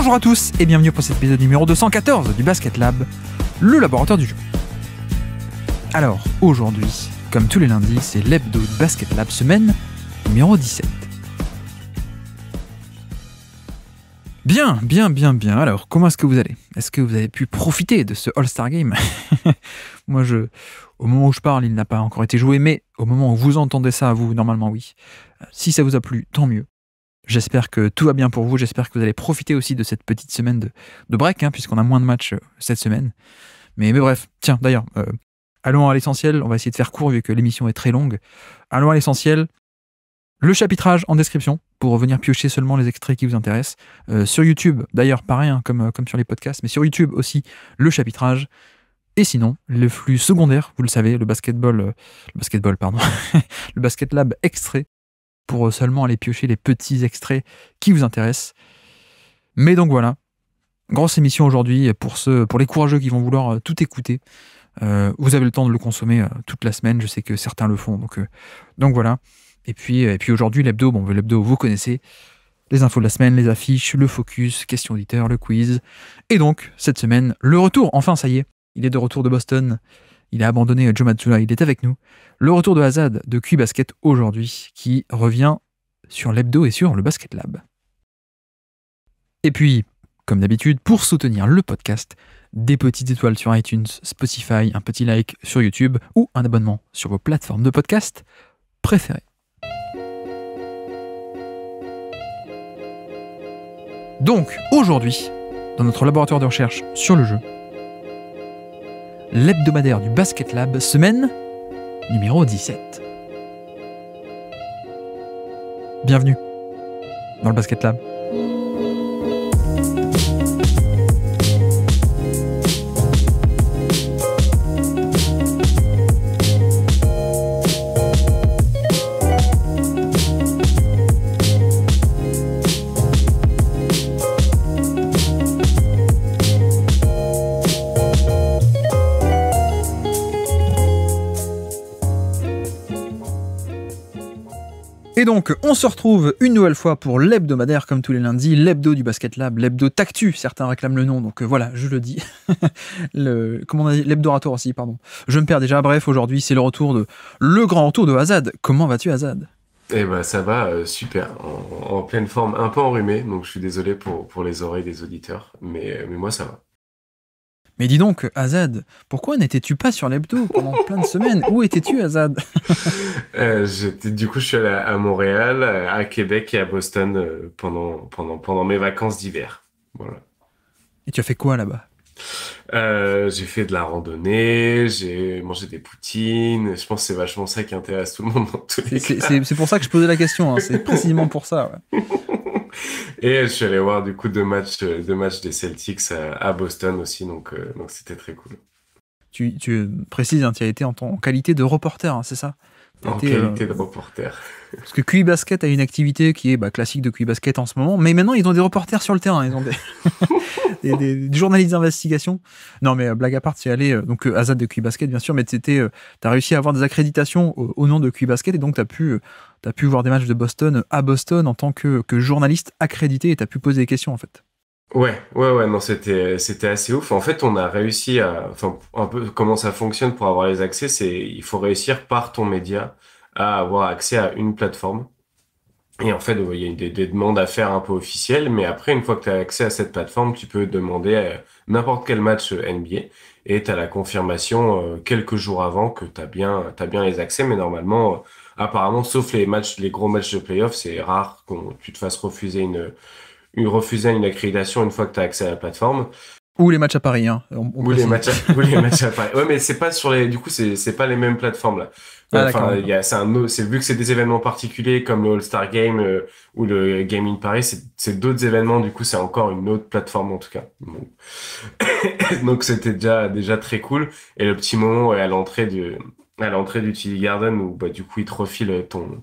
Bonjour à tous et bienvenue pour cet épisode numéro 214 du Basket Lab, le laboratoire du jeu. Alors, aujourd'hui, comme tous les lundis, c'est l'hebdo Basket Lab semaine numéro 17. Bien, bien, bien, bien. Alors, comment est-ce que vous allez Est-ce que vous avez pu profiter de ce All-Star Game Moi, je, au moment où je parle, il n'a pas encore été joué, mais au moment où vous entendez ça, vous, normalement, oui. Si ça vous a plu, tant mieux. J'espère que tout va bien pour vous. J'espère que vous allez profiter aussi de cette petite semaine de, break, hein, puisqu'on a moins de matchs euh, cette semaine. Mais, bref, tiens, d'ailleurs, euh, allons à l'essentiel. On va essayer de faire court vu que l'émission est très longue. Allons à l'essentiel. Le chapitrage en description pour venir piocher seulement les extraits qui vous intéressent. Euh, sur YouTube, d'ailleurs, pareil, rien hein, comme, comme sur les podcasts, mais sur YouTube aussi, le chapitrage. Et sinon, le flux secondaire, vous le savez, le basketball, le basketball, pardon, le basket lab extrait euh, seulement aller piocher les petits extraits qui vous intéressent. Mais donc voilà, grosse émission aujourd'hui pour, ceux, pour les courageux qui vont vouloir euh, tout écouter. Euh, vous avez le temps de le consommer toute la semaine, je sais que certains le font, donc, donc voilà. Et puis, et puis aujourd'hui, l'hebdo, bon, l'hebdo, vous connaissez les infos de la semaine, les affiches, le focus, questions auditeurs, le quiz. Et donc, cette semaine, le retour, enfin, ça y est, il est de retour de Boston. Il a abandonné euh, Joe il est avec nous. Le retour de Hazad de QI Basket aujourd'hui, qui revient sur l'hebdo et sur le Basket Lab. Et puis, comme d'habitude, pour soutenir le podcast, des petites étoiles sur iTunes, Spotify, un petit like sur YouTube ou un abonnement sur vos plateformes de podcast préférées. Donc, aujourd'hui, dans notre laboratoire de recherche sur le jeu, l'hebdomadaire du Basket Lab, semaine numéro 17. Bienvenue dans le Basket Lab. Et donc, on se retrouve une nouvelle fois pour l'hebdomadaire, comme tous les lundis, l'hebdo du Basket Lab, l'hebdo Tactu, certains réclament le nom, donc euh, voilà, je le dis. le, comment on aussi, pardon. Je me perds déjà, bref, aujourd'hui, c'est le retour de... Le grand retour de Azad. Comment vas-tu, Azad eh ben ça va euh, super, en, pleine forme, un peu enrhumé, donc je suis désolé pour, pour les oreilles des auditeurs, mais, euh, mais moi ça va. Mais dis donc, Azad, pourquoi n'étais-tu pas sur l'hebdo pendant plein de semaines Où étais-tu, Azad euh, Du coup, je suis allé à Montréal, euh, à Québec et à Boston euh, pendant, pendant, pendant mes vacances d'hiver. Voilà. Et tu as fait quoi là-bas j'ai fait de la randonnée, j'ai mangé des poutines. Je pense que c'est vachement ça qui intéresse tout le monde. C'est pour ça que je posais la question. Hein. C'est précisément pour ça. Et je suis allé voir du coup deux matchs, euh, matchs des Celtics à, Boston aussi, donc euh, donc c'était très cool. Tu, précises, tu as été en, qualité de reporter, hein, c'est ça en qualité euh, de reporter. Parce que QI Basket a une activité qui est bah, classique de QI Basket en ce moment, mais maintenant ils ont des reporters sur le terrain, ils ont des, journalistes d'investigation. Non mais blague à part, tu es allé, donc Azad de QI Basket bien sûr, mais tu as réussi à avoir des accréditations au, au nom de QI Basket et donc tu as pu T'as pu voir des matchs de Boston euh, à Boston en tant que, que journaliste accrédité et tu as pu poser des questions en fait. Ouais, ouais, ouais, non, c'était, c'était assez ouf. En fait, on a réussi à, enfin, un peu comment ça fonctionne pour avoir les accès, c'est il faut réussir par ton média à avoir accès à une plateforme. Et en fait, il y a des, demandes à faire un peu officielles, mais après, une fois que tu as accès à cette plateforme, tu peux demander euh, n'importe quel match euh, NBA et tu as la confirmation quelques jours avant que tu as bien, bien les accès, mais normalement, apparemment, sauf les matchs, les gros matchs de playoff, c'est rare que tu te fasses refuser une, une, refuser une accréditation une fois que tu as accès à la plateforme. Ou les matchs à Paris, hein. ou, les matchs à, ou, les matchs à, Paris. Ouais, mais c'est pas sur les, du coup, c'est pas les mêmes plateformes, là. Ah, enfin, ah, c'est un, c'est vu que c'est des événements particuliers comme le All-Star Game euh, ou le Game in Paris, c'est d'autres événements, du coup, c'est encore une autre plateforme, en tout cas. Donc, c'était déjà, déjà très cool. Et le petit moment à l'entrée du, à l'entrée du Tilly Garden où bah, du coup ils te refilent ton,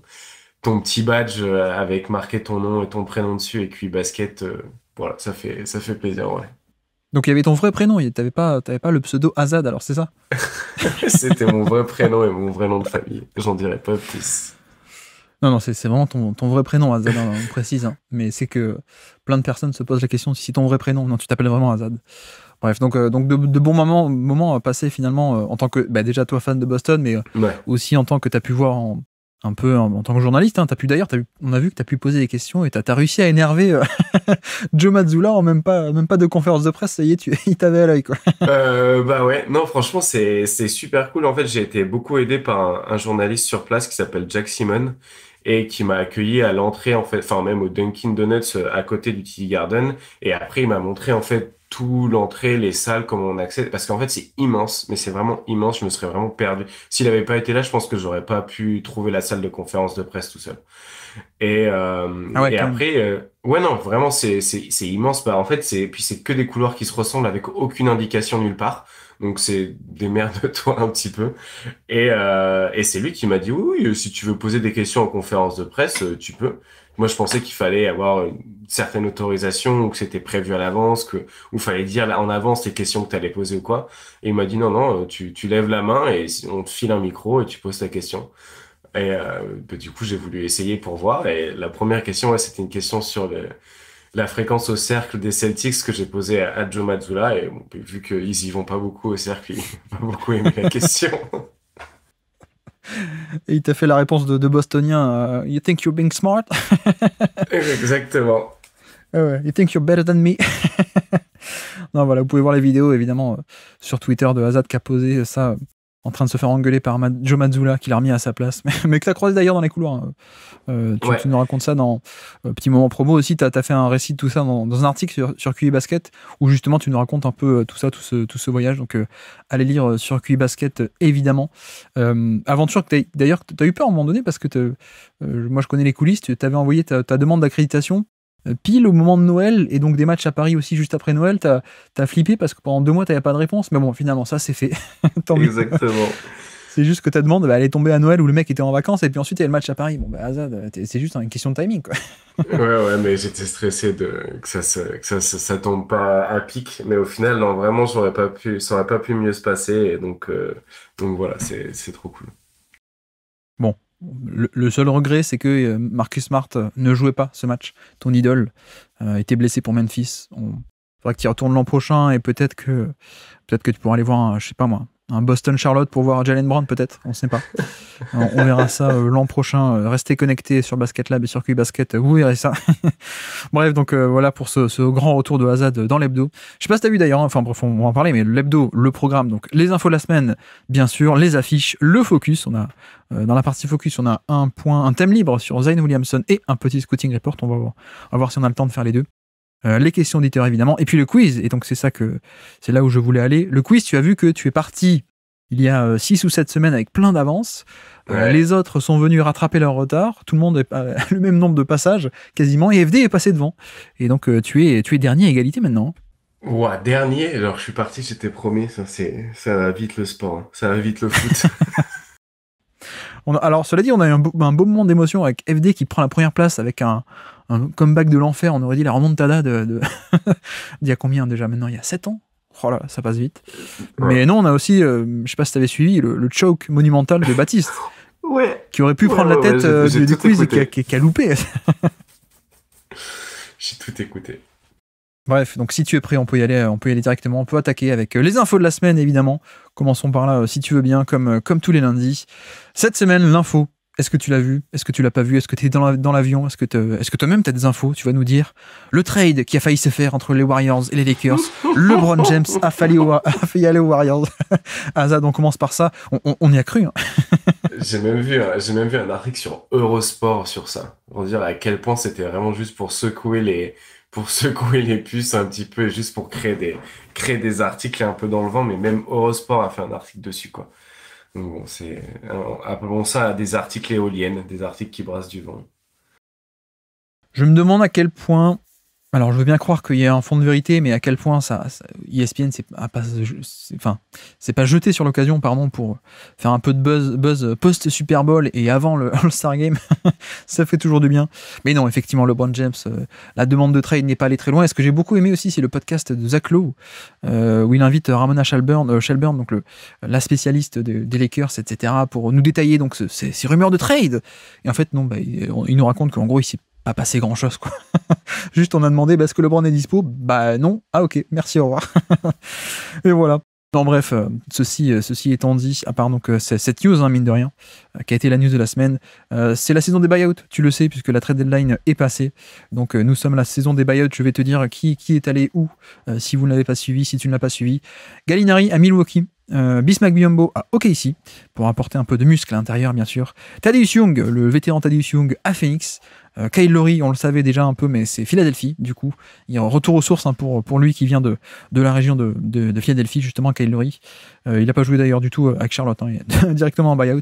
ton petit badge euh, avec marqué ton nom et ton prénom dessus et puis basket. Euh, voilà, ça fait, ça fait plaisir, ouais. Donc il y avait ton vrai prénom, t'avais pas, pas le pseudo Azad, alors c'est ça C'était mon vrai prénom et mon vrai nom de famille, j'en dirais pas plus. Non, non, c'est vraiment ton, vrai prénom, Azad, hein, on précise. Hein. Mais c'est que plein de personnes se posent la question si ton vrai prénom, non, tu t'appelles vraiment Azad. Bref, donc, euh, donc de, bons moments, moments euh, passés finalement euh, en tant que bah, déjà toi fan de Boston, mais aussi en tant que tu as pu voir un peu en, tant que journaliste. Hein. t'as as pu d'ailleurs, on a vu que tu as pu poser des questions et tu as, réussi à énerver Joe Mazzulla en même pas, même pas de conférence de presse. Ça y est, tu, il t'avait à l'œil. bah ouais, non, franchement, c'est super cool. En fait, j'ai été beaucoup aidé par un, journaliste sur place qui s'appelle Jack Simon et qui m'a accueilli à l'entrée en fait, enfin même au Dunkin Donuts à côté du TD Garden et après il m'a montré en fait tout l'entrée, les salles, comment on accède, parce qu'en fait c'est immense, mais c'est vraiment immense. Je me serais vraiment perdu. S'il n'avait pas été là, je pense que j'aurais pas pu trouver la salle de conférence de presse tout seul. Et, euh, ah et après, euh, ouais non, vraiment c'est c'est immense. Bah en fait c'est puis c'est que des couloirs qui se ressemblent avec aucune indication nulle part. Donc c'est des de toi un petit peu. Et, euh, et c'est lui qui m'a dit oui, oui, si tu veux poser des questions en conférence de presse, euh, tu peux. Moi, je pensais qu'il fallait avoir une certaine autorisation ou que c'était prévu à l'avance, que ou fallait dire en avance les questions que tu allais poser ou quoi. Et il m'a dit non, non, euh, tu, tu lèves la main et on te file un micro et tu poses ta question. Et euh, bah, du coup, j'ai voulu essayer pour voir. Et la première question, ouais, c'était une question sur la fréquence au cercle des Celtics que j'ai posée à, Joe Mazzulla. Et vu qu'ils y vont pas beaucoup au cercle, ils n'ont pas beaucoup aimé la question. Et il t'a fait la réponse de, de Bostonien euh, You think you're being smart Exactement. Ah you think you're better than me Non, voilà, vous pouvez voir les vidéos évidemment euh, sur Twitter de Hazard qui a posé ça en train de se faire engueuler par Joe Mazzulla qui l'a remis à sa place, mais, que tu as croisé d'ailleurs dans les couloirs. Hein. Euh, tu, nous racontes ça dans un euh, Petit Moment Promo aussi. Tu as, fait un récit de tout ça dans, un article sur, QI Basket où justement tu nous racontes un peu euh, tout ça, tout ce, voyage. Donc allez lire sur QI Basket évidemment. aventure que d'ailleurs tu as eu peur à un moment donné parce que moi je connais les coulisses. Tu avais envoyé ta demande d'accréditation euh, pile au moment de Noël et donc des matchs à Paris aussi juste après Noël, t'as as flippé parce que pendant deux mois t'avais pas de réponse. Mais bon, finalement ça c'est fait. Exactement. c'est juste que ta demande, bah, elle est tombée à Noël où le mec était en vacances et puis ensuite il y a le match à Paris. Bon, bah, euh, c'est juste une question de timing quoi. ouais, ouais, mais j'étais stressé de que ça, ça, ça, tombe pas à pic. Mais au final, non, vraiment, aurait pas pu, ça aurait pas pu mieux se passer. Et donc, euh, donc voilà, c'est trop cool. Le, seul regret, c'est que euh, Marcus Smart euh, ne jouait pas ce match. Ton idole euh, était blessé pour Memphis. On faudra que tu y retournes l'an prochain et peut-être que peut-être que tu pourras aller voir, je sais pas moi, un Boston Charlotte pour voir Jalen Brown peut-être, on ne sait pas. on verra ça euh, l'an prochain. Euh, restez connectés sur Basket Lab et sur Basket, euh, vous verrez ça. bref, donc voilà pour ce, grand retour de Hazard dans l'hebdo. Je sais pas si t'as vu d'ailleurs, hein, enfin bref, on va en parler, mais l'hebdo, le programme, donc les infos de la semaine, bien sûr, les affiches, le focus, on a dans la partie focus, on a un point, un thème libre sur Zayn Williamson et un petit scouting report. On va voir, on va voir si on a le temps de faire les deux. Euh, les questions auditeurs évidemment, et puis le quiz. Et donc c'est ça que c'est là où je voulais aller. Le quiz, tu as vu que tu es parti il y a 6 euh, ou 7 semaines avec plein d'avance. Euh, les autres sont venus rattraper leur retard. Tout le monde a le même nombre de passages quasiment. Et FD est passé devant. Et donc tu es tu es dernier à égalité maintenant. Hein. Ouais dernier. Alors je suis parti, j'étais premier. Ça c'est ça va vite le sport. Hein. Ça va vite le foot. alors cela dit, on a eu un, un beau moment d'émotion avec FD qui prend la première place avec un un comeback de l'enfer, on aurait dit la remontada de, de d'il y a combien déjà maintenant Il y a 7 ans Oh là, ça passe vite. Mais non, on a aussi, je euh, je sais pas si t'avais suivi, le, choke monumental de Baptiste. ouais. Qui aurait pu prendre la tête euh, j'ai, du, quiz et qui a, loupé. j'ai tout écouté. Bref, donc si tu es prêt, on peut y aller, on peut aller directement. On peut attaquer avec euh, les infos de la semaine, évidemment. Commençons par là, si tu veux bien, comme, comme tous les lundis. Cette semaine, l'info est-ce que tu l'as vu Est-ce que tu l'as pas vu Est-ce que tu es dans l'avion Est-ce que est-ce que toi-même tu as des infos Tu vas nous dire le trade qui a failli se faire entre les Warriors et les Lakers. LeBron James a failli, y aller aux Warriors. Azad, on commence par ça. On, y a cru. Hein. j'ai même vu j'ai même vu un article sur Eurosport sur ça. Pour dire à quel point c'était vraiment juste pour secouer les pour secouer les puces un petit peu et juste pour créer des créer des articles un peu dans le vent mais même Eurosport a fait un article dessus quoi. Bon, c'est euh, appelons ça des articles éoliennes, des articles qui brassent du vent. Je me demande à quel point alors, je veux bien croire qu'il y a un fond de vérité, mais à quel point ça, ESPN, c'est pas, enfin, c'est pas jeté sur l'occasion, pardon, pour faire un peu de buzz, buzz post Super Bowl et avant le All Star Game, ça fait toujours du bien. Mais non, effectivement, LeBron James, euh, la demande de trade n'est pas allée très loin. est ce que j'ai beaucoup aimé aussi, c'est le podcast de Zach Lowe euh, où il invite Ramona Shelburne, euh, donc la spécialiste des Lakers, etc., pour nous détailler donc ces, rumeurs de trade. Et en fait, non, bah, il, nous raconte qu'en gros, il pas passé grand chose quoi. Juste on a demandé bah, est-ce que LeBron est dispo Bah non. Ah ok, merci, au revoir. et voilà. en bref, euh, ceci, euh, ceci étant dit, à part donc euh, cette news, hein, mine de rien, qui a été la news de la semaine, c'est la saison des buyouts, tu le sais, puisque la trade deadline est passée. Donc nous sommes la saison des buyouts, je vais te dire qui, qui est allé où, si vous ne l'avez pas suivi, si tu ne l'as pas suivi. Galinari à Milwaukee, Bismack Biombo à OKC, pour apporter un peu de muscle à l'intérieur, bien sûr. Thaddeus Young, le vétéran Thaddeus Young à Phoenix. Euh, Kyle on le savait déjà un peu, mais c'est Philadelphie, du coup. Il y a un retour aux sources hein, pour, pour lui qui vient de, de la région de, Philadelphie, justement, Kyle euh, il n'a pas joué d'ailleurs du tout euh, avec Charlotte, hein, directement en buyout.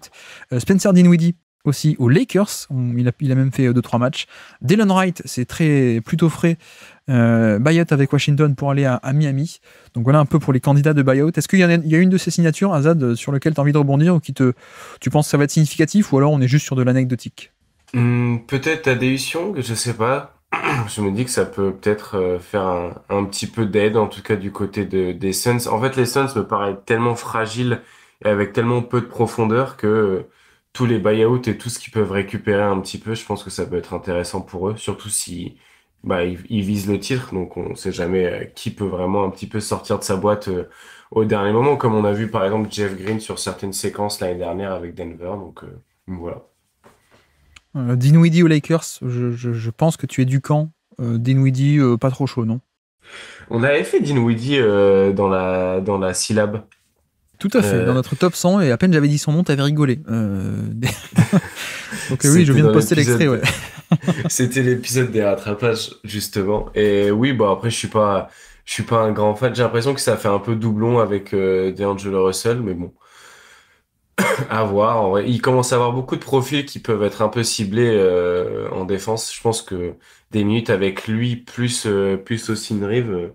Spencer Dinwiddie aussi aux Lakers, il, a, il, a, même fait 2-3 matchs. Dylan Wright, c'est très plutôt frais. Euh, buyout avec Washington pour aller à, Miami. Donc voilà un peu pour les candidats de buyout. Est-ce qu'il y, a une de ces signatures, Azad, sur lequel tu as envie de rebondir ou qui te, tu penses que ça va être significatif ou alors on est juste sur de l'anecdotique Hmm, peut-être ta Young, je sais pas. Je me dis que ça peut peut-être euh, faire un, petit peu d'aide, en tout cas du côté de, des Suns. En fait, les Suns me paraissent tellement fragiles et avec tellement peu de profondeur que euh, tous les buyouts et tout ce qu'ils peuvent récupérer un petit peu, je pense que ça peut être intéressant pour eux, surtout si bah, ils, visent le titre, donc on ne sait jamais euh, qui peut vraiment un petit peu sortir de sa boîte au dernier moment, comme on a vu par exemple Jeff Green sur certaines séquences l'année dernière avec Denver. Donc voilà. Euh, Dinwiddie ou Lakers, je, pense que tu es du camp. Euh, Dinwiddie, euh, pas trop chaud, non On avait fait Dinwiddie euh, dans, la, dans la syllabe. Tout à fait, euh. dans notre top 100, et à peine j'avais dit son nom, t'avais rigolé. Donc oui, je viens de poster l'extrait, ouais. C'était l'épisode des rattrapages, justement. Et oui, bon, après, je suis pas, je suis pas un grand fan. J'ai l'impression que ça fait un peu doublon avec DeAngelo Russell, mais bon. à voir. Il commence à avoir beaucoup de profils qui peuvent être un peu ciblés euh, en défense. Je pense que des minutes avec lui plus euh, plus aussi euh,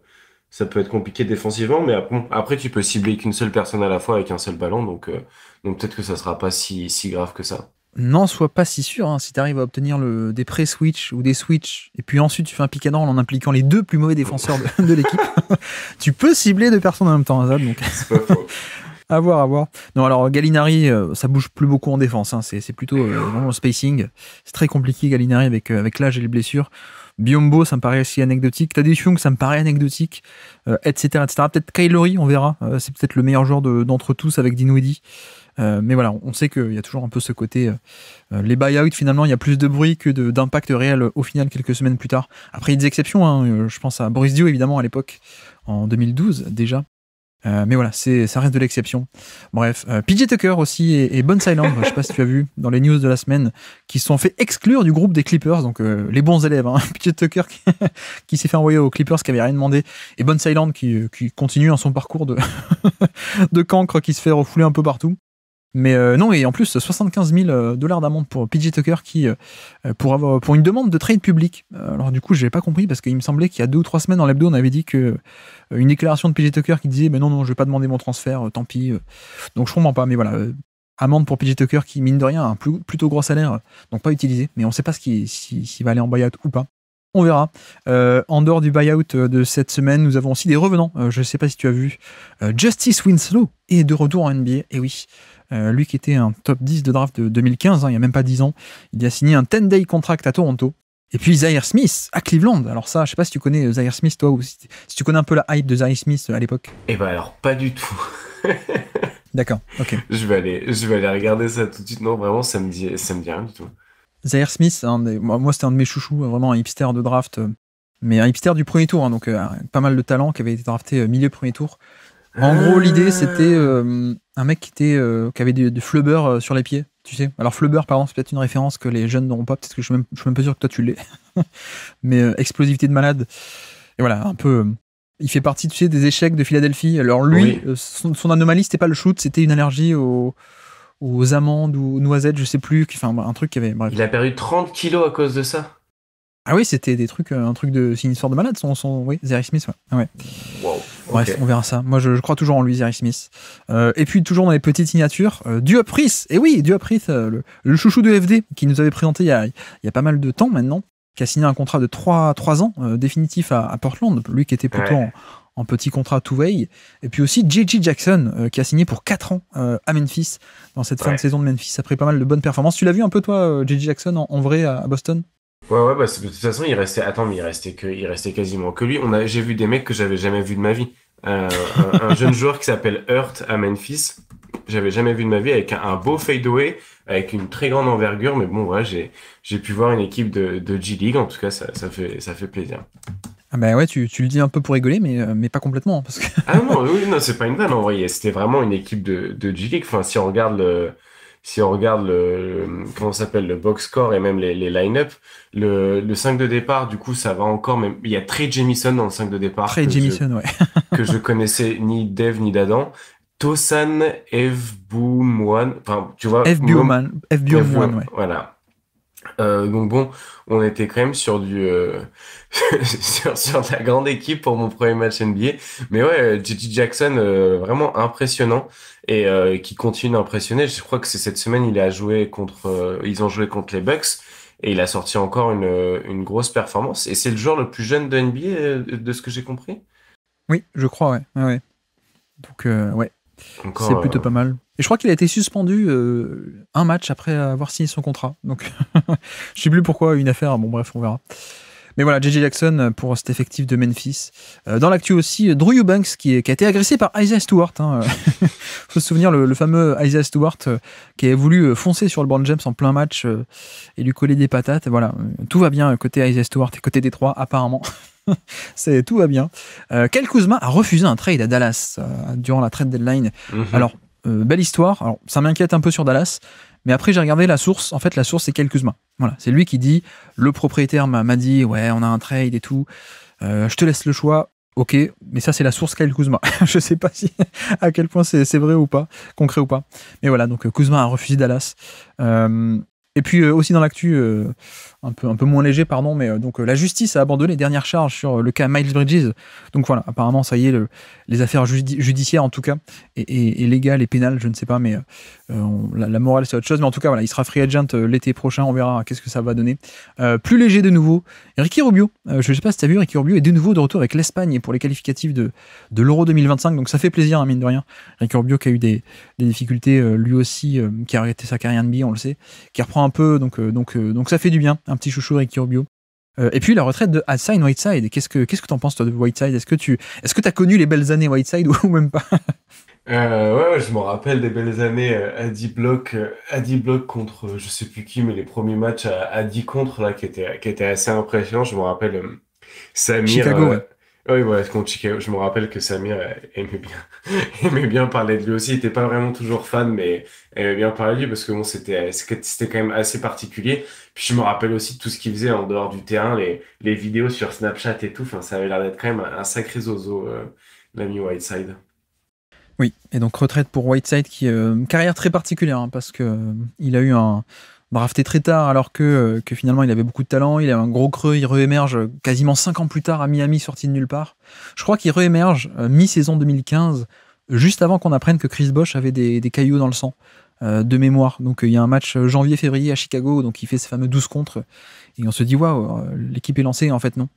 ça peut être compliqué défensivement. Mais après, après tu peux cibler qu'une seule personne à la fois avec un seul ballon, donc donc peut-être que ça sera pas si si grave que ça. N'en sois pas si sûr. Hein. si tu arrives à obtenir des pré-switch ou des switch, et puis ensuite tu fais un pic à dents en impliquant les deux plus mauvais défenseurs de, l'équipe, tu peux cibler deux personnes en même temps. Azad. Hein, donc. À voir, à voir. Non, alors Gallinari, euh, ça bouge plus beaucoup en défense. Hein. C'est plutôt euh, le spacing. C'est très compliqué, Gallinari, avec, euh, avec l'âge et les blessures. Biombo, ça me paraît aussi anecdotique. Tadej que ça me paraît anecdotique, etc. etc. Peut-être Kailori, on verra. c'est peut-être le meilleur joueur d'entre tous avec Dinwiddie. mais voilà, on sait qu'il y a toujours un peu ce côté. les buy-out, finalement, il y a plus de bruit que d'impact réel au final quelques semaines plus tard. Après, il y a des exceptions. Hein. je pense à Boris Dio, évidemment, à l'époque, en 2012 déjà. Euh, mais voilà, c'est, ça reste de l'exception. Bref, euh, PJ Tucker aussi et, et Bon je sais pas si tu as vu dans les news de la semaine, qui se sont fait exclure du groupe des Clippers, donc euh, les bons élèves. Hein. PJ Tucker qui, s'est fait envoyer aux Clippers qui avait rien demandé, et Bon Silent qui, euh, qui continue en son parcours de, de cancre qui se fait refouler un peu partout. Mais euh, non, et en plus, 75 000 euh, dollars d'amende pour PJ Tucker qui, euh, pour, avoir, pour une demande de trade public. Alors, du coup, je pas compris parce qu'il me semblait qu'il y a deux ou trois semaines dans l'hebdo, on avait dit que une déclaration de PJ Tucker qui disait ben Non, non, je ne vais pas demander mon transfert, tant pis. Donc, je comprends pas, mais voilà. Amende pour PJ Tucker qui, mine de rien, un plutôt gros salaire, donc pas utilisé, mais on ne sait pas s'il si, va aller en buyout ou pas. On verra. en dehors du buyout de cette semaine, nous avons aussi des revenants. je ne sais pas si tu as vu. Justice Winslow est de retour en NBA. Et oui, euh, lui qui était un top 10 de draft de 2015, hein, il n'y a même pas 10 ans, il a signé un 10-day contract à Toronto. Et puis Zaire Smith à Cleveland. Alors ça, je sais pas si tu connais euh, Zaire Smith toi ou si, tu connais un peu la hype de Zaire Smith euh, à l'époque. Eh ben alors pas du tout. D'accord. Ok. Je vais aller, je vais aller regarder ça tout de suite. Non, vraiment, ça me dit, ça me dit rien du tout. Zaire Smith, moi c'était un de mes chouchous, hein, vraiment un hipster de draft, mais un hipster du premier tour, hein, donc pas mal de talent qui avait été drafté milieu premier tour. En gros, l'idée, ah. c'était euh, un mec qui, était, euh, qui avait du, du euh, sur les pieds, tu sais. Alors, flubber, par c'est peut-être une référence que les jeunes n'auront pas. Peut-être que je suis, même, suis même pas sûr que toi, tu l'es Mais explosivité de malade. Et voilà, un peu. il fait partie, tu sais, des échecs de Philadelphie. Alors, lui, son, anomalie, c'était pas le shoot, c'était une allergie aux amandes ou noisettes, je sais plus, enfin un truc qui avait. Il a perdu 30 kilos à cause de ça. Ah oui, c'était des trucs, un truc de, sinistre une de malade, son, son oui, Smith, ouais. Ah ouais. Wow. Bref, on verra ça. Moi, je, crois toujours en Louis Eric Smith. Euh, et puis, toujours dans les petites signatures, euh, Et oui, du euh, Price, le, chouchou de FD, qui nous avait présenté il y, a, il y a, pas mal de temps maintenant, qui a signé un contrat de 3, 3 ans euh, définitif à, Portland. Lui qui était plutôt en, petit contrat tout veille Et puis aussi J.J. Jackson, qui a signé pour 4 ans à Memphis, dans cette fin de saison de Memphis, après pas mal de bonnes performances. Tu l'as vu un peu, toi, J.J. Jackson, en, vrai, à, Boston Ouais, ouais, bah, de toute façon, il restait, attends, mais il restait que, il restait quasiment que lui. On a, j'ai vu des mecs que j'avais jamais vu de ma vie. Euh, un, jeune joueur qui s'appelle Hurt à Memphis. J'avais jamais vu de ma vie avec un, beau fadeaway, avec une très grande envergure. Mais bon, j'ai pu voir une équipe de, de G League. En tout cas, ça, fait, ça fait plaisir. Ah ben ouais, tu, le dis un peu pour rigoler, mais, euh, mais pas complètement. Parce que... ah non, non, c'est pas une vanne en C'était vraiment une équipe de, de G League. Enfin, si on regarde le, si on regarde le, le comment s'appelle le box score et même les, les line-up, le, le 5 de départ, du coup, ça va encore. Mais il y a Trey Jamison dans le 5 de départ. Trey Jamison, ouais. que je connaissais ni Dev ni d'Adam. Tosan Evboumwan, enfin, tu vois. Evboumwan, ouais. Voilà. Euh, donc bon, on était quand même sur du. Euh, sur, sur la grande équipe pour mon premier match NBA. Mais ouais, JJ euh, Jackson, euh, vraiment impressionnant et euh, qui continue d'impressionner. Je crois que c'est cette semaine, il a joué contre, ils ont joué contre les Bucks et il a sorti encore une, grosse performance. Et c'est le joueur le plus jeune de NBA, de ce que j'ai compris. Oui, je crois, ouais. Donc, ouais. C'est plutôt pas mal. Et je crois qu'il a été suspendu un match après avoir signé son contrat. Donc, je sais plus pourquoi, une affaire. Bon, bref, on verra. Mais voilà, JJ Jackson pour cet effectif de Memphis. Euh, dans l'actu aussi, Drew Eubanks qui, qui, a été agressé par Isaiah Stewart. Il hein. faut se souvenir, le, fameux Isaiah Stewart euh, qui a voulu euh, foncer sur le LeBron James en plein match et lui coller des patates. Voilà, tout va bien côté Isaiah Stewart et côté Détroit, apparemment. C'est tout va bien. Euh, Kel Kuzma a refusé un trade à Dallas durant la trade deadline. Mhm. Alors, belle histoire. Alors, ça m'inquiète un peu sur Dallas. Mais après, j'ai regardé la source. En fait, la source, c'est quelques Voilà, c'est lui qui dit le propriétaire m'a dit, ouais, on a un trade et tout. Euh, je te laisse le choix. Ok, mais ça c'est la source Kyle Kuzma. je sais pas si à quel point c'est vrai ou pas, concret ou pas. Mais voilà, donc euh, Kuzma a refusé Dallas. Euh, et puis aussi dans l'actu, un peu, un peu moins léger, pardon, mais euh, donc euh, la justice a abandonné dernière charge sur euh, le cas Miles Bridges. Donc voilà, apparemment, ça y est, les affaires judiciaires, en tout cas, et, et, et, légales et pénales, je ne sais pas, mais la, morale, c'est autre chose. Mais en tout cas, voilà, il sera free agent l'été prochain, on verra hein, qu'est-ce que ça va donner. plus léger de nouveau, Ricky Rubio. je ne sais pas si tu as vu, Ricky Rubio est de nouveau de retour avec l'Espagne pour les qualificatifs de, de l'Euro 2025, donc ça fait plaisir, à hein, mine de rien. Ricky Rubio qui a eu des, difficultés, lui aussi, qui a arrêté sa carrière de NBA, on le sait, qui reprend un peu, donc, donc, donc ça fait du bien un petit chouchou avec Kyurbio. Euh, et puis la retraite de Hassan Whiteside. Qu'est-ce que qu'est-ce que t'en penses toi de Whiteside Est-ce que tu est-ce que t'as connu les belles années Whiteside ou même pas euh, ouais, je me rappelle des belles années à 10 blocs, contre je sais plus qui, mais les premiers matchs à, 10 contre là qui étaient qui était assez impressionnants. Je me rappelle euh, Samir. Oui, je me rappelle que Samir euh, aimait bien, aimait bien parler de lui aussi. Il n'était pas vraiment toujours fan, mais aimait bien parler de lui parce que bon, euh, c'était, c'était quand même assez particulier. Puis je me rappelle aussi tout ce qu'il faisait en dehors du terrain, les, les vidéos sur Snapchat et tout. Enfin, ça avait l'air d'être quand même un sacré zozo, euh, l'ami Whiteside. Oui, et donc retraite pour Whiteside, qui carrière très particulière hein, parce que il a eu un, drafté très tard alors euh, que, finalement il avait beaucoup de talent, il a un gros creux, il réémerge euh, quasiment cinq ans plus tard à Miami sorti de nulle part. Je crois qu'il réémerge euh, mi-saison 2015, juste avant qu'on apprenne que Chris Bosch avait des, cailloux dans le sang de mémoire. Donc il y a un match janvier-février à Chicago, donc il fait ses fameux 12 contre et on se dit waouh, l'équipe est lancée, en fait non.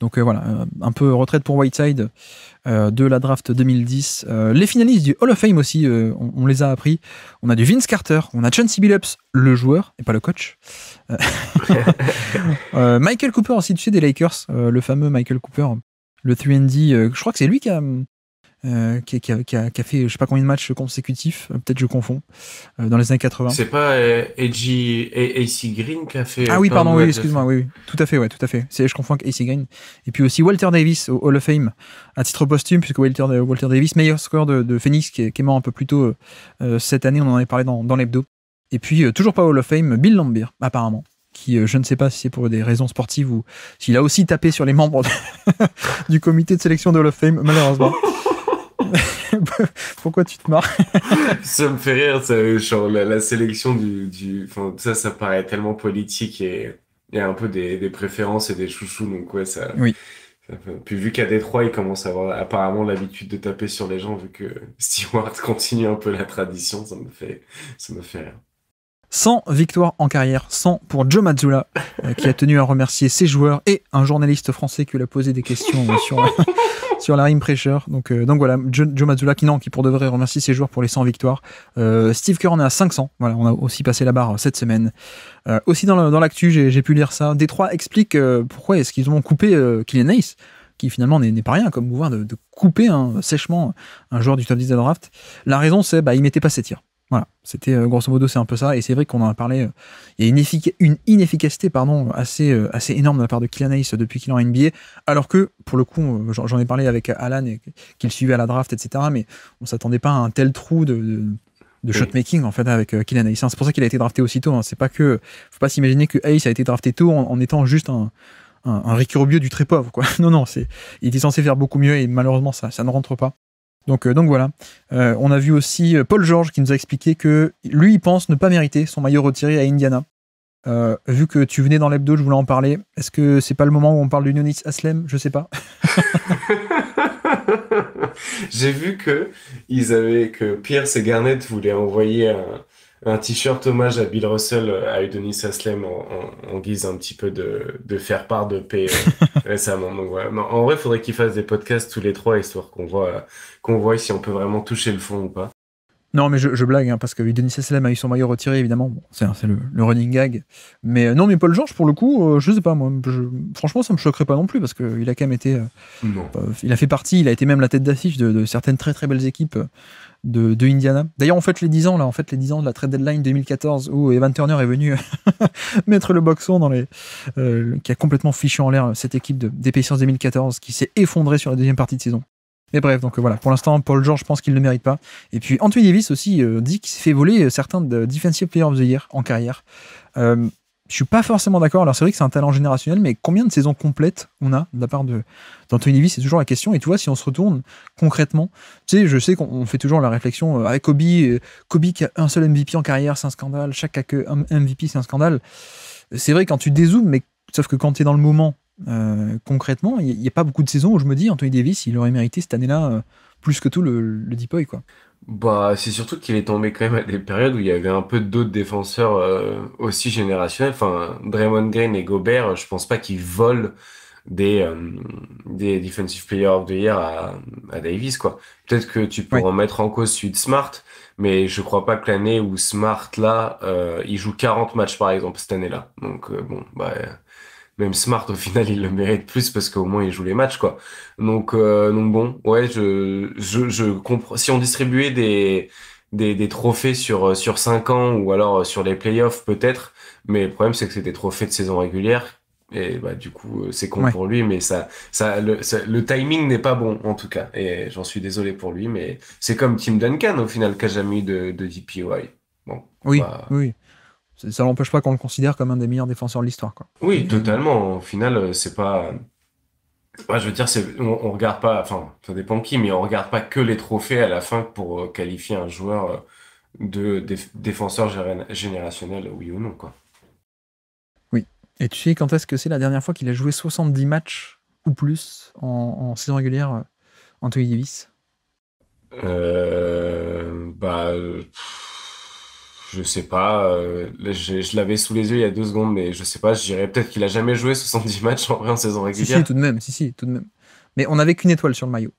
Donc euh, voilà, euh, un peu retraite pour Whiteside euh, de la draft 2010. les finalistes du Hall of Fame aussi, on, les a appris. On a du Vince Carter, on a Chauncey Billups, le joueur et pas le coach. Michael Cooper aussi, tu sais, des Lakers, le fameux Michael Cooper, le 3D. je crois que c'est lui qui a euh, qui, qui, a, qui, a, fait je sais pas combien de matchs consécutifs, euh, peut-être je confonds, euh, dans les années 80. C'est pas Edgy AC Green qui a fait. Ah oui, pardon, oui, excuse-moi, oui, oui, tout à fait, ouais, tout à fait. C'est, je confonds avec AC Green. Et puis aussi Walter Davis au Hall of Fame à titre posthume, puisque Walter, Walter Davis, meilleur score de, de Phoenix, qui est, qui mort un peu plus tôt cette année, on en avait parlé dans, dans l'hebdo. Et puis, toujours pas Hall of Fame, Bill Lambier, apparemment qui, je ne sais pas si c'est pour des raisons sportives ou s'il a aussi tapé sur les membres du comité de sélection de Hall of Fame, malheureusement. Pourquoi tu te marres Ça me fait rire, ça, genre la, sélection du, du ça, ça paraît tellement politique et il y a un peu des, préférences et des chouchous, donc ouais, ça. Oui. Puis vu qu'à Détroit, ils commencent à avoir apparemment l'habitude de taper sur les gens, vu que Stewart continue un peu la tradition, ça me fait, ça me fait rire. 100 victoires en carrière, 100 pour Joe Mazzulla, euh, qui a tenu à remercier ses joueurs et un journaliste français qui lui a posé des questions euh, sur, la, sur la rime pressure. Donc, euh, donc voilà, Joe, Joe qui, non, qui pour de vrai remercie ses joueurs pour les 100 victoires. Steve Kerr en est à 500. Voilà, on a aussi passé la barre cette semaine. aussi dans l'actu, j'ai pu lire ça. Détroit explique pourquoi est-ce qu'ils ont coupé Kylian Ace qui finalement n'est pas rien comme mouvement de, de couper hein, sèchement un joueur du top 10 de draft. La raison, c'est bah il mettait pas ses tirs. Voilà, c'était euh, grosso modo c'est un peu ça, et c'est vrai qu'on en a parlé. Euh, il y a une, inefficacité pardon assez euh, assez énorme de la part de Kylian Hayes depuis qu'il est en NBA, alors que pour le coup j'en ai parlé avec Alan et qu'il suivait à la draft etc. Mais on s'attendait pas à un tel trou de, shot making shotmaking en fait avec Kylian Hayes. Hein. C'est pour ça qu'il a été drafté aussitôt. Hein. C'est pas que faut pas s'imaginer que Hayes a été drafté tôt en, étant juste un un, du très pauvre quoi. Non non, c'est il était censé faire beaucoup mieux et malheureusement ça ça ne rentre pas. Donc, euh, donc voilà. Euh, on a vu aussi euh, Paul George qui nous a expliqué que lui, il pense ne pas mériter son maillot retiré à Indiana. vu que tu venais dans l'hebdo, je voulais en parler. Est-ce que c'est pas le moment où on parle d'Unionis Aslem Je sais pas. J'ai vu que ils avaient que Pierce et Garnett voulaient envoyer un, un t-shirt hommage à Bill Russell euh, à Udonis Aslem en, guise un petit peu de, faire part de paix euh, récemment. En vrai, il faudrait qu'ils fassent des podcasts tous les trois histoire qu'on voit, euh, qu'on voit si on peut vraiment toucher le fond ou pas. Non, mais je, blague, hein, parce que Denis Aslem a eu son maillot retiré, évidemment. c'est le, running gag. Mais non, mais Paul Georges, pour le coup, je je sais pas, moi, franchement, ça me choquerait pas non plus, parce qu'il a quand même été. il a fait partie, il a été même la tête d'affiche de, de, certaines très très belles équipes de, de Indiana. D'ailleurs, en fait les 10 ans, là, en fait les 10 ans de la trade deadline 2014 où Evan Turner est venu mettre le boxon dans les. Euh, qui a complètement fichu en l'air cette équipe de, des 2014 qui s'est effondrée sur la deuxième partie de saison. Mais bref, donc euh, voilà, pour l'instant, Paul George, je pense qu'il ne le mérite pas. Et puis, Anthony Davis aussi euh, dit qu'il s'est fait voler certains de Defensive players of the Year en carrière. Je suis pas forcément d'accord. Alors c'est vrai que c'est un talent générationnel, mais combien de saisons complètes on a de la part de c'est toujours la question. Et tu vois, si on se retourne concrètement, tu sais, je sais qu'on fait toujours la réflexion euh, avec Kobe, euh, Kobe qui a un seul MVP en carrière, c'est un scandale. Chaque que MVP, c'est un scandale. C'est vrai quand tu dézoomes, mais sauf que quand tu es dans le moment euh, concrètement, il n'y a, pas beaucoup de saisons où je me dis Anthony Davis, il aurait mérité cette année-là euh, plus que tout le, le deep boy, quoi. Bah, c'est surtout qu'il est tombé quand même à des périodes où il y avait un peu d'autres défenseurs euh, aussi générationnels. Enfin, Draymond Green et Gobert, je pense pas qu'ils volent des, des Defensive Player of the Year à, Davis, quoi. Peut-être que tu peux en mettre en cause celui Smart, mais je crois pas que l'année où Smart, là, il joue 40 matchs, par exemple, cette année-là. Donc, bon, bah même Smart au final il le mérite plus parce qu'au moins il joue les matchs quoi. Donc euh, donc bon ouais je je, comprends si on distribuait des, des des, trophées sur euh, sur 5 ans ou alors euh, sur les playoffs peut-être mais le problème c'est que c'est des trophées de saison régulière et bah du coup c'est con pour lui mais ça ça le, le timing n'est pas bon en tout cas et j'en suis désolé pour lui mais c'est comme Tim Duncan au final qui a jamais eu de, de DPOI. Bon, oui, bah, oui ça l'empêche pas qu'on le considère comme un des meilleurs défenseurs de l'histoire. Quoi. Oui, totalement. Au final, euh, c'est pas. Ouais, je veux dire, c'est... On, ne regarde pas. Enfin, ça dépend qui, mais on regarde pas que les trophées à la fin pour euh, qualifier un joueur euh, de défenseur générationnel, oui ou non, quoi. Oui. Et tu sais quand est-ce que c'est la dernière fois qu'il a joué 70 matchs ou plus en, saison régulière, Anthony Davis euh... Bah je sais pas, euh, je, l'avais sous les yeux il y a deux secondes, mais je sais pas, je dirais peut-être qu'il a jamais joué 70 matchs en saison régulière. Si, si, tout de même, si, si, tout de même. Mais on n'avait qu'une étoile sur le maillot.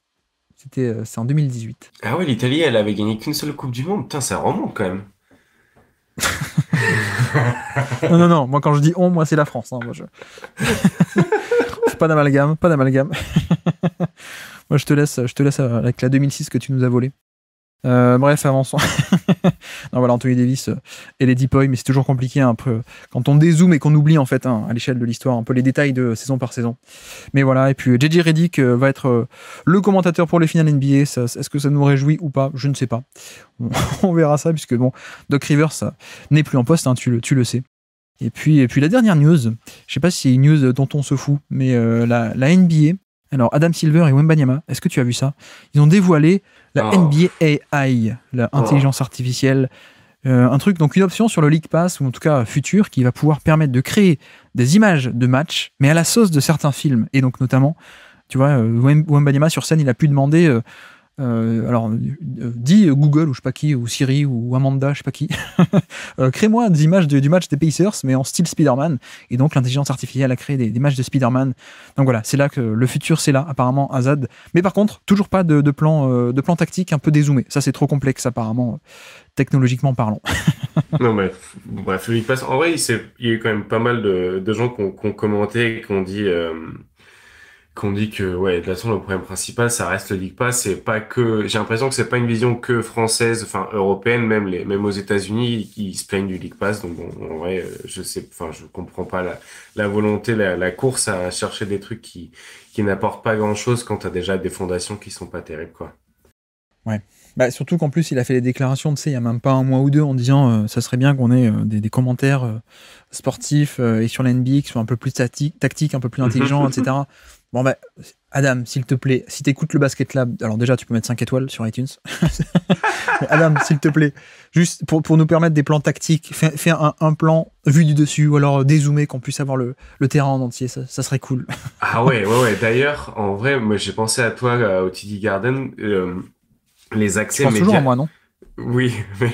C'était, euh, c'est en 2018. Ah ouais, l'Italie, elle avait gagné qu'une seule Coupe du Monde. Putain, un roman quand même. non, non, non, moi quand je dis on, moi c'est la France. Hein, pas d'amalgame, pas d'amalgame. moi je te laisse, je te laisse avec la 2006 que tu nous as volée. Euh, bref, avançons. non, voilà, Anthony Davis euh, et les Deep mais c'est toujours compliqué un hein, quand on dézoome et qu'on oublie en fait hein, à l'échelle de l'histoire un peu les détails de saison par saison. Mais voilà, et puis euh, JJ Reddick va être le commentateur pour les finales NBA. Est-ce que ça nous réjouit ou pas Je ne sais pas. on verra ça, puisque bon, Doc Rivers n'est plus en poste, hein, tu, le, tu le sais. Et puis, et puis la dernière news, je sais pas si c'est une news dont on se fout, mais la, NBA alors, Adam Silver et Nyama est-ce que tu as vu ça Ils ont dévoilé la oh. NBA AI, l'intelligence oh. artificielle. Euh, un truc, donc une option sur le League Pass, ou en tout cas futur, qui va pouvoir permettre de créer des images de matchs, mais à la sauce de certains films. Et donc notamment, tu vois, euh, Wembanyama sur scène, il a pu demander... Euh, euh, alors euh, dis Google ou je sais pas qui, ou Siri ou Amanda, je sais pas qui, euh, crée-moi des images du match des Pacers, mais en style Spider-Man. Et donc l'intelligence artificielle a créé des, images matchs de Spider-Man. Donc voilà, c'est là que le futur, c'est là, apparemment, Azad. Mais par contre, toujours pas de, plan, de plan tactique un peu dézoomé. Ça, c'est trop complexe, apparemment, technologiquement parlant. non, mais bref, il En vrai, il, y a quand même pas mal de, gens qui ont, commenté qui ont dit qu'on dit que ouais, de toute façon le problème principal ça reste le League Pass, c'est pas que j'ai l'impression que c'est pas une vision que française, enfin européenne, même les même aux États-Unis ils se plaignent du League Pass, donc bon, en vrai euh, je sais, enfin je comprends pas la, volonté, la, course à chercher des trucs qui qui n'apportent pas grand chose quand as déjà des fondations qui sont pas terribles quoi. Ouais. Bah, surtout qu'en plus, il a fait les déclarations, tu sais, il y a même pas un mois ou deux, en disant euh, ça serait bien qu'on ait euh, des, commentaires sportifs et sur l'NBA qui soient un peu plus tactiques, tactique, un peu plus intelligents, etc. Bon, ben, Adam, s'il te plaît, si t'écoutes le Basket Lab, alors déjà, tu peux mettre 5 étoiles sur iTunes. Adam, s'il te plaît, juste pour, pour, nous permettre des plans tactiques, fais, un, plan vu du dessus ou alors euh, dézoomer, qu'on puisse avoir le, terrain en entier, ça, serait cool. ah ouais, ouais, ouais. D'ailleurs, en vrai, moi, j'ai pensé à toi, euh, au TD Garden, euh, les accès médias. toujours moi, non Oui, mais.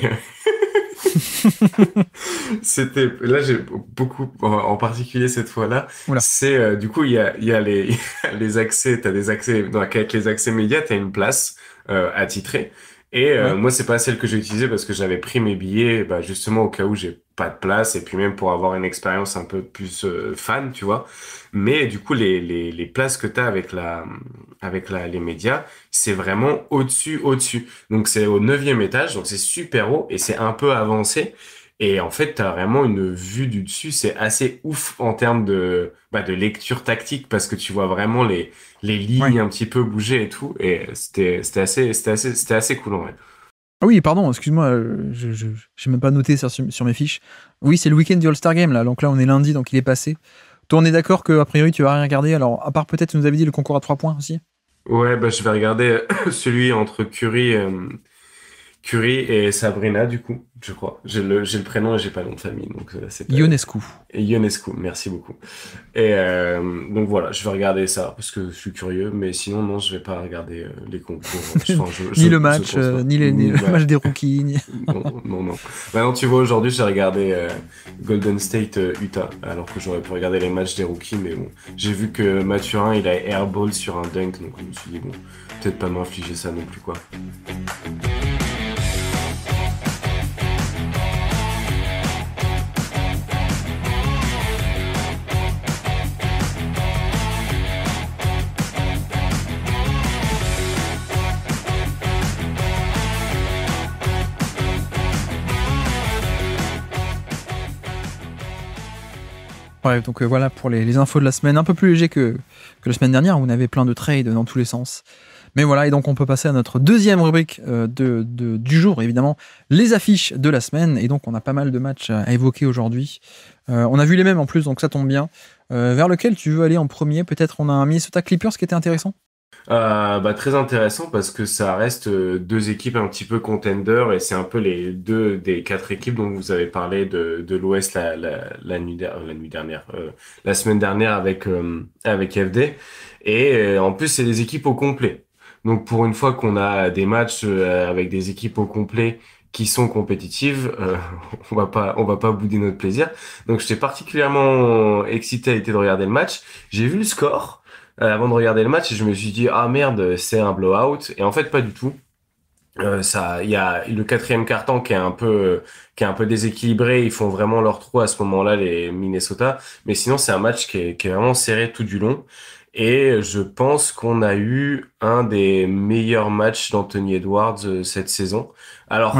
C'était là j'ai beaucoup en particulier cette fois-là. C'est euh, du coup il y a, y a les, les accès, t'as des accès donc avec les accès médias, as une place euh, attitrée et euh, moi, c'est pas celle que j'ai utilisée parce que j'avais pris mes billets bah, justement au cas où j'ai pas de place et puis même pour avoir une expérience un peu plus euh, fan, tu vois. Mais du coup, les, les, les places que tu as avec, la, avec la, les médias, c'est vraiment au-dessus, au-dessus. Donc c'est au neuvième étage, donc c'est super haut et c'est un peu avancé. Et en fait, tu as vraiment une vue du dessus. C'est assez ouf en termes de, bah, de lecture tactique parce que tu vois vraiment les, les lignes un petit peu bouger et tout. Et c'était assez, assez, assez cool en vrai. Ah oui, pardon, excuse-moi, euh, je n'ai même pas noté sur, sur mes fiches. Oui, c'est le week-end du All-Star Game, là. Donc là, on est lundi, donc il est passé. Toi, on est d'accord a priori, tu vas rien regarder. Alors, à part peut-être, tu nous avais dit le concours à trois points aussi Ouais, bah, je vais regarder celui entre Curry euh, Curie et Sabrina, du coup, je crois. J'ai le, prénom et j'ai pas le nom de famille, donc euh, c'est Ionescu. Et Ionescu, merci beaucoup. Et euh, donc voilà, je vais regarder ça parce que je suis curieux, mais sinon non, je vais pas regarder euh, les concours. ni le match, ni, les, le match des rookies. non, non, non. Maintenant tu vois, aujourd'hui j'ai regardé Golden State Utah, alors que j'aurais pu regarder les matchs des rookies, mais bon, j'ai vu que Mathurin il a airball sur un dunk, donc je me suis dit bon, peut-être pas m'infliger ça non plus quoi. Ouais, donc euh, voilà pour les, infos de la semaine, un peu plus léger que, que la semaine dernière où on avait plein de trades dans tous les sens. Mais voilà, et donc on peut passer à notre deuxième rubrique euh, de, du jour, évidemment, les affiches de la semaine. Et donc on a pas mal de matchs à évoquer aujourd'hui. Euh, on a vu les mêmes en plus, donc ça tombe bien. vers lequel tu veux aller en premier Peut-être on a un Minnesota Clippers qui était intéressant euh, bah, Très intéressant parce que ça reste euh, deux équipes un petit peu contenders et c'est un peu les deux des quatre équipes dont vous avez parlé de, de l'Ouest la, la, euh, nuit, dernière, la semaine dernière avec, avec FD. Et en plus, c'est des équipes au complet. Donc pour une fois qu'on a des matchs avec des équipes au complet qui sont compétitives, on va pas on va pas bouder notre plaisir. Donc j'étais particulièrement excité à été de regarder le match. J'ai vu le score euh, avant de regarder le match je me suis dit ah merde c'est un blowout et en fait pas du tout. Euh, ça, il y a le quatrième carton qui est un peu qui est un peu déséquilibré. Ils font vraiment leur trou à ce moment-là les Minnesota, mais sinon c'est un match qui est, qui est vraiment serré tout du long. Et je pense qu'on a eu un des meilleurs matchs d'Anthony Edwards euh, cette saison. Alors,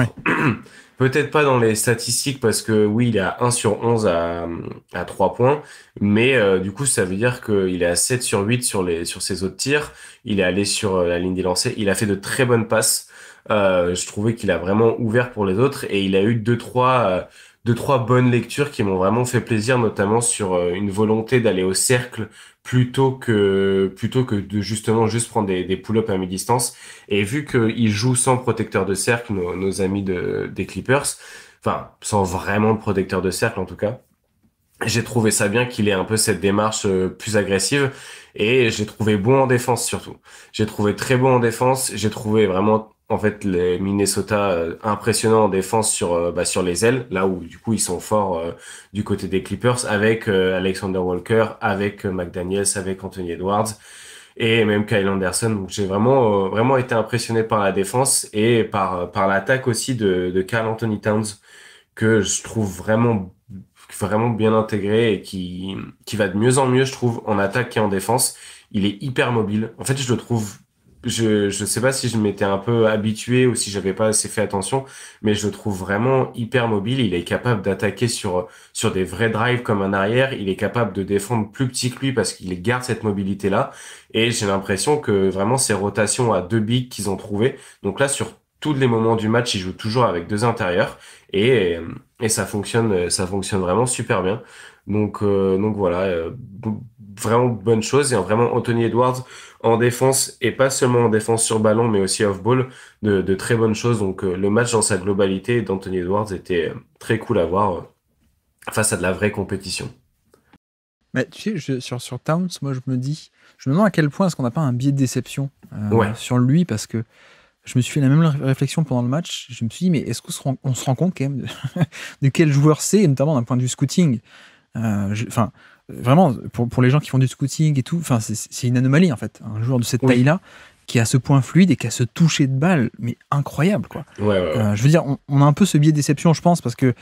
Peut-être pas dans les statistiques parce que oui, il est à 1 sur 11 à, à 3 points, mais euh, du coup, ça veut dire qu'il est à 7 sur 8 sur, les, sur ses autres tirs. Il est allé sur euh, la ligne des lancers. Il a fait de très bonnes passes. Euh, je trouvais qu'il a vraiment ouvert pour les autres et il a eu 2-3 trois bonnes lectures qui m'ont vraiment fait plaisir, notamment sur euh, une volonté d'aller au cercle plutôt que, plutôt que de justement juste prendre des, des pull-ups à mi-distance. Et vu qu'ils joue sans protecteur de cercle, nos, amis de, des Clippers, enfin, sans vraiment protecteur de cercle en tout cas, j'ai trouvé ça bien qu'il ait un peu cette démarche euh, plus agressive et j'ai trouvé bon en défense surtout. J'ai trouvé très bon en défense, j'ai trouvé vraiment en fait les Minnesota impressionnant euh, impressionnants en défense sur euh, bah, sur les ailes là où du coup ils sont forts euh, du côté des Clippers avec Alexander Walker avec McDaniels avec Anthony Edwards et même Kyle Anderson donc j'ai vraiment vraiment été impressionné par la défense et par par l'attaque aussi de de Carl Anthony Towns que je trouve vraiment vraiment bien intégré et qui qui va de mieux en mieux je trouve en attaque et en défense il est hyper mobile en fait je le trouve je je sais pas si je m'étais un peu habitué ou si j'avais pas assez fait attention, mais je le trouve vraiment hyper mobile. Il est capable d'attaquer sur sur des vrais drives comme un arrière. Il est capable de défendre plus petit que lui parce qu'il garde cette mobilité là. Et j'ai l'impression que vraiment ces rotations à deux bigs qu'ils ont trouvé. Donc là sur tous les moments du match, il joue toujours avec deux intérieurs et euh, et ça fonctionne ça fonctionne vraiment super bien. Donc euh, donc voilà euh, vraiment bonne chose et vraiment Anthony Edwards en défense et pas seulement en défense sur ballon, mais aussi off-ball, de, très bonnes choses. Donc euh, le match dans sa globalité d'Anthony Edwards était euh, très cool à voir euh, face à de la vraie compétition. Mais tu sais, sur, sur Towns, moi je me dis, je me demande à quel point est-ce qu'on n'a pas un biais de déception sur lui parce que je me suis fait la même réflexion pendant le match. Je me suis dit, mais est-ce qu'on se, rend compte quand même de, quel joueur c'est, notamment d'un point de vue scouting Enfin, vraiment, pour, pour, les gens qui font du scouting et tout, enfin, c'est une anomalie en fait. Un joueur de cette taille-là qui a ce point fluide et qui a ce toucher de balle, mais incroyable quoi. Ouais, ouais, euh, je veux dire, on, a un peu ce biais de déception, je pense, parce que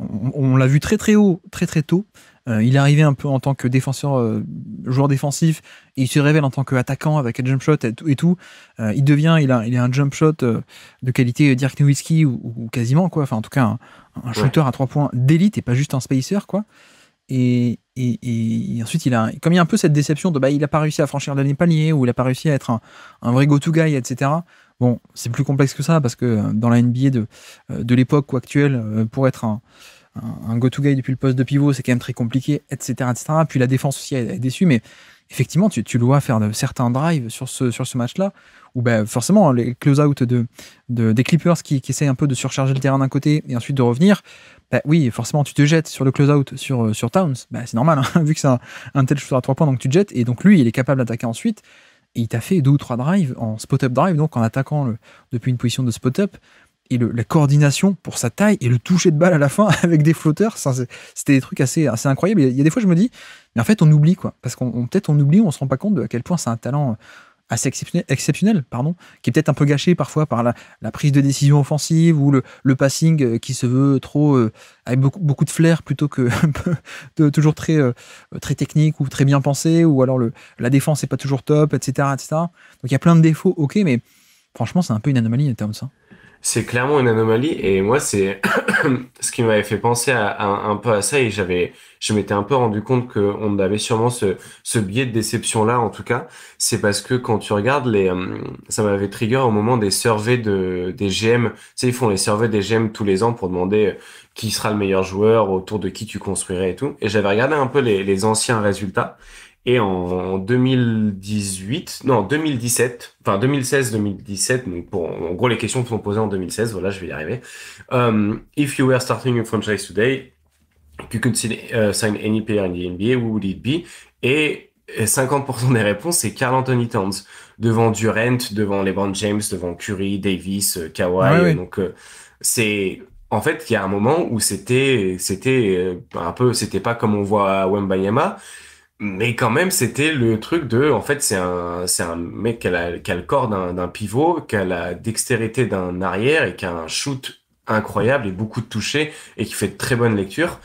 on, l'a vu très très haut, très très tôt. Euh, il est arrivé un peu en tant que défenseur, euh, joueur défensif, et il se révèle en tant qu'attaquant avec un jump shot et tout. il devient, il a, il un jump shot de qualité Dirk Nowitzki ou, ou, quasiment quoi. Enfin, en tout cas, un, un shooter à trois points d'élite et pas juste un spacer quoi. Et, et, et, ensuite, il a, comme il y a un peu cette déception de bah, il n'a pas réussi à franchir le dernier palier ou il n'a pas réussi à être un, un vrai go-to-guy, etc. Bon, c'est plus complexe que ça parce que euh, dans la NBA de, euh, de l'époque ou actuelle, euh, pour être un, un, go-to-guy depuis le poste de pivot, c'est quand même très compliqué, etc. etc. Puis la défense aussi est déçue, mais effectivement, tu, tu le vois faire de, certains drives sur ce, sur ce match-là ou ben, forcément hein, les close-out de, des Clippers qui, qui essaient un peu de surcharger le terrain d'un côté et ensuite de revenir, ben, oui, forcément tu te jettes sur le close-out sur, euh, sur Towns, ben, c'est normal, hein, vu que c'est un, tel shooter à trois points, donc tu te jettes, et donc lui il est capable d'attaquer ensuite. Et il t'a fait deux ou trois drives en spot-up drive, donc en attaquant depuis une position de spot-up et la coordination pour sa taille et le toucher de balle à la fin avec des flotteurs, c'était des trucs assez, assez incroyables. Il y a des fois, je me dis, mais en fait, on oublie quoi, parce qu'on peut-être on oublie, on se rend pas compte de à quel point c'est un talent euh, assez exceptionnel, pardon, qui est peut-être un peu gâché parfois par la, prise de décision offensive ou le, passing euh, qui se veut trop euh, avec beaucoup, de flair plutôt que toujours très, euh, très technique ou très bien pensé, ou alors le, la défense n'est pas toujours top, etc., etc. Donc il y a plein de défauts, ok, mais franchement, c'est un peu une anomalie, en de ça c'est clairement une anomalie et moi c'est ce qui m'avait fait penser un peu à ça et j'avais je m'étais un peu rendu compte que on avait sûrement ce, ce biais de déception là en tout cas c'est parce que quand tu regardes les euh, ça m'avait trigger au moment des surveys de des GM tu sais ils font les surveys des GM tous les ans pour demander euh, qui sera le meilleur joueur autour de qui tu construirais et tout et j'avais regardé un peu les, les anciens résultats et en 2018, non, 2017, enfin 2016-2017, donc pour, en gros les questions sont posées en 2016, voilà, je vais y arriver. Um, if you were starting a franchise today, you could uh, sign any player in the NBA, who would it be? Et 50% des réponses, c'est Carl Anthony Towns, devant Durant, devant LeBron James, devant Curry, Davis, euh, Kawhi. Donc euh, c'est en fait, il y a un moment où c'était, c'était euh, un peu, c'était pas comme on voit à Yama. Mais quand même, c'était le truc de, en fait, c'est un, c'est un mec qui a, qui a le corps d'un, d'un pivot, qui a la dextérité d'un arrière et qui a un shoot incroyable et beaucoup de touchés et qui fait de très bonnes lectures.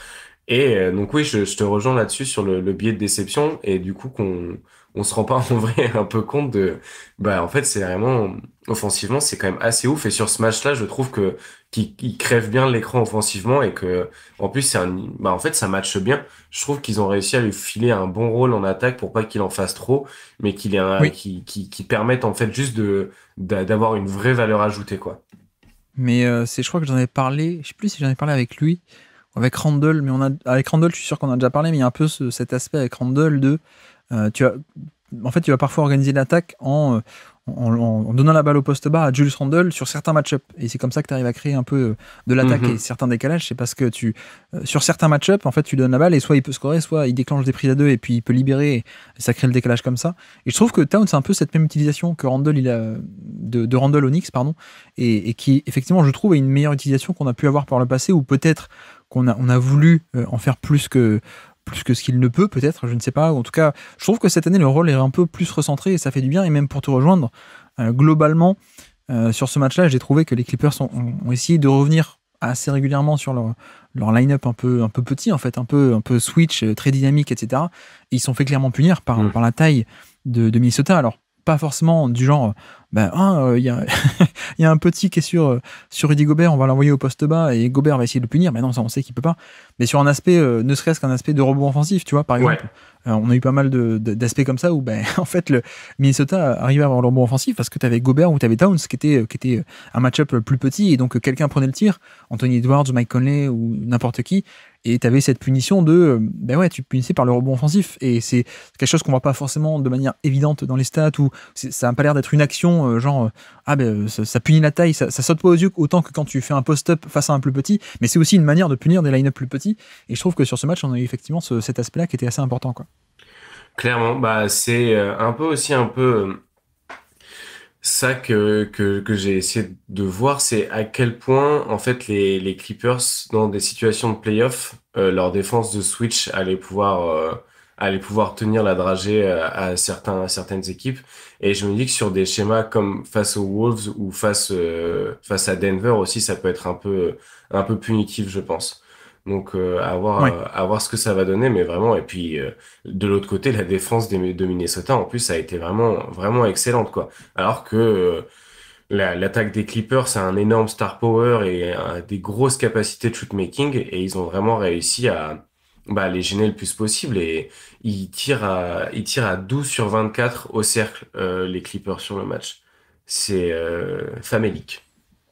Et euh, donc oui, je, je, te rejoins là-dessus sur le, le biais de déception et du coup qu'on on se rend pas en vrai un peu compte de bah en fait c'est vraiment offensivement c'est quand même assez ouf et sur ce match là je trouve que qu'ils bien l'écran offensivement et que en plus c'est bah, en fait ça matche bien je trouve qu'ils ont réussi à lui filer un bon rôle en attaque pour pas qu'il en fasse trop mais qu'il ait un qui, permette en fait juste de d'avoir une vraie valeur ajoutée quoi mais euh, c'est je crois que j'en ai parlé je sais plus si j'en ai parlé avec lui avec Randall mais on a avec Randall je suis sûr qu'on a déjà parlé mais il y a un peu cet aspect avec Randall de euh, tu as, en fait, tu vas parfois organiser l'attaque euh, en, donnant la balle au poste bas à Julius Randle sur certains match-ups. Et c'est comme ça que tu arrives à créer un peu euh, de l'attaque mhm. et certains décalages. C'est parce que tu, sur certains match-ups, en fait, tu donnes la balle et soit il peut scorer, soit il déclenche des prises à deux et puis il peut libérer ça crée le décalage comme ça. Et je trouve que Town c'est un peu cette même utilisation que Randle, de, Randle Onyx, pardon, et, qui, effectivement, je trouve, est une meilleure utilisation qu'on a pu avoir par le passé ou peut-être qu'on a, on a voulu en faire plus que plus que ce qu'il ne peut peut-être, je ne sais pas. En tout cas, je trouve que cette année, le rôle est un peu plus recentré et ça fait du bien. Et même pour te rejoindre, euh, globalement, euh, sur ce match-là, j'ai trouvé que les Clippers ont, essayé de revenir assez régulièrement sur leur, leur line-up un peu, un peu petit, en fait, un peu, un peu switch, euh, très dynamique, etc. ils sont fait clairement punir mm. par, la taille de, de Minnesota. Alors, pas forcément du genre, euh, ben, ah, euh, il y, a, un petit qui est sur, euh, sur Rudy Gobert, on va l'envoyer au poste bas et Gobert va essayer de le punir. Mais non, ça, on sait qu'il peut pas. Mais sur un aspect, ne serait-ce qu'un aspect de rebond offensif, tu vois, par exemple. on a eu pas mal d'aspects comme ça où, ben, en fait, le Minnesota arrivait à avoir le rebond offensif parce que tu avais Gobert ou tu avais Towns qui était, qui était un match-up plus petit et donc quelqu'un prenait le tir. Anthony Edwards, Mike Conley ou n'importe qui. Et tu avais cette punition de, euh, ben ouais, tu punissais par le rebond offensif. Et c'est quelque chose qu'on voit pas forcément de manière évidente dans les stats où ça n'a pas l'air d'être une action, euh, genre, euh, ah ben ça, punit la taille, ça, saute pas aux yeux autant que quand tu fais un post-up face à un plus petit. Mais c'est aussi une manière de punir des line-up plus petits. Et je trouve que sur ce match, on a eu effectivement ce, cet aspect-là qui était assez important, quoi. Clairement, bah, c'est un peu aussi un peu ça que, que, que j'ai essayé de voir, c'est à quel point, en fait, les, les Clippers, dans des situations de playoff, euh, leur défense de switch allait pouvoir, euh, allait pouvoir tenir la dragée euh, à, certains, certaines équipes. Et je me dis que sur des schémas comme face aux Wolves ou face, face à Denver aussi, ça peut être un peu, un peu punitif, je pense. Donc euh, euh, à, voir, ce que ça va donner, mais vraiment. Et puis euh, de l'autre côté, la défense de Minnesota, en plus, a été vraiment, vraiment excellente, quoi. Alors que l'attaque des Clippers c'est un énorme star power et des grosses capacités de shootmaking, et ils ont vraiment réussi à bah, les gêner le plus possible. Et ils tirent à, ils tirent à 12 sur 24 au cercle les Clippers sur le match. C'est famélique.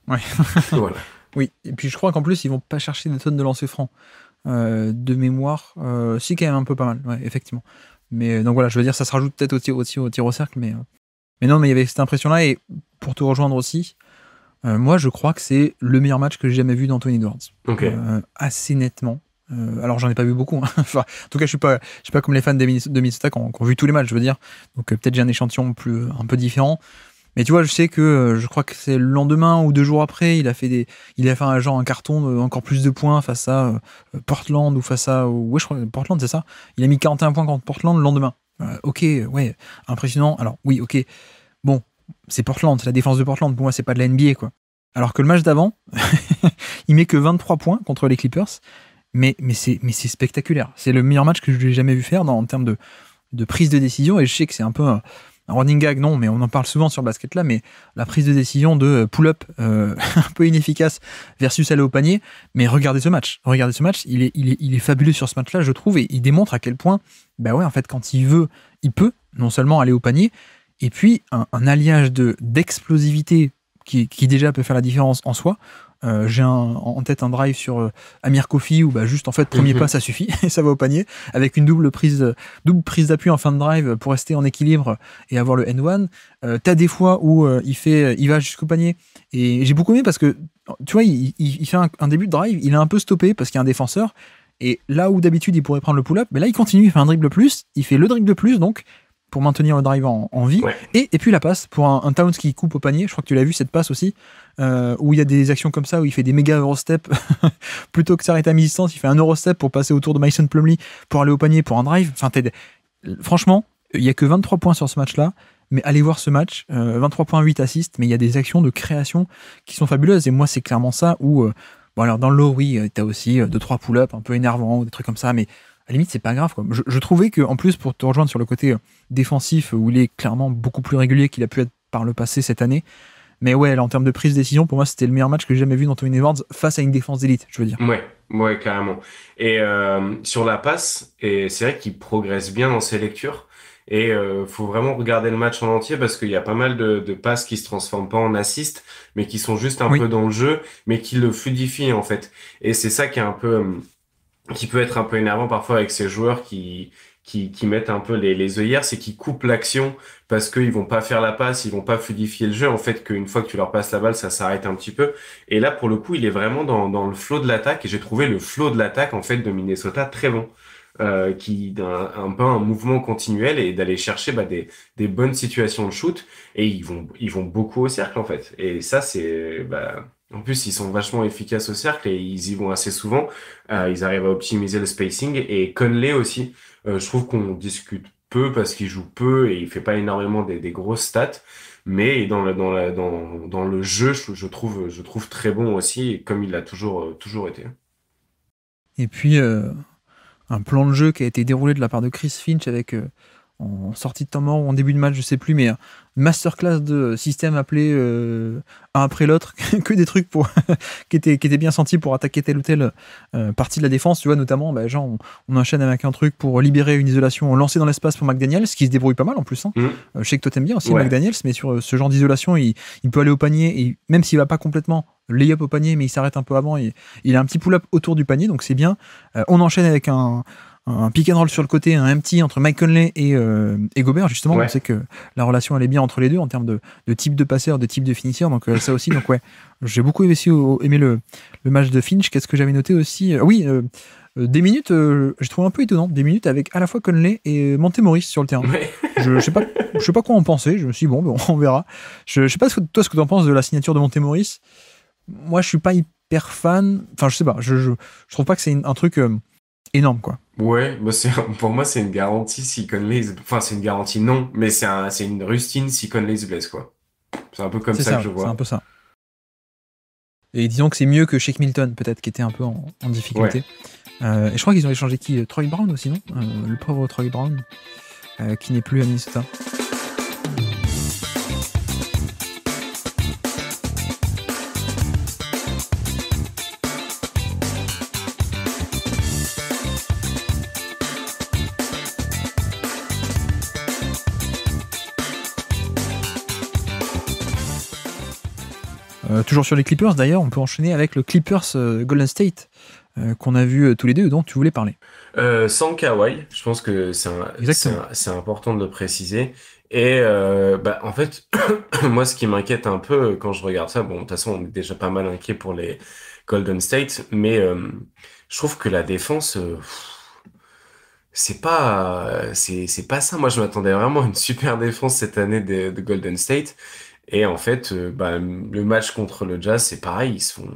Oui. voilà. Oui, et puis je crois qu'en plus, ils vont pas chercher des tonnes de lancers francs. Euh, de mémoire, C'est euh, si quand même un peu pas mal, effectivement. Mais euh, donc voilà, je veux dire, ça se rajoute peut-être aussi au, tir, au au cercle, mais, mais non, mais il y avait cette impression-là. Et pour te rejoindre aussi, moi je crois que c'est le meilleur match que j'ai jamais vu d'Anthony Edwards. assez nettement. alors j'en ai pas vu beaucoup. Hein. enfin, en tout cas, je suis pas, suis pas comme les fans de Minnesota, qui ont, vu tous les matchs, je veux dire. Donc peut-être j'ai un échantillon plus, un peu différent. Mais tu vois, je sais que euh, je crois que c'est le lendemain ou deux jours après, il a fait des, il a fait un genre un carton encore plus de points face à euh, Portland ou face à, ouais, je crois Portland, c'est ça. Il a mis 41 points contre Portland le lendemain. Euh, ok, ouais, impressionnant. Alors oui, ok, bon, c'est Portland, c'est la défense de Portland. Pour moi, c'est pas de la NBA quoi. Alors que le match d'avant, il met que 23 points contre les Clippers. Mais, mais c'est spectaculaire. C'est le meilleur match que je l'ai jamais vu faire en termes de, de prise de décision. Et je sais que c'est un peu un running gag, non, mais on en parle souvent sur basket là, mais la prise de décision de euh, pull-up euh, un peu inefficace versus aller au panier. Mais regardez ce match, regardez ce match, il est, fabuleux sur ce match-là, je trouve, et il démontre à quel point, bah ouais, en fait, quand il veut, il peut non seulement aller au panier, et puis un, alliage de d'explosivité qui déjà peut faire la différence en soi, euh, j'ai en tête un drive sur euh, Amir Kofi où bah, juste en fait premier mhm. pas ça suffit et ça va au panier avec une double prise double prise d'appui en fin de drive pour rester en équilibre et avoir le N1 euh, t'as des fois où euh, il fait il va jusqu'au panier et j'ai beaucoup aimé parce que tu vois il, fait un, début de drive il est un peu stoppé parce qu'il y a un défenseur et là où d'habitude il pourrait prendre le pull-up mais là il continue il fait un dribble plus il fait le dribble plus donc pour maintenir le drive en, vie et, puis la passe pour un, un Towns qui coupe au panier je crois que tu l'as vu cette passe aussi euh, où il y a des actions comme ça, où il fait des méga Eurostep, plutôt que s'arrêter à mi-distance, il fait un Eurostep pour passer autour de Mason Plumley, pour aller au panier, pour un drive. franchement, il n'y a que 23 points sur ce match-là. Mais allez voir ce match, 23.8 euh, assists, mais il y a des actions de création qui sont fabuleuses. Et moi, c'est clairement ça où, euh, bon, alors dans le low oui, t'as aussi 2-3 pull-ups un peu énervant ou des trucs comme ça, mais à la limite, c'est pas grave. Je, trouvais que, plus, pour te rejoindre sur le côté défensif, où il est clairement beaucoup plus régulier qu'il a pu être par le passé cette année, mais ouais, en termes de prise de décision, pour moi, c'était le meilleur match que j'ai jamais vu dans Tony Edwards face à une défense d'élite, je veux dire. Ouais, ouais, carrément. Et euh, sur la passe, et c'est vrai qu'il progresse bien dans ses lectures. Et il euh, faut vraiment regarder le match en entier parce qu'il y a pas mal de, passes qui se transforment pas en assist, mais qui sont juste un peu dans le jeu, mais qui le fluidifient en fait. Et c'est ça qui est un peu, euh, qui peut être un peu énervant parfois avec ces joueurs qui qui, qui, mettent un peu les, les œillères, c'est qu'ils coupent l'action parce qu'ils vont pas faire la passe, ils vont pas fluidifier le jeu. En fait, qu'une fois que tu leur passes la balle, ça s'arrête un petit peu. Et là, pour le coup, il est vraiment dans, dans le flot de l'attaque. Et j'ai trouvé le flot de l'attaque en fait de Minnesota très bon. Euh, qui d'un un peu un mouvement continuel et d'aller chercher bah, des, des bonnes situations de shoot et ils vont ils vont beaucoup au cercle en fait et ça c'est bah, en plus, ils sont vachement efficaces au cercle et ils y vont assez souvent. Euh, ils arrivent à optimiser le spacing. Et Conley aussi, euh, je trouve qu'on discute peu parce qu'il joue peu et il fait pas énormément des, grosses stats mais dans, dans, dans, le jeu, je, trouve, je trouve très bon aussi, comme il l'a toujours, euh, toujours été. Et puis, euh, un plan de jeu qui a été déroulé de la part de Chris Finch avec en sortie de temps mort ou en début de match, je sais plus, mais euh, masterclass de système appelé euh, un après l'autre, que des trucs pour qui, étaient, qui bien sentis pour attaquer telle ou telle euh, partie de la défense. Tu vois, notamment, bah, on, enchaîne avec un truc pour libérer une isolation lancée dans l'espace pour McDaniels, qui se débrouille pas mal en plus. Hein. Mmh. je sais que toi t'aimes bien aussi McDaniels, mais sur ce genre d'isolation, il, peut aller au panier, et même s'il va pas complètement lay-up au panier, mais il s'arrête un peu avant, et, il a un petit pull-up autour du panier, donc c'est bien. on enchaîne avec un, un pick and roll sur le côté, un empty entre Mike Conley et, euh, Gobert, justement. On sait que la relation elle est bien entre les deux en termes de, type de passeur, de type de finisseur. Donc euh, ça aussi, donc ouais, j'ai beaucoup aimé, le, match de Finch. Qu'est-ce que j'avais noté aussi euh, Oui, des minutes, je trouvé un peu étonnant, des minutes avec à la fois Conley et Monté Morris sur le terrain. Je, je, sais pas, sais pas quoi en penser. Je me suis dit, bon, ben, on verra. Je, ne sais pas toi ce que tu en penses de la signature de Monté Morris. Moi, je suis pas hyper fan. Enfin, je sais pas. Je, ne je trouve pas que c'est un truc énorme, quoi. Ouais, bah, pour moi, c'est une garantie si Conley, enfin, c'est une garantie non, mais c'est une rustine si Conley se blesse, quoi. C'est un peu comme ça, que je vois. C'est un peu ça. Et disons que c'est mieux que Shake Milton, peut-être, qui était un peu en, difficulté. Euh, et je crois qu'ils ont échangé qui euh, Troy Brown aussi, non euh, Le pauvre Troy Brown, qui n'est plus à Minnesota. Euh, toujours sur les Clippers d'ailleurs, on peut enchaîner avec le Clippers euh, Golden State euh, qu'on a vu tous les deux, dont tu voulais parler. sans Kawhi, je pense que c'est important de le préciser. Et bah, en fait, moi, ce qui m'inquiète un peu quand je regarde ça, bon, de toute façon, on est déjà pas mal inquiet pour les Golden State, mais je trouve que la défense, c'est pas, c'est, pas ça. Moi, je m'attendais vraiment à une super défense cette année de, de Golden State. Et en fait, euh, bah, le match contre le Jazz, c'est pareil, ils, sont,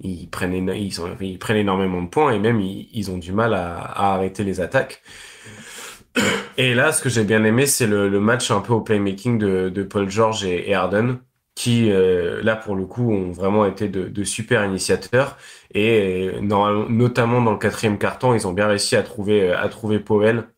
ils, prennent ils, prennent énormément de points et même ils, ont du mal à, arrêter les attaques. Et là, ce que j'ai bien aimé, c'est le, match un peu au playmaking de, Paul George et, Harden, qui, euh, là, pour le coup, ont vraiment été de, super initiateurs. Et euh, notamment dans le quatrième carton, ils ont bien réussi à trouver, à trouver Powell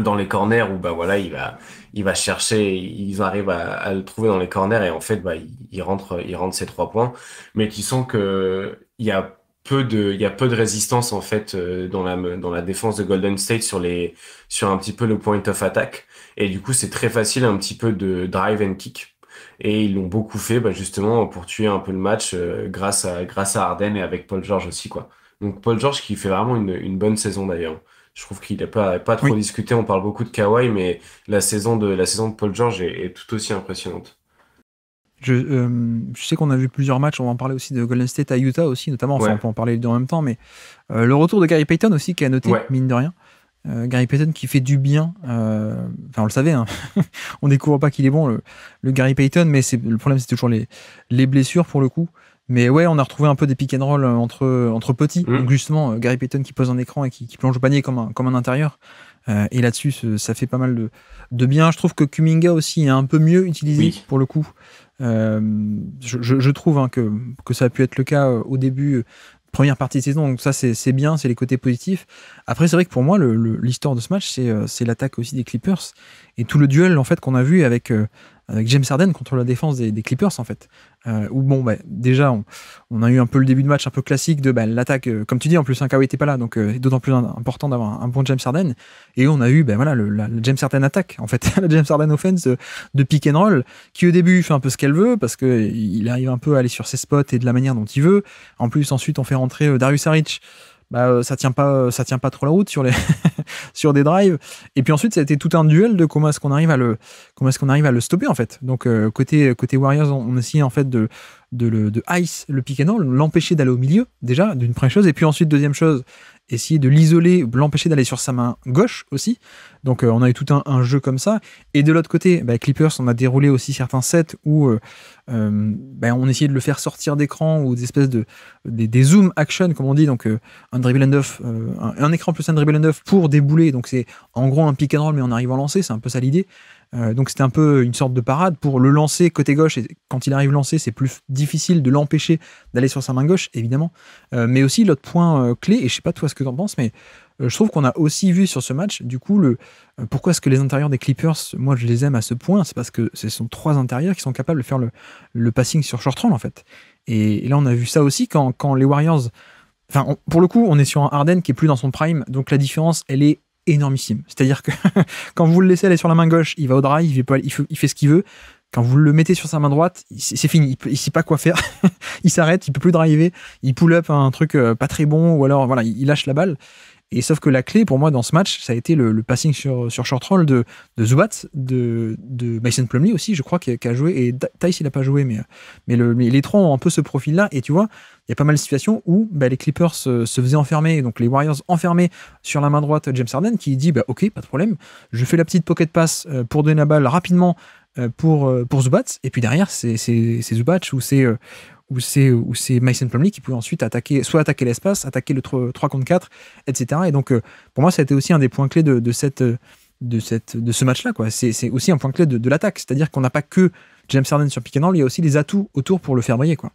dans les corners où bah voilà il va il va chercher, ils arrivent à, le trouver dans les corners et en fait, bah, il, rentre, il rentre ces trois points, mais qui sens que il y a peu de, il y a peu de résistance en fait euh, dans la dans la défense de Golden State sur les sur un petit peu le point of attack et du coup c'est très facile un petit peu de drive and kick et ils l'ont beaucoup fait bah, justement pour tuer un peu le match euh, grâce à grâce à Harden et avec Paul George aussi quoi. Donc Paul George qui fait vraiment une, une bonne saison d'ailleurs je trouve qu'il n'est pas, pas trop discuté. On parle beaucoup de Kawhi, mais la saison de, la saison de Paul George est, tout aussi impressionnante. Euh, je, sais qu'on a vu plusieurs matchs, on va en parler aussi de Golden State à Utah aussi, notamment, enfin on peut en parler les en même temps, mais euh, le retour de Gary Payton aussi qui a noté, mine de rien. Euh, Gary Payton qui fait du bien, enfin on le savait, on hein. on découvre pas qu'il est bon le, Gary Payton, mais le problème c'est toujours les, les blessures pour le coup. Mais ouais, on a retrouvé un peu des pick and roll euh, entre, euh, entre petits. Mmh. justement, euh, Gary Payton qui pose un écran et qui, qui plonge au panier comme un, comme un intérieur. Euh, et là-dessus, ça fait pas mal de, de bien. Je trouve que Kuminga aussi est un peu mieux utilisé pour le coup. Euh, je, je, trouve hein, que, que ça a pu être le cas au début, première partie de saison. Donc ça, c'est bien, c'est les côtés positifs. Après, c'est vrai que pour moi, l'histoire de ce match, c'est l'attaque aussi des Clippers et tout le duel en fait qu'on a vu avec avec James Harden contre la défense des, des Clippers en fait. Euh, où bon, bah, déjà on, a eu un peu le début de match un peu classique de bah, l'attaque, euh, comme tu dis en plus, un Kawhi n'était pas là, donc euh, d'autant plus important d'avoir un, bon James Harden. Et on a eu ben voilà le, la, James Harden attaque en fait, la James Harden offense de, pick and roll qui au début fait un peu ce qu'elle veut parce qu'il arrive un peu à aller sur ses spots et de la manière dont il veut. En plus ensuite on fait rentrer euh, Darius Saric bah, euh, ça tient pas euh, ça tient pas trop la route sur les sur des drives et puis ensuite ça a été tout un duel de comment est-ce qu'on arrive à le comment est-ce qu'on arrive à le stopper en fait donc euh, côté côté Warriors on, on, essayait en fait de de, le, de ice le pick l'empêcher d'aller au milieu déjà d'une première chose et puis ensuite deuxième chose essayer de l'isoler, l'empêcher d'aller sur sa main gauche aussi. Donc euh, on a eu tout un, jeu comme ça. Et de l'autre côté, bah, Clippers, on a déroulé aussi certains sets où euh, euh, bah, on essayait de le faire sortir d'écran ou des espèces de des, zoom action comme on dit. Donc un dribble and off, un, écran plus un dribble and off pour débouler. Donc c'est en gros un pick and roll mais en arrivant à lancer, c'est un peu ça l'idée. Euh, donc c'était un peu une sorte de parade pour le lancer côté gauche. Et quand il arrive lancé, c'est plus difficile de l'empêcher d'aller sur sa main gauche, évidemment. Euh, mais aussi l'autre point euh, clé, et je sais pas toi ce que tu en penses, mais je trouve qu'on a aussi vu sur ce match, du coup, le, pourquoi est-ce que les intérieurs des Clippers, moi je les aime à ce point, c'est parce que ce sont trois intérieurs qui sont capables de faire le, le passing sur short roll en fait. Et, là on a vu ça aussi quand, les Warriors, enfin pour le coup on est sur un Harden qui est plus dans son prime, donc la différence elle est énormissime. C'est-à-dire que quand vous le laissez aller sur la main gauche, il va au drive, il fait, ce qu'il veut. Quand vous le mettez sur sa main droite, c'est fini, il sait pas quoi faire. il s'arrête, il peut plus driver, il pull up un truc euh, pas très bon, ou alors voilà, il lâche la balle. Et sauf que la clé pour moi dans ce match, ça a été le, passing sur, short roll de, de Zubat, de, de Mason Plumley aussi, je crois, qui a, joué. Et Tice, il n'a pas joué, mais, mais, les trois ont un peu ce profil-là. Et tu vois, il y a pas mal de situations où bah, les Clippers se, se, faisaient enfermer, donc les Warriors enfermés sur la main droite, James Harden qui dit bah, Ok, pas de problème, je fais la petite pocket pass euh, pour donner la balle rapidement euh, pour, euh, pour Zubat. Et puis derrière, c'est Zubat ou c'est où c'est où c'est Mason Plumlee qui pouvait ensuite attaquer, soit attaquer l'espace, attaquer le 3, contre 4, etc. Et donc, euh, pour moi, ça a été aussi un des points clés de, de cette euh, de, cette, de ce match-là. Quoi. C'est, c'est aussi un point clé de, de l'attaque. C'est-à-dire qu'on n'a pas que James Harden sur pick and roll, il y a aussi les atouts autour pour le faire briller. Quoi.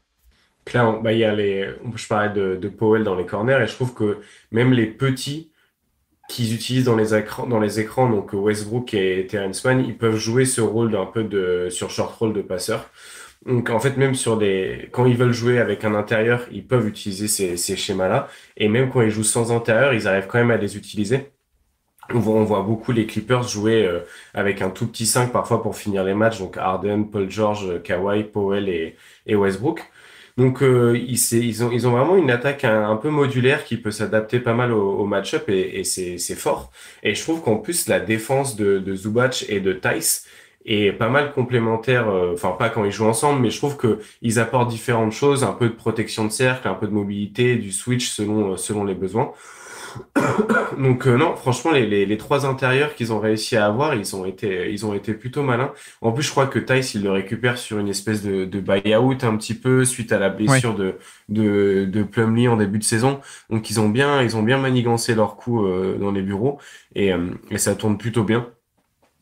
Clairement, bah, il y a les... je parlais de, Powell dans les corners et je trouve que même les petits qu'ils utilisent dans les, écrans, dans les écrans, donc Westbrook et Terrence Mann, ils peuvent jouer ce rôle d'un peu de sur short roll de passeur. Donc en fait, même sur des quand ils veulent jouer avec un intérieur, ils peuvent utiliser ces, ces schémas-là. Et même quand ils jouent sans intérieur, ils arrivent quand même à les utiliser. On voit, beaucoup les Clippers jouer euh, avec un tout petit 5 parfois pour finir les matchs. Donc Arden, Paul George, euh, Kawhi, Powell et, et Westbrook. Donc euh, ils, ils, ont, ils ont vraiment une attaque un, peu modulaire qui peut s'adapter pas mal au, au match-up et, et c'est fort. Et je trouve qu'en plus la défense de, de Zubac et de Tice, et pas mal complémentaires. Euh, enfin, pas quand ils jouent ensemble, mais je trouve que ils apportent différentes choses, un peu de protection de cercle, un peu de mobilité, du switch selon euh, selon les besoins. Donc euh, non, franchement, les, les, trois intérieurs qu'ils ont réussi à avoir, ils ont été, ils ont été plutôt malins. En plus, je crois que Tice, il le récupère sur une espèce de, de buy-out un petit peu suite à la blessure de, de, Plumlee en début de saison. Donc ils ont bien, ils ont bien manigancé leurs coups dans les bureaux et, et ça tourne plutôt bien.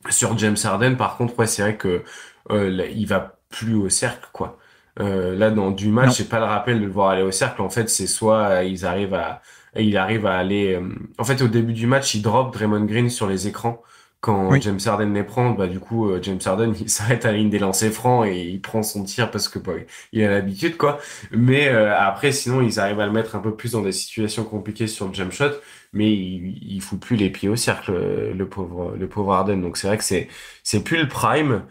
Sur James Harden, par contre, ouais, c'est vrai que euh, il va plus au cercle, quoi. Euh, là, dans du match, j'ai pas le rappel de le voir aller au cercle. En fait, c'est soit euh, ils arrivent à, il arrive à aller. Euh, en fait, au début du match, il drop Draymond Green sur les écrans. Quand James Harden les prend, bah, du coup, euh, James Harden, il s'arrête à la ligne des lancers francs et il prend son tir parce que bah, il a l'habitude, quoi. Mais euh, après, sinon, ils arrivent à le mettre un peu plus dans des situations compliquées sur le jump shot, mais il, il fout plus les pieds au cercle, euh, le pauvre, le pauvre Harden. Donc c'est vrai que c'est, c'est plus le prime.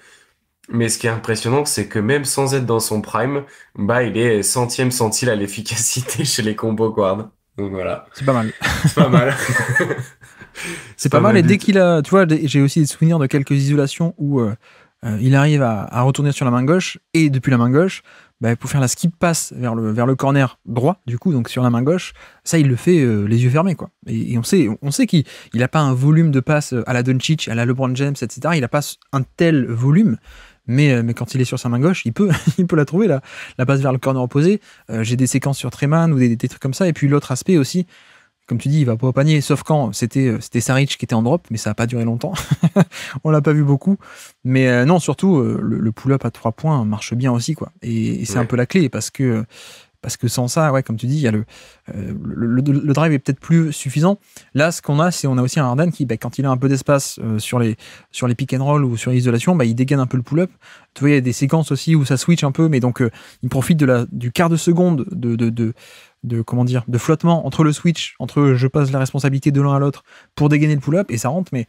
Mais ce qui est impressionnant, c'est que même sans être dans son prime, bah, il est centième centile à l'efficacité chez les combo guards. Donc voilà. C'est pas mal. C'est pas mal. C'est pas, mal. Et dès qu'il a, tu vois, j'ai aussi des souvenirs de quelques isolations où euh, euh, il arrive à, retourner sur la main gauche et depuis la main gauche, bah, pour faire la skip pass vers le, vers le corner droit, du coup, donc sur la main gauche, ça il le fait euh, les yeux fermés, quoi. Et, on sait, on sait qu'il n'a pas un volume de passe à la Doncic, à la LeBron James, etc. Il n'a pas un tel volume. Mais, mais, quand il est sur sa main gauche, il peut, il peut la trouver, la, la passe vers le corner opposé. J'ai des séquences sur Treman ou des, trucs comme ça. Et puis l'autre aspect aussi, comme tu dis, il va pas au panier. Sauf quand c'était euh, c'était Saric qui était en drop, mais ça n'a pas duré longtemps. on l'a pas vu beaucoup. Mais euh, non, surtout euh, le, pull-up à trois points marche bien aussi quoi. Et, c'est un peu la clé parce que parce que sans ça, ouais, comme tu dis, il y a le, le, drive est peut-être plus suffisant. Là, ce qu'on a, c'est on a aussi un Harden qui, bah, quand il a un peu d'espace sur les sur les pick and roll ou sur l'isolation, bah, il dégaine un peu le pull-up. Tu vois, il y a des séquences aussi où ça switch un peu, mais donc il profite de la du quart de seconde de, de de comment dire de flottement entre le switch, entre je passe la responsabilité de l'un à l'autre pour dégainer le pull-up et ça rentre. Mais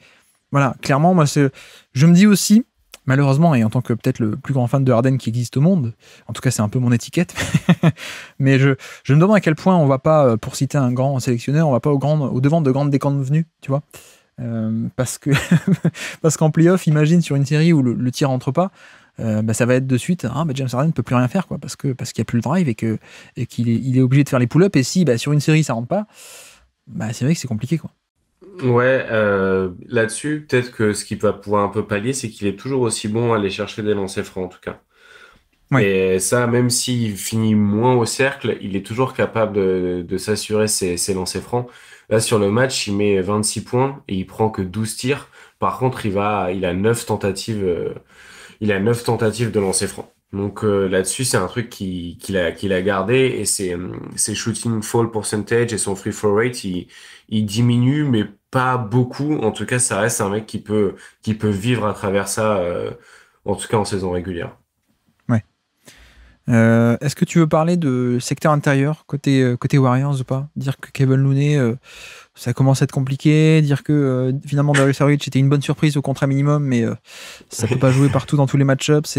voilà, clairement, moi, je me dis aussi, malheureusement, et en tant que peut-être le plus grand fan de Harden qui existe au monde, en tout cas c'est un peu mon étiquette, mais je, me demande à quel point on va pas, euh, pour citer un grand sélectionneur, on va pas au, grand, au devant de grandes déconvenues, tu vois. Euh, parce que parce qu'en playoff, imagine sur une série où le, tir rentre pas, euh, bah, ça va être de suite, hein, James Harden ne peut plus rien faire, quoi, parce qu'il parce qu'il n'y a plus le drive et qu'il et qu'il est, il est obligé de faire les pull-ups. Et si bah, sur une série, ça rentre pas, bah, c'est vrai que c'est compliqué. quoi. Ouais, euh, là-dessus, peut-être que ce qu'il va pouvoir un peu pallier, c'est qu'il est toujours aussi bon à aller chercher des lancers francs, en tout cas. ouais Et ça, même s'il finit moins au cercle, il est toujours capable de, s'assurer ses, ses lancers francs. Là, sur le match, il met 26 points et il prend que 12 tirs. Par contre, il, va, il a 9 tentatives euh, il a neuf tentatives de lancer franc. Donc euh, là-dessus, c'est un truc qu'il qui a, qui gardé et ses, ses, shooting fall percentage et son free throw rate, il, il, diminue, mais pas beaucoup. En tout cas, ça reste un mec qui peut, qui peut vivre à travers ça, euh, en tout cas en saison régulière. Euh, est-ce que tu veux parler de secteur intérieur côté, euh, côté Warriors ou pas Dire que Kevin Looney, euh, ça commence à être compliqué, dire que finalement Darius Sarwich était une bonne surprise au contrat minimum, mais ça peut pas jouer partout dans tous les match-ups.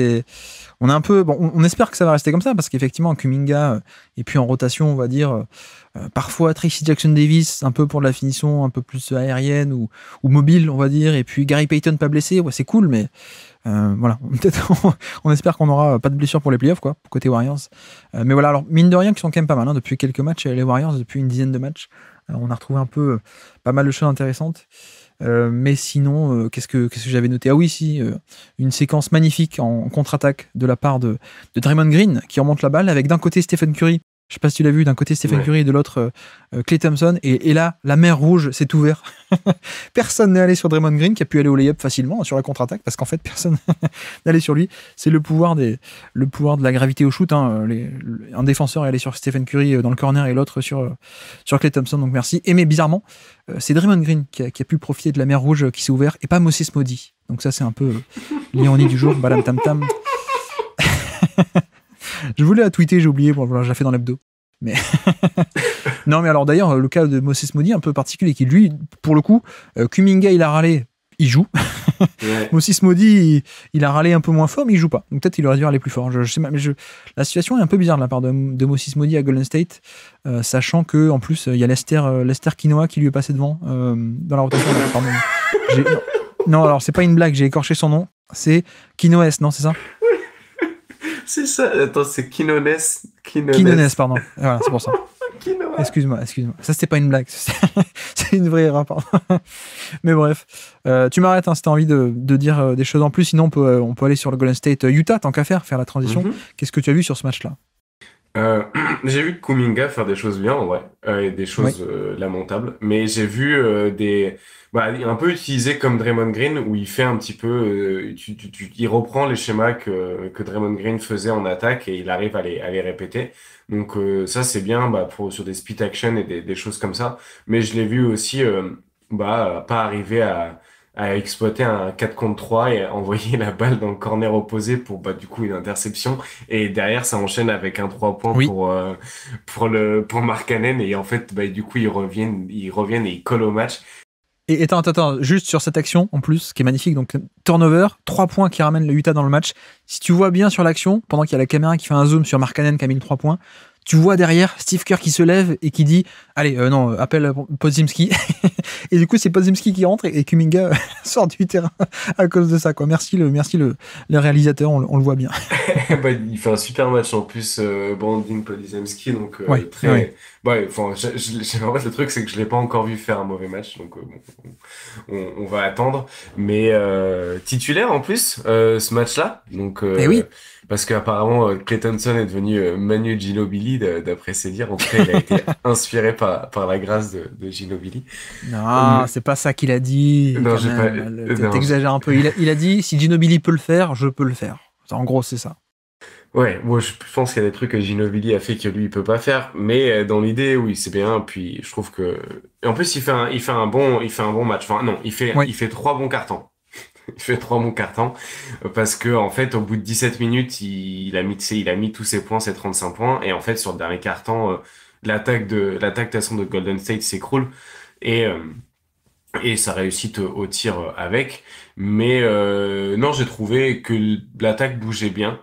on un peu, bon, on, espère que ça va rester comme ça parce qu'effectivement Kuminga et puis en rotation, on va dire parfois Tracy Jackson Davis un peu pour de la finition un peu plus aérienne ou, ou mobile, on va dire, et puis Gary Payton pas blessé, ouais c'est cool, mais euh, voilà, peut-être on, espère qu'on n'aura pas de blessure pour les playoffs, quoi, côté Warriors. Euh, mais voilà, alors mine de rien, qui sont quand même pas mal. Hein, depuis quelques matchs, euh, les Warriors, depuis une dizaine de matchs, on a retrouvé un peu pas mal de choses intéressantes. mais sinon, qu'est-ce que, qu'est-ce que j'avais noté Ah oui, si, une séquence magnifique en contre-attaque de la part de, de Draymond Green qui remonte la balle avec d'un côté Stephen Curry je sais pas si tu l'as vu, d'un côté Stephen Curry et de l'autre Clay euh, euh, Thompson. Et, là, la mer rouge s'est ouverte. personne n'est allé sur Draymond Green qui a pu aller au lay-up facilement hein, sur la contre-attaque parce qu'en fait, personne allé sur lui. C'est le pouvoir des, le pouvoir de la gravité au shoot. Hein. un défenseur est allé sur Stephen Curry euh, dans le corner et l'autre sur, sur Clay Thompson. Donc merci. Et mais bizarrement, c'est Draymond Green qui a, pu profiter de la mer rouge qui s'est ouverte et pas Moses Maudit. Donc ça, c'est un peu l'ironie du jour. Balam tam tam. Je voulais la tweeter, j'ai oublié. Bon, voilà, je la fais dans l'hebdo. Mais non, mais alors d'ailleurs, le cas de Moses Modi, un peu particulier, qui lui, pour le coup, euh, Kuminga, il a râlé, il joue. Moses Modi, il, a râlé un peu moins fort, mais il joue pas. Donc peut-être il aurait dû râler plus fort. Je, sais la situation est un peu bizarre de la part de, de Moses Modi à Golden State, euh, sachant que en plus, il y a Lester, euh, Lester Quinoa qui lui est passé devant dans la rotation. non, alors c'est pas une blague, j'ai écorché son nom. C'est Quinoa S, non, c'est ça c'est ça. Attends, c'est Kinones. Kinones. pardon. Voilà, c'est pour ça. excuse-moi, excuse-moi. Ça, c'était pas une blague. c'est une vraie erreur, pardon. Mais bref. Euh, tu m'arrêtes hein, si t'as envie de, dire euh, des choses en plus. Sinon, on peut, euh, aller sur le Golden State Utah, tant qu'à faire, faire la transition. Mhm. Qu'est-ce que tu as vu sur ce match-là euh, j'ai vu Kuminga faire des choses bien, ouais, euh, et des choses euh, lamentables. Mais j'ai vu des, bah, un peu utilisé comme Draymond Green, où il fait un petit peu, tu, tu, tu, il reprend les schémas que, que Draymond Green faisait en attaque et il arrive à les, à les répéter. Donc ça c'est bien, bah, pour sur des speed action et des, des choses comme ça. Mais je l'ai vu aussi, bah, pas arriver à à exploiter un 4 contre 3 et à envoyer la balle dans le corner opposé pour bah, du coup une interception et derrière ça enchaîne avec un 3 points pour euh, pour le pour Markkanen et en fait bah, du coup ils reviennent ils reviennent et ils collent au match et attends, attends, juste sur cette action en plus, qui est magnifique, donc turnover, 3 points qui ramènent le Utah dans le match. Si tu vois bien sur l'action, pendant qu'il y a la caméra qui fait un zoom sur Markkanen qui a mis le 3 points, tu vois derrière Steve Kerr qui se lève et qui dit Allez, euh, non, appelle Podzimski. et du coup, c'est Podzimski qui rentre et, Kuminga sort du terrain à cause de ça. Quoi. Merci, le, merci le, réalisateur, on, le voit bien. Bah, il fait un super match en plus, Branding euh, Brandon Podzimski. Donc, euh, très. Ouais. Bah, le truc, c'est que je ne l'ai pas encore vu faire un mauvais match. Donc, on, va attendre. Mais titulaire en plus, ce match-là. Donc, eh oui. Parce qu'apparemment, euh, Claytonson est devenu euh, Manu Ginobili, d'après ses dires. En fait, il a été inspiré par, la grâce de, Ginobili. Non, hum. c'est pas ça qu'il a dit. Non, euh, exagères un peu. Il a, dit si Ginobili peut le faire, je peux le faire. En gros, c'est ça. Ouais, moi je pense qu'il y a des trucs que Ginobili a fait que lui il peut pas faire, mais dans l'idée oui c'est bien. Puis je trouve que en plus il fait un, il fait un bon il fait un bon match. Enfin non, il fait il fait trois bons cartons fait trois mon carton parce que en fait au bout de 17 minutes il, a mis tous ses points ses 35 points et en fait sur le dernier carton euh, l'attaque de l'attaque de Golden State s'écroule et ça euh, et réussite euh, au tir avec mais non j'ai trouvé que l'attaque bougeait bien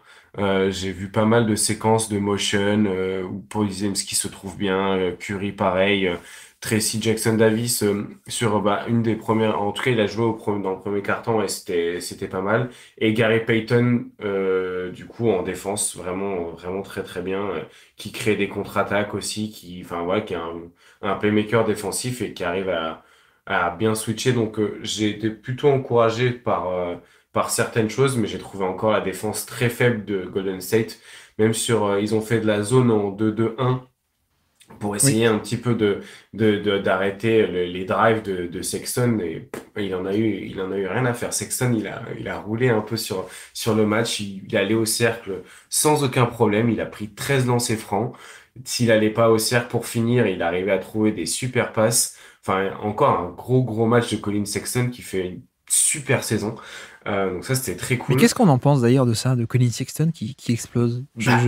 j'ai vu pas mal de séquences de motion où Paul qui se trouve bien Curry pareil Tracy Jackson Davis euh, sur bah, une des premières. En tout cas, il a joué au dans le premier carton et c'était c'était pas mal. Et Gary Payton, euh, du coup, en défense, vraiment vraiment très très bien, euh, qui crée des contre-attaques aussi, qui enfin ouais, qui est un, un playmaker défensif et qui arrive à à bien switcher. Donc j'ai été plutôt encouragé par, par certaines choses, mais j'ai trouvé encore la défense très faible de Golden State. Même sur, ils ont fait de la zone en 2-2-1 pour essayer un petit peu de, d'arrêter les drives de, Sexton et il en a eu il en a eu rien à faire Sexton il a il a roulé un peu sur sur le match il, est allait au cercle sans aucun problème il a pris 13 lancers francs s'il allait pas au cercle pour finir il arrivait à trouver des super passes enfin encore un gros gros match de Colin Sexton qui fait une super saison euh, donc ça c'était très cool mais qu'est-ce qu'on en pense d'ailleurs de ça de Colin Sexton qui, explose je, bah,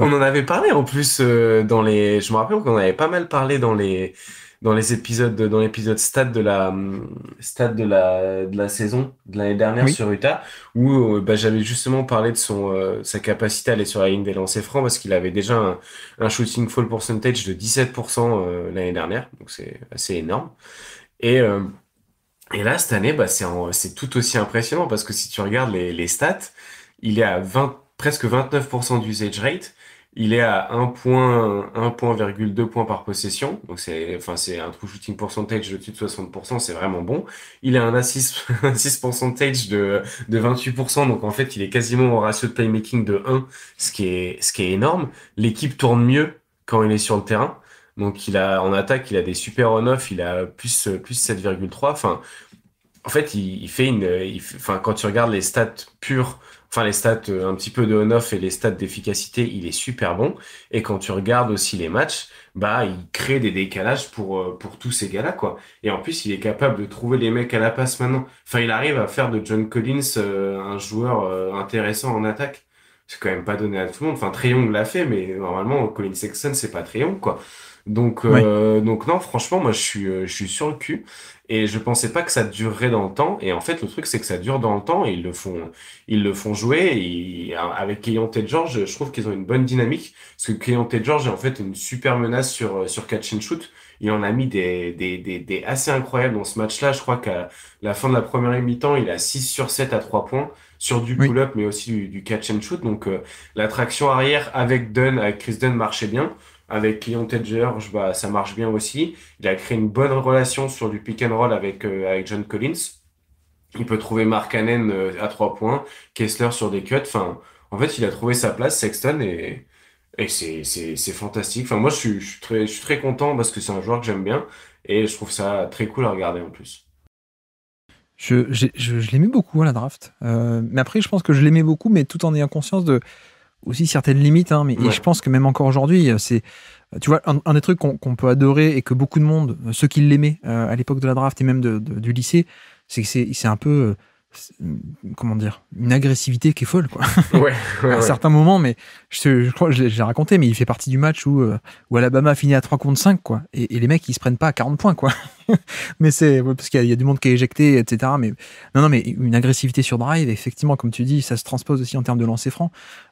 on en avait parlé en plus euh, dans les. Je me rappelle qu'on avait pas mal parlé dans les dans les épisodes dans l'épisode stats de la stade de la de la saison de l'année dernière sur Utah où euh, bah, j'avais justement parlé de son euh, sa capacité à aller sur la ligne des lancers francs parce qu'il avait déjà un, un, shooting fall percentage de 17% l'année dernière donc c'est assez énorme et et là cette année bah c'est c'est tout aussi impressionnant parce que si tu regardes les les stats il est à 20 presque 29% d'usage rate. Il est à 1,2 point, points par possession. Donc c'est, enfin, c'est un true shooting percentage de dessus de 60%, c'est vraiment bon. Il a un assist, assist percentage de, 28%. Donc en fait, il est quasiment au ratio de playmaking de 1, ce qui est, ce qui est énorme. L'équipe tourne mieux quand il est sur le terrain. Donc il a, en attaque, il a des super on-off, il a plus, plus 7,3. Enfin, en fait, il, fait une, enfin, quand tu regardes les stats pures enfin les stats euh, un petit peu de on-off et les stats d'efficacité, il est super bon. Et quand tu regardes aussi les matchs, bah il crée des décalages pour euh, pour tous ces gars-là quoi. Et en plus, il est capable de trouver les mecs à la passe maintenant. Enfin, il arrive à faire de John Collins euh, un joueur intéressant en attaque. C'est quand même pas donné à tout le monde. Enfin, Triangle l'a fait, mais normalement Collins Sexton c'est pas Triangle quoi. Donc, euh, donc non, franchement, moi, je suis, euh, je suis sur le cul. Et je pensais pas que ça durerait dans le temps. Et en fait, le truc, c'est que ça dure dans le temps. Et ils le font, ils le font jouer. avec Keyon et George, je trouve qu'ils ont une bonne dynamique. Parce que Keyon et George est en fait une super menace sur, euh, sur catch and shoot. Il en a mis des, des, des, assez incroyables dans ce match-là. Je crois qu'à la fin de la première mi-temps, il a 6 sur 7 à 3 points sur du pull-up, mais aussi du, catch and shoot. Donc, euh, l'attraction arrière avec Dunn, avec Chris Dunn marchait bien. Avec Leon Tedger, ça marche bien aussi. Il a créé une bonne relation sur du pick and roll avec, euh, avec John Collins. Il peut trouver Mark Cannon euh, à trois points, Kessler sur des cuts. Enfin, en fait, il a trouvé sa place, Sexton, et, c'est fantastique. Enfin, moi, je suis, je suis, très, content parce que c'est un joueur que j'aime bien et je trouve ça très cool à regarder en plus. Je, l'aimais beaucoup à la draft. Euh, mais après, je pense que je l'aimais beaucoup, mais tout en ayant conscience de aussi certaines limites, hein, mais et je pense que même encore aujourd'hui, euh, c'est euh, tu vois, un, des trucs qu'on peut adorer et que beaucoup de monde, euh, ceux qui l'aimaient à l'époque de la draft et même du lycée, c'est que c'est un peu, mm, comment dire, une agressivité qui est folle, quoi. à certains moments, mais je, crois j'ai raconté, mais il fait partie du match où, où Alabama finit à 3 contre 5, quoi. Et, et les mecs, ils se prennent pas à 40 points, quoi. mais c'est parce qu'il y, a du monde qui est éjecté, etc. Mais non, non, mais une agressivité sur drive, effectivement, comme tu dis, ça se transpose aussi en termes de lancer franc.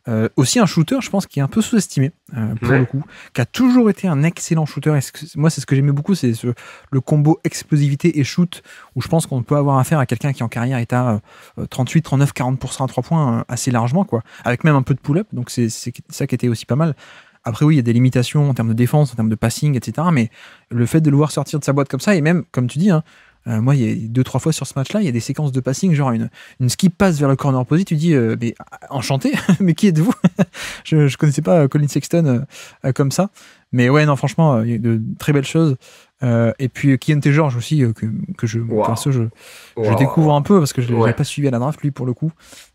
Euh, aussi un shooter, je pense, qui est un peu sous-estimé euh, pour le coup, qui a toujours été un excellent shooter. que, moi, c'est ce que j'aimais beaucoup, c'est le combo explosivité et shoot, où je pense qu'on peut avoir affaire à quelqu'un qui en carrière est à 38, 39, 40% à 3 points euh, assez largement, quoi, avec même un peu de pull-up. Donc c'est ça qui était aussi pas mal. Après, oui, il y a des limitations en termes de défense, en termes de passing, etc. Mais le fait de le voir sortir de sa boîte comme ça, et même, comme tu dis, hein, euh, moi, il y a deux, trois fois sur ce match-là, il y a des séquences de passing, genre une, une skip passe vers le corner opposé, tu dis, euh, mais ah, enchanté, mais qui êtes-vous Je ne connaissais pas euh, Colin Sexton comme ça. Mais ouais, non, franchement, il y a de très belles choses. et puis Kian T. Georges aussi, que, que, je, je, je, découvre un peu parce que je ne pas suivi à la draft, lui, pour le coup,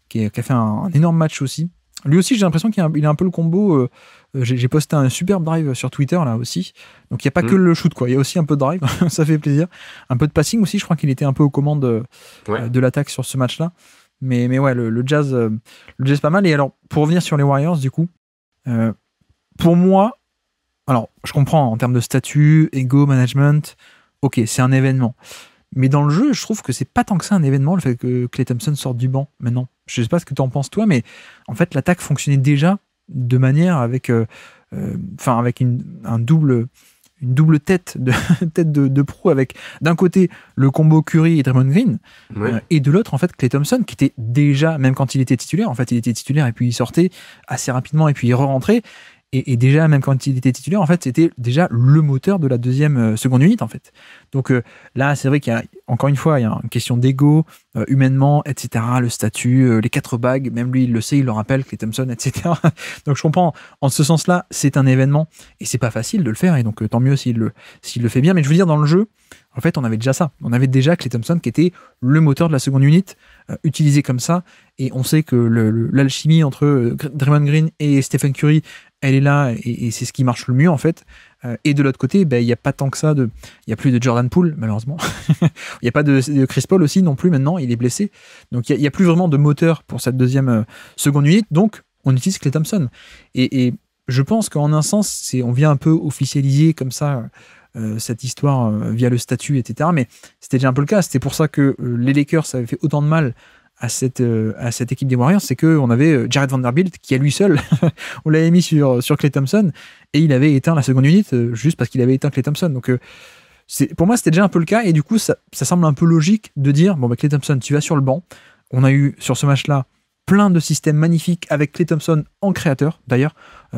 qui, a fait un, énorme match aussi. Lui aussi, j'ai l'impression qu'il a, un peu le combo euh, j'ai posté un superbe drive sur Twitter là aussi. Donc il n'y a pas mm. que le shoot, quoi. Il y a aussi un peu de drive, ça fait plaisir. Un peu de passing aussi, je crois qu'il était un peu aux commandes euh, de l'attaque sur ce match-là. Mais, mais ouais, le, jazz, le jazz euh, pas mal. Et alors, pour revenir sur les Warriors, du coup, pour moi, alors je comprends en termes de statut, ego, management, ok, c'est un événement. Mais dans le jeu, je trouve que c'est pas tant que ça un événement le fait que Clay Thompson sorte du banc maintenant. Je sais pas ce que tu en penses toi, mais en fait l'attaque fonctionnait déjà de manière avec, euh, euh, enfin avec une, un double, une double tête de tête de, proue avec d'un côté le combo Curry et Draymond Green euh, et de l'autre en fait Clay Thompson qui était déjà même quand il était titulaire en fait il était titulaire et puis il sortait assez rapidement et puis il re-rentrait et, déjà, même quand il était titulaire, en fait, c'était déjà le moteur de la deuxième euh, seconde unité, en fait. Donc euh, là, c'est vrai qu'il y a, encore une fois, il y a une question d'ego, euh, humainement, etc., le statut, les quatre bagues, même lui, il le sait, il le rappelle, Clay Thompson, etc. donc je comprends, en ce sens-là, c'est un événement, et c'est pas facile de le faire, et donc tant mieux s'il le, s'il le fait bien. Mais je veux dire, dans le jeu, en fait, on avait déjà ça. On avait déjà Clay Thompson qui était le moteur de la seconde unité, utilisé comme ça, et on sait que l'alchimie entre Draymond Green et Stephen Curry elle est là et, c'est ce qui marche le mieux en fait. Euh, et de l'autre côté, ben, il n'y a pas tant que ça de. Il n'y a plus de Jordan Poole, malheureusement. Il n'y a pas de, Chris Paul aussi non plus maintenant, il est blessé. Donc il n'y a, plus vraiment de moteur pour cette deuxième euh, seconde unité. Donc on utilise Clay Thompson. Et, je pense qu'en un sens, c'est on vient un peu officialiser comme ça. Euh, cette histoire via le statut, etc. Mais c'était déjà un peu le cas. C'était pour ça que les Lakers avaient fait autant de mal euh, à cette, équipe des Warriors, c'est qu'on avait euh, Jared Vanderbilt qui, à lui seul, on l'avait mis sur, sur Clay Thompson et il avait éteint la seconde unité euh, juste parce qu'il avait éteint Clay Thompson. Donc, pour moi, c'était déjà un peu le cas et du coup, ça, semble un peu logique de dire bon, Clay bah, Thompson, tu vas sur le banc. On a eu sur ce match-là plein de systèmes magnifiques avec Clay Thompson en créateur, d'ailleurs,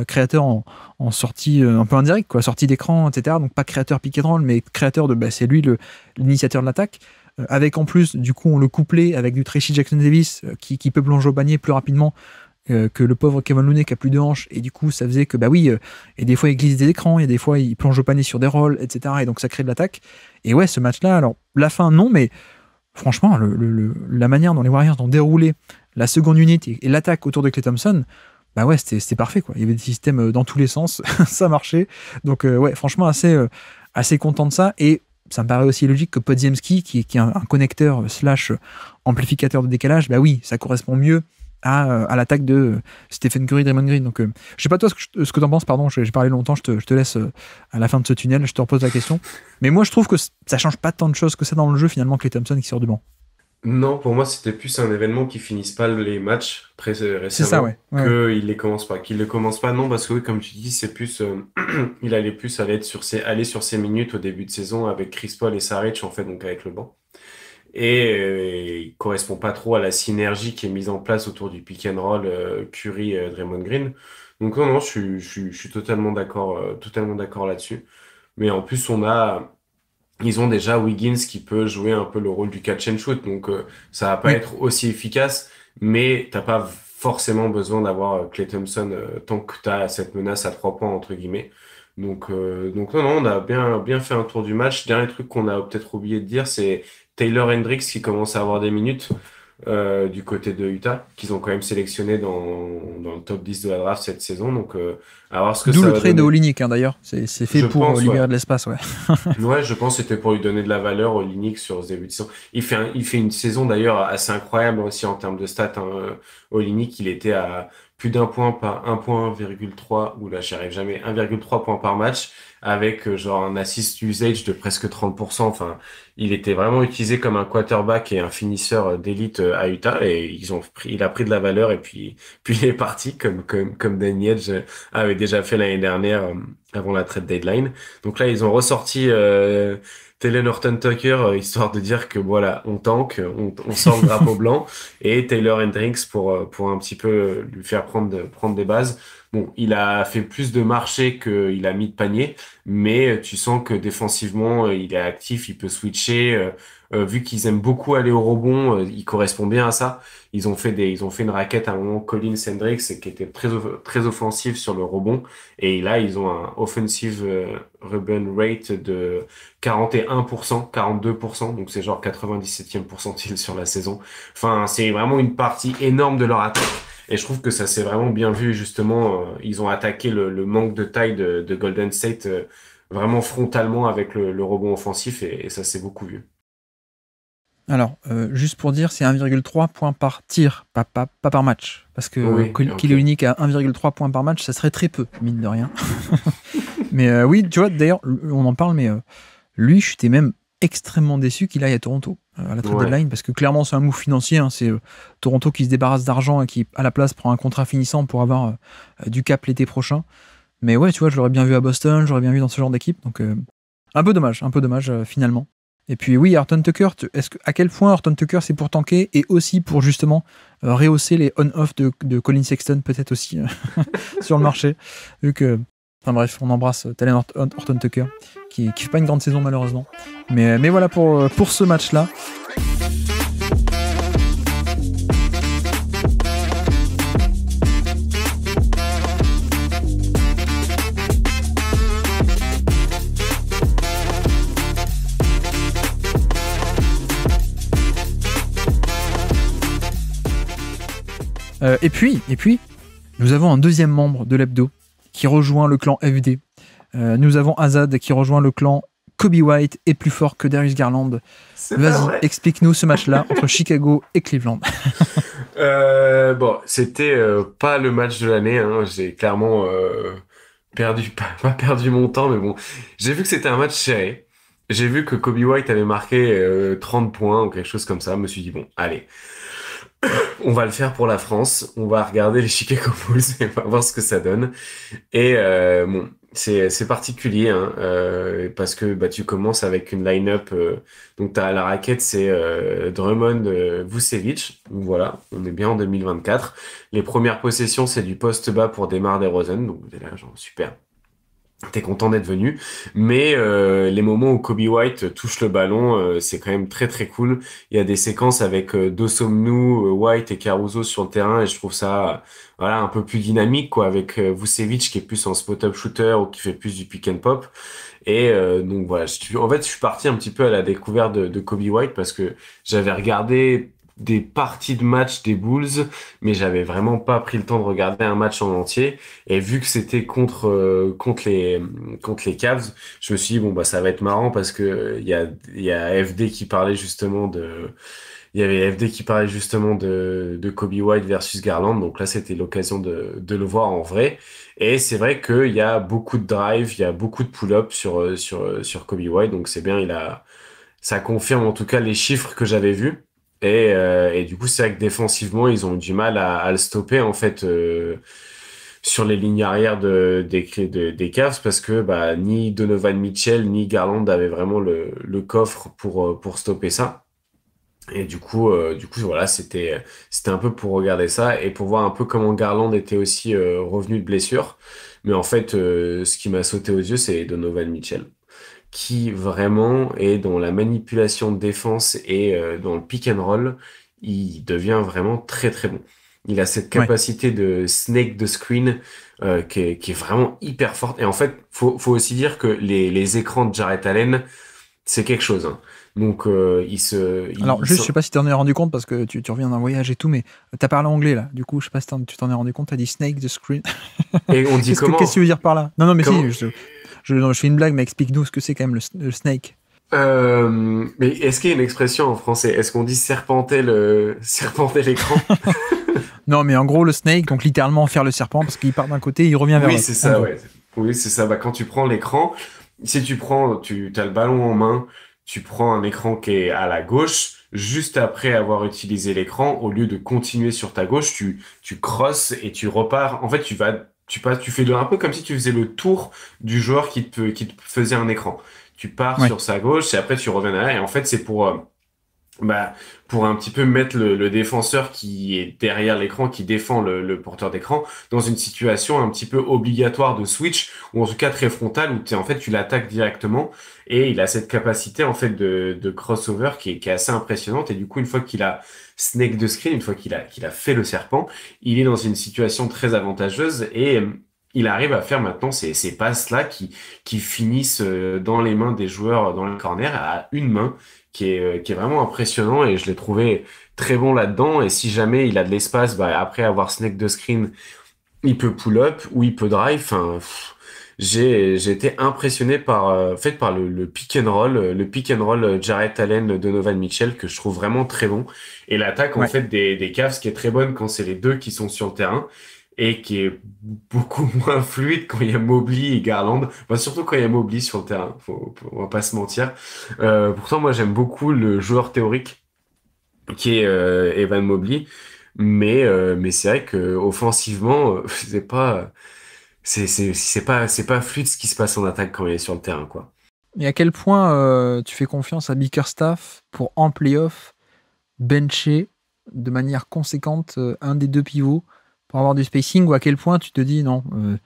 créateur en, sortie un peu indirecte, quoi, sortie d'écran, etc. Donc pas créateur pick and mais créateur de, bah, c'est lui l'initiateur de l'attaque. Euh, avec en plus, du coup, on le couplait avec du Tracy Jackson Davis euh, qui, qui peut plonger au panier plus rapidement euh, que le pauvre Kevin Looney qui a plus de hanches et du coup ça faisait que bah oui et des fois il glisse des écrans et des fois il plonge au panier sur des rolls etc et donc ça crée de l'attaque et ouais ce match là alors la fin non mais franchement le, la manière dont les Warriors ont déroulé la seconde unité et, l'attaque autour de Clay Thompson bah ouais c'était parfait quoi il y avait des systèmes dans tous les sens ça marchait donc ouais franchement assez assez content de ça et ça me paraît aussi logique que Podziemski, qui, est un, connecteur slash amplificateur de décalage, bah oui, ça correspond mieux à, euh, l'attaque de euh, Stephen Curry, Draymond Green. Donc, euh, je sais pas toi ce que, t'en penses, pardon, j'ai parlé longtemps, je te, laisse à la fin de ce tunnel, je te repose la question. Mais moi, je trouve que ça change pas tant de choses que ça dans le jeu, finalement, que les Thompson qui sortent du banc. Non, pour moi, c'était plus un événement qui finisse pas les matchs pré- euh, récemment. C'est ça, que il les commence pas. Qu'il les commence pas, non, parce que comme tu dis, c'est plus, euh, il allait plus aller sur ses, aller sur ses minutes au début de saison avec Chris Paul et Saric, en fait, donc avec le banc. Et euh, correspond pas trop à la synergie qui est mise en place autour du pick and roll Curry Draymond Green. Donc non, non, je suis, je suis totalement d'accord, totalement d'accord là-dessus. Mais en plus, on a, ils ont déjà Wiggins qui peut jouer un peu le rôle du catch and shoot, donc euh, ça va pas être aussi efficace, mais t'as pas forcément besoin d'avoir Clay euh, Thompson euh, tant que as cette menace à trois points entre guillemets. Donc donc non non, on a bien bien fait un tour du match. Dernier truc qu'on a peut-être oublié de dire, c'est Taylor Hendricks qui commence à avoir des minutes. Euh, du côté de Utah, qu'ils ont quand même sélectionné dans, dans, le top 10 de la draft cette saison. Donc, euh, à voir ce que D'où le trait de Olinick, hein, d'ailleurs. C'est, fait pour pense, euh, libérer de l'espace, ouais. ouais, je pense que c'était pour lui donner de la valeur, Olinick, sur ce début Il fait, il fait une saison, d'ailleurs, assez incroyable aussi en termes de stats. Hein. Euh, Olinick, il était à plus d'un point par 1.3 ou là j'arrive jamais, 1,3 points par match, avec genre un assist usage de presque 30%. Enfin, il était vraiment utilisé comme un quarterback et un finisseur d'élite euh, à Utah et ils ont pris, il a pris de la valeur et puis puis il est parti comme comme comme euh, avait déjà fait l'année dernière euh, avant la trade deadline. Donc là ils ont ressorti Taylor Norton Tucker histoire de dire que voilà on tank, on, on sort le drapeau blanc et Taylor Hendricks pour pour un petit peu lui faire prendre prendre des bases. Bon, il a fait plus de marché qu'il a mis de panier, mais euh, tu sens que défensivement, euh, il est actif, il peut switcher. Euh, vu qu'ils aiment beaucoup aller au rebond, il correspond bien à ça. Ils ont fait des, ils ont fait une raquette à un moment Colin Hendrix qui était très très offensive sur le rebond, et là ils ont un offensive rebound rate de 41%, 42%, donc c'est genre 97e pourcentile sur la saison. Enfin, c'est vraiment une partie énorme de leur attaque et je trouve que ça s'est vraiment bien vu, justement. Euh, ils ont attaqué le, manque de taille de, Golden State euh, vraiment frontalement avec le, rebond offensif et, ça s'est beaucoup vu. Alors, euh, juste pour dire, c'est 1,3 points par tir, pas, par match. Parce que qu'il est unique à 1,3 points par match, ça serait très peu, mine de rien. mais oui, tu vois, d'ailleurs, on en parle, mais lui, lui, j'étais même extrêmement déçu qu'il aille à Toronto. Euh, à la trade deadline parce que clairement c'est un move financier hein, c'est euh, Toronto qui se débarrasse d'argent et qui à la place prend un contrat finissant pour avoir euh, du cap l'été prochain mais ouais tu vois je l'aurais bien vu à Boston j'aurais bien vu dans ce genre d'équipe donc un peu dommage un peu dommage finalement et puis oui Horton Tucker est-ce que, à quel point Horton Tucker c'est pour tanker et aussi pour justement rehausser les on-off de, de Colin Sexton peut-être aussi sur le marché vu que Enfin bref, on embrasse euh, Talen Horton Tucker, qui, ne fait pas une grande saison malheureusement. Mais, mais voilà pour, euh, pour ce match-là. Euh, et puis, et puis, nous avons un deuxième membre de l'hebdo qui rejoint le clan FD. Euh, nous avons Azad qui rejoint le clan Kobe White et plus fort que Darius Garland. Vas-y, explique-nous ce match-là entre Chicago et Cleveland. Euh, bon, c'était euh, pas le match de l'année. Hein. J'ai clairement perdu, pas, perdu mon temps, mais bon, j'ai vu que c'était un match serré. J'ai vu que Kobe White avait marqué 30 points ou quelque chose comme ça. Je me suis dit, bon, allez, on va le faire pour la France, on va regarder les Chicago Bulls et on va voir ce que ça donne. Et euh, bon, c'est particulier hein, euh, parce que bah, tu commences avec une line-up. Euh, donc, tu as la raquette, c'est Drummond, Vucevic. Voilà, on est bien en 2024. Les premières possessions, c'est du poste bas pour démarrer des Rosen. Donc, là, genre, super, T'es content d'être venu, mais euh, les moments où Kobe White touche le ballon, euh, c'est quand même très très cool. Il y a des séquences avec euh, euh, White et Caruso sur le terrain, et je trouve ça voilà un peu plus dynamique quoi, avec Vucevic qui est plus en spot-up shooter ou qui fait plus du pick and pop. Et donc voilà, je, en fait, je suis parti un petit peu à la découverte de, de Kobe White parce que j'avais regardé des parties de match des Bulls, mais j'avais vraiment pas pris le temps de regarder un match en entier. Et vu que c'était contre euh, contre les contre les Cavs, je me suis dit bon bah ça va être marrant parce que il y a il y a FD qui parlait justement de il y avait FD qui parlait justement de, de Kobe White versus Garland, donc là c'était l'occasion de, de le voir en vrai. Et c'est vrai qu'il y a beaucoup de drive, il y a beaucoup de pull-up sur, sur, sur Kobe White, donc c'est bien, il a, ça confirme en tout cas les chiffres que j'avais vus. Euh, et, du coup, c'est vrai que défensivement, ils ont eu du mal à, le stopper en fait euh, sur les lignes arrière de, des, Cavs parce que bah, ni Donovan Mitchell ni Garland avaient vraiment le, coffre pour, euh, pour stopper ça. Et du coup, du coup voilà, c'était c'était un peu pour regarder ça et pour voir un peu comment Garland était aussi revenu de blessure. Mais en fait, ce qui m'a sauté aux yeux, c'est Donovan Mitchell qui vraiment est dans la manipulation de défense et euh, dans le pick and roll, il devient vraiment très très bon. Il a cette capacité de snake de screen euh, qui, est, vraiment hyper forte. Et en fait, faut, faut aussi dire que les, écrans de Jarrett Allen, c'est quelque chose. Hein. Donc, euh, il se. Alors, juste, je sais pas si tu en es rendu compte parce que tu, reviens d'un voyage et tout, mais tu as parlé anglais là. Du coup, je sais pas si tu t'en es rendu compte, tu as dit snake de screen. Et on dit comment Qu'est-ce que tu veux dire par là Non, non, mais si, je je, fais une blague, mais explique-nous ce que c'est quand même le, snake. Euh, mais est-ce qu'il y a une expression en français Est-ce qu'on dit serpenter le serpenter l'écran Non, mais en gros le snake, donc littéralement faire le serpent parce qu'il part d'un côté, il revient vers l'autre. Oui, c'est ça. Ah, ouais. Oui, c'est ça. Bah, quand tu prends l'écran, si tu prends, tu as le ballon en main, tu prends un écran qui est à la gauche. Juste après avoir utilisé l'écran, au lieu de continuer sur ta gauche, tu tu crosses et tu repars. En fait, tu vas tu passes, tu fais un peu comme si tu faisais le tour du joueur qui te, qui te faisait un écran. Tu pars sur sa gauche et après tu reviens derrière. Et en fait, c'est pour euh, bah, pour un petit peu mettre le, défenseur qui est derrière l'écran, qui défend le, porteur d'écran, dans une situation un petit peu obligatoire de switch, ou en tout cas très frontale, où es, en fait tu l'attaques directement, et il a cette capacité en fait de, de crossover qui est, qui est assez impressionnante, et du coup une fois qu'il a snake de screen, une fois qu'il a, qu'il a fait le serpent, il est dans une situation très avantageuse, et euh, il arrive à faire maintenant ces, ces passes-là qui, qui finissent euh, dans les mains des joueurs dans le corner à une main qui est, euh, qui est vraiment impressionnant et je l'ai trouvé très bon là-dedans. Et si jamais il a de l'espace, bah, après avoir snack de screen, il peut pull-up ou il peut drive. Enfin, j'ai été impressionné par, euh, fait, par le, le, pick and roll, euh, le pick and roll euh, Jarrett Allen, de Novan Mitchell, que je trouve vraiment très bon. Et l'attaque, en fait, des, des Cavs, qui est très bonne quand c'est les deux qui sont sur le terrain et qui est beaucoup moins fluide quand il y a Mobley et Garland, surtout quand il y a Mobley sur le terrain, faut, on va pas se mentir. Euh, pourtant, moi, j'aime beaucoup le joueur théorique qui est euh, Evan Mobley, euh, mais c'est vrai que offensivement, c'est pas c'est pas c'est pas fluide ce qui se passe en attaque quand il est sur le terrain, quoi. Et à quel point tu fais confiance à Bickerstaff pour en playoff bencher de manière conséquente un des deux pivots avoir du spacing ou à quel point tu te dis non euh,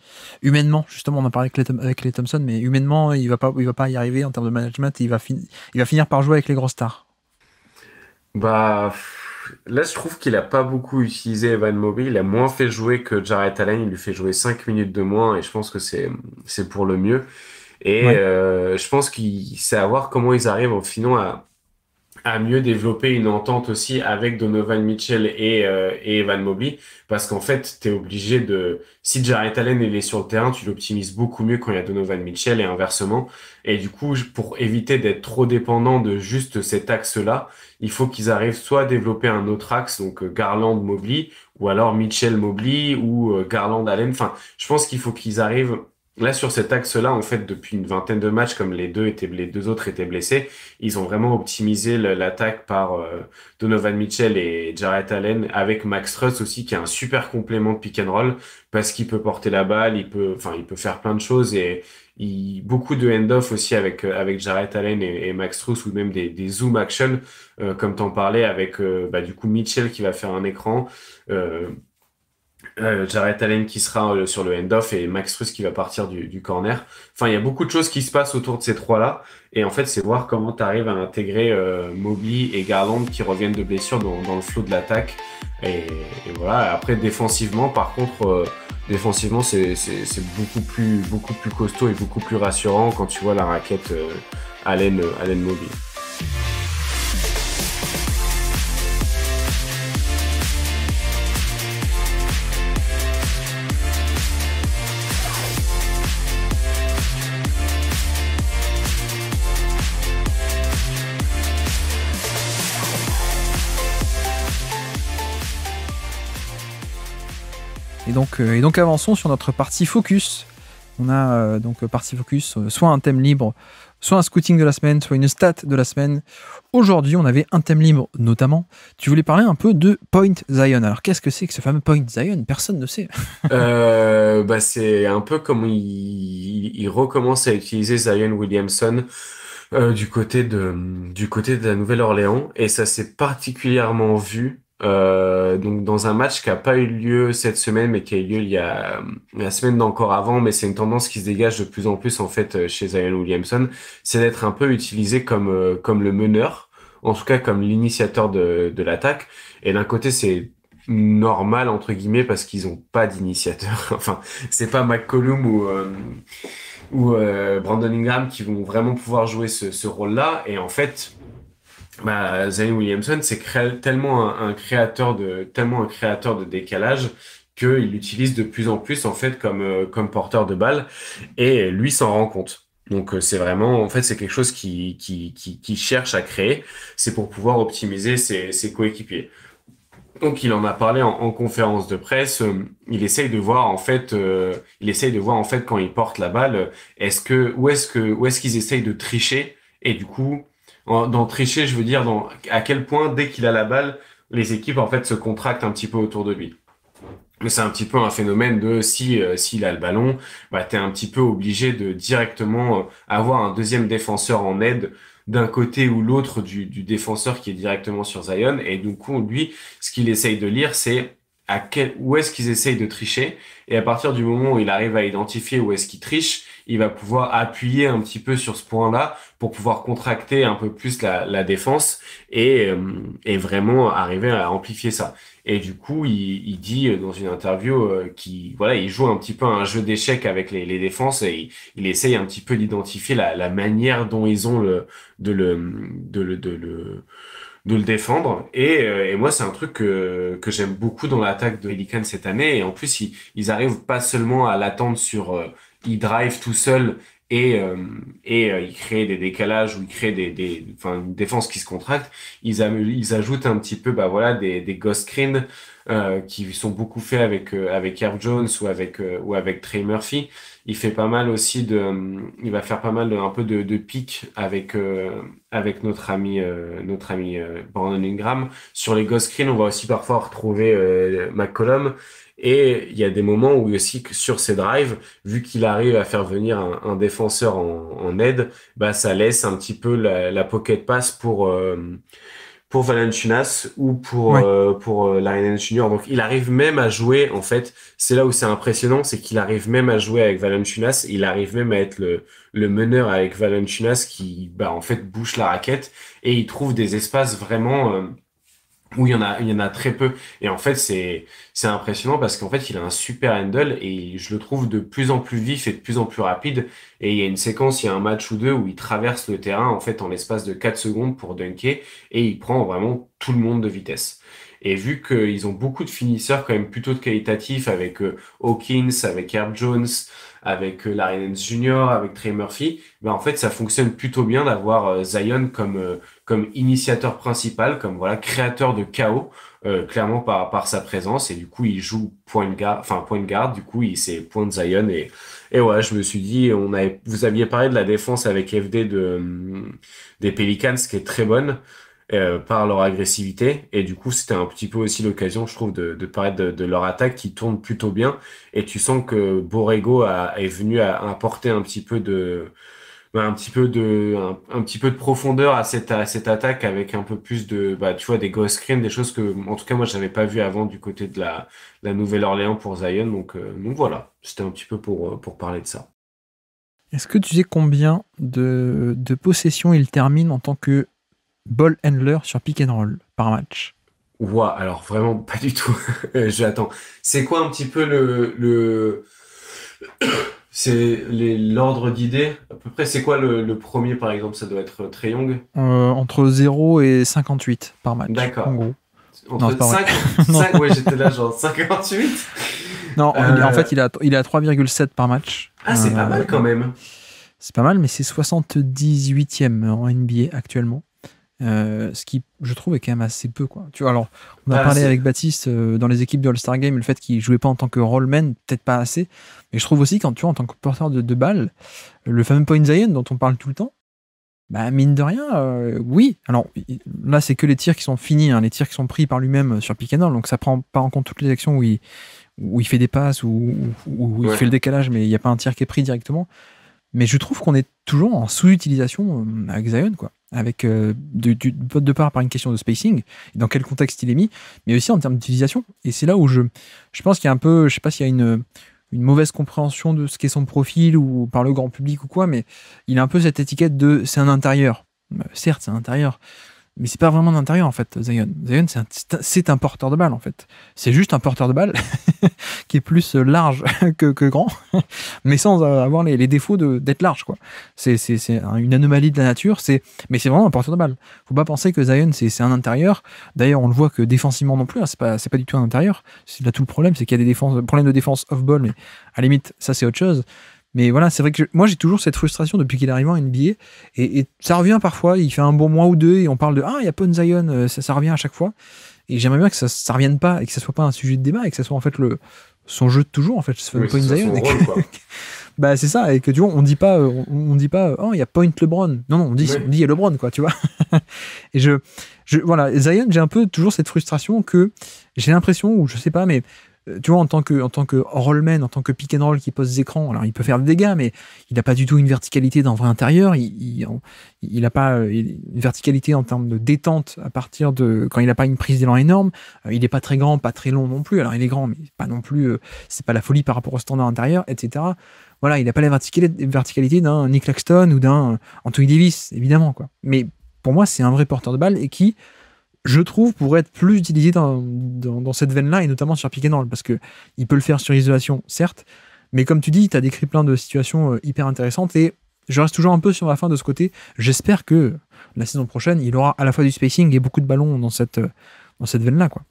humainement justement on en parlé avec les, Thompson mais humainement il va pas il va pas y arriver en termes de management il va il va finir par jouer avec les grosses stars bah là je trouve qu'il a pas beaucoup utilisé Evan Mobley il a moins fait jouer que Jared Allen il lui fait jouer 5 minutes de moins et je pense que c'est c'est pour le mieux et euh, je pense qu'il c'est à voir comment ils arrivent au final à, à mieux développer une entente aussi avec Donovan Mitchell et, euh, et Evan Mobley parce qu'en fait tu es obligé de si Jared Allen est sur le terrain tu l'optimises beaucoup mieux quand il y a Donovan Mitchell et inversement et du coup pour éviter d'être trop dépendant de juste cet axe là il faut qu'ils arrivent soit à développer un autre axe donc euh, Garland Mobley ou alors Mitchell Mobley ou euh, Garland Allen enfin je pense qu'il faut qu'ils arrivent Là, sur cet axe-là, en fait, depuis une vingtaine de matchs, comme les deux, étaient, les deux autres étaient blessés, ils ont vraiment optimisé l'attaque par euh, Donovan Mitchell et Jarrett Allen, avec Max Truss aussi, qui est un super complément de pick and roll, parce qu'il peut porter la balle, il peut, enfin, il peut faire plein de choses et beaucoup de end-off aussi avec, euh, avec Jarrett Allen et, Max Truss, ou même des, zoom action, comme euh, comme t'en parlais, avec, bah, du coup, Mitchell qui va faire un écran, euh, Jared Allen qui sera euh, sur le end-off et Max Truss qui va partir du, corner. Enfin, il y a beaucoup de choses qui se passent autour de ces trois-là. Et en fait, c'est voir comment tu arrives à intégrer euh, et Garland qui reviennent de blessure dans, le flot de l'attaque. Et, voilà. Après, défensivement, par contre, euh, défensivement, c'est beaucoup plus, beaucoup plus costaud et beaucoup plus rassurant quand tu vois la raquette Allen, Allen Mobley. Et donc, euh, et donc avançons sur notre partie focus. On a euh, donc euh, partie focus, soit un thème libre, soit un scouting de la semaine, soit une stat de la semaine. Aujourd'hui, on avait un thème libre notamment. Tu voulais parler un peu de Point Zion. Alors, qu'est-ce que c'est que ce fameux Point Zion Personne ne sait. bah, c'est un peu comme il, il, recommence à utiliser Zion Williamson du côté de du côté de la Nouvelle-Orléans et ça s'est particulièrement vu euh, donc dans un match qui n'a pas eu lieu cette semaine, mais qui a eu lieu il y a euh, la semaine d'encore avant, mais c'est une tendance qui se dégage de plus en plus en fait euh, chez Zion Williamson, c'est d'être un peu utilisé comme comme le meneur, en tout cas comme l'initiateur de, de l'attaque. Et d'un côté c'est normal entre guillemets parce qu'ils n'ont pas d'initiateur. enfin c'est pas McCollum ou ou Brandon Ingram qui vont vraiment pouvoir jouer ce, ce rôle-là. Et en fait bah, Zane Williamson, c'est tellement un, créateur de tellement un créateur de décalage qu'il l'utilise de plus en plus en fait comme euh, comme porteur de balle et lui s'en rend compte. Donc euh, c'est vraiment en fait c'est quelque chose qui qui, qui, qui cherche à créer, c'est pour pouvoir optimiser ses, ses coéquipiers. Donc il en a parlé en, conférence de presse. Euh, il essaye de voir en fait, il essaye de voir en fait quand il porte la balle, est-ce que où est-ce que où est-ce qu'ils essayent de tricher et du coup dans tricher, je veux dire dans, à quel point dès qu'il a la balle, les équipes en fait se contractent un petit peu autour de lui. Mais c'est un petit peu un phénomène de si euh, s'il a le ballon, bah t'es un petit peu obligé de directement euh, avoir un deuxième défenseur en aide d'un côté ou l'autre du, défenseur qui est directement sur Zion. Et du coup, lui, ce qu'il essaye de lire, c'est à quel, où est-ce qu'ils essayent de tricher. Et à partir du moment où il arrive à identifier où est-ce qu'il triche, il va pouvoir appuyer un petit peu sur ce point-là pour pouvoir contracter un peu plus la, défense et, euh, et, vraiment arriver à amplifier ça. Et du coup, il, dit dans une interview euh, qui voilà, il joue un petit peu un jeu d'échecs avec les, défenses et il, essaye un petit peu d'identifier la, manière dont ils ont le, de le, de le, de le de le défendre. Et, euh, et moi, c'est un truc que, que j'aime beaucoup dans l'attaque de Pelican cette année. Et en plus, ils, arrivent pas seulement à l'attendre sur, il drive tout seul et, euh, et euh, il crée des décalages ou il crée des, des enfin, une défense qui se contracte. Ils, ils ajoutent un petit peu bah, voilà, des, des ghost screens euh, qui sont beaucoup faits avec, avec Herb Jones ou avec, ou avec Trey Murphy. Il fait pas mal aussi de. il va faire pas mal de, un peu de, de avec, avec notre ami, notre ami Brandon Ingram. Sur les ghost screens, on va aussi parfois retrouver McCollum. Et il y a des moments où aussi sur ses drives, vu qu'il arrive à faire venir un, défenseur en, aide, bah ça laisse un petit peu la, pocket pass pour euh, pour Valanciunas ou pour euh, pour euh, Junior. Donc il arrive même à jouer en fait. C'est là où c'est impressionnant, c'est qu'il arrive même à jouer avec Valanciunas. Il arrive même à être le le meneur avec Valanciunas qui bah en fait bouche la raquette et il trouve des espaces vraiment euh, où il y en a, il y en a très peu. Et en fait, c'est, c'est impressionnant parce qu'en fait, il a un super handle et je le trouve de plus en plus vif et de plus en plus rapide. Et il y a une séquence, il y a un match ou deux où il traverse le terrain, en fait, en l'espace de 4 secondes pour dunker et il prend vraiment tout le monde de vitesse. Et vu qu'ils ont beaucoup de finisseurs quand même plutôt de qualitatifs avec euh, Hawkins, avec Herb Jones, avec euh, Larry Nance Jr., avec Trey Murphy, ben en fait ça fonctionne plutôt bien d'avoir euh, Zion comme comme initiateur principal, comme voilà créateur de chaos, euh, clairement par, par sa présence. Et du coup, il joue point de garde, enfin point de garde. Du coup, il c'est point de Zion et et ouais, je me suis dit, on avait, vous aviez parlé de la défense avec FD de des Pelicans, qui est très bonne. Euh, par leur agressivité. Et du coup, c'était un petit peu aussi l'occasion, je trouve, de, de parler de, de, leur attaque qui tourne plutôt bien. Et tu sens que Borrego a, est venu à apporter un petit peu de, bah, un petit peu de un, petit peu de profondeur à cette cette attaque avec un peu plus de bah tu vois des ghost screens des choses que en tout cas moi je n'avais pas vu avant du côté de la, la Nouvelle-Orléans pour Zion donc euh, voilà c'était un petit peu pour euh, pour parler de ça est-ce que tu sais combien de, de possessions il termine en tant que ball handler sur pick and roll par match Ouah, alors vraiment pas du tout. Euh, J'attends. C'est quoi un petit peu le, le... C'est l'ordre d'idées À peu près, c'est quoi le, premier, par exemple Ça doit être euh, très young euh, Entre 0 et 58 par match. D'accord. En gros. Entre 5, ouais, j'étais là, genre 58 Non, en euh. fait, il a, il a 3,7 par match. Ah, c'est pas mal quand même C'est pas mal, mais c'est 78e en NBA actuellement. ce qui, je trouve, est quand même assez peu. Quoi. Tu vois, alors, on a bah, parlé avec Baptiste dans les équipes de All-Star Game, le fait qu'il jouait pas en tant que rollman, peut-être pas assez. Et je trouve aussi, quand tu en tant que porteur de, balles, le fameux Point Zion dont on parle tout le temps, bah, mine de rien, euh, oui. Alors là, c'est que les tirs qui sont finis, hein, les tirs qui sont pris par lui-même euh, sur pick donc ça prend pas en compte toutes les actions où il, où il fait des passes, où, il fait le décalage, mais il n'y a pas un tir qui est pris directement. Mais je trouve qu'on est toujours en sous-utilisation euh, avec Zion, quoi. Avec de, de, de, part par une question de spacing, dans quel contexte il est mis, mais aussi en termes d'utilisation. Et c'est là où je, je pense qu'il y a un peu, je sais pas s'il y a une, une mauvaise compréhension de ce qu'est son profil ou par le grand public ou quoi, mais il a un peu cette étiquette de c'est un intérieur. Euh, certes, c'est un intérieur, mais c'est pas vraiment d'intérieur en fait, Zion. Zion, c'est un, un, porteur de balle en fait. C'est juste un porteur de balle qui est plus euh, large que, grand, mais sans avoir les, défauts d'être large quoi. C'est une anomalie de la nature, c'est mais c'est vraiment un porteur de balle. Faut pas penser que Zion c'est un intérieur. D'ailleurs, on le voit que défensivement non plus, hein, c'est pas c'est pas du tout un intérieur. Là tout le problème, c'est qu'il y a des problèmes de défense off ball, mais à la limite ça c'est autre chose. Mais voilà, c'est vrai que moi j'ai toujours cette frustration depuis qu'il est arrivé en NBA. Et, et, ça revient parfois, il fait un bon mois ou deux et on parle de Ah, il y a Pon Zion, euh, ça, ça, revient à chaque fois. Et j'aimerais bien que ça, ne revienne pas et que ça soit pas un sujet de débat et que ça soit en fait le, son jeu de toujours en fait. Zion. bah c'est ça et que du vois on dit pas euh, on, dit pas euh, oh il y a point LeBron non non on dit on dit il y a LeBron quoi tu vois et je, je voilà Zion j'ai un peu toujours cette frustration que j'ai l'impression ou je sais pas mais euh, tu vois, en tant que, en tant que rollman, en tant que pick and roll qui pose des écrans, alors il peut faire des dégâts, mais il n'a pas du tout une verticalité dans vrai intérieur. Il n'a pas euh, une verticalité en termes de détente à partir de quand il n'a pas une prise d'élan énorme. Euh, il n'est pas très grand, pas très long non plus. Alors il est grand, mais pas non plus. C'est pas la folie par rapport au standard intérieur, etc. Voilà, il n'a pas la verticalité d'un Nick Laxton ou d'un Anthony Davis, évidemment. Quoi. Mais pour moi, c'est un vrai porteur de balle et qui, je trouve, pourrait être plus utilisé dans, cette veine-là, et notamment sur roll, parce que il peut le faire sur isolation, certes, mais comme tu dis, tu as décrit plein de situations euh, hyper intéressantes, et je reste toujours un peu sur la fin de ce côté. J'espère que la saison prochaine, il aura à la fois du spacing et beaucoup de ballons dans cette, euh, dans cette veine-là. Quoi.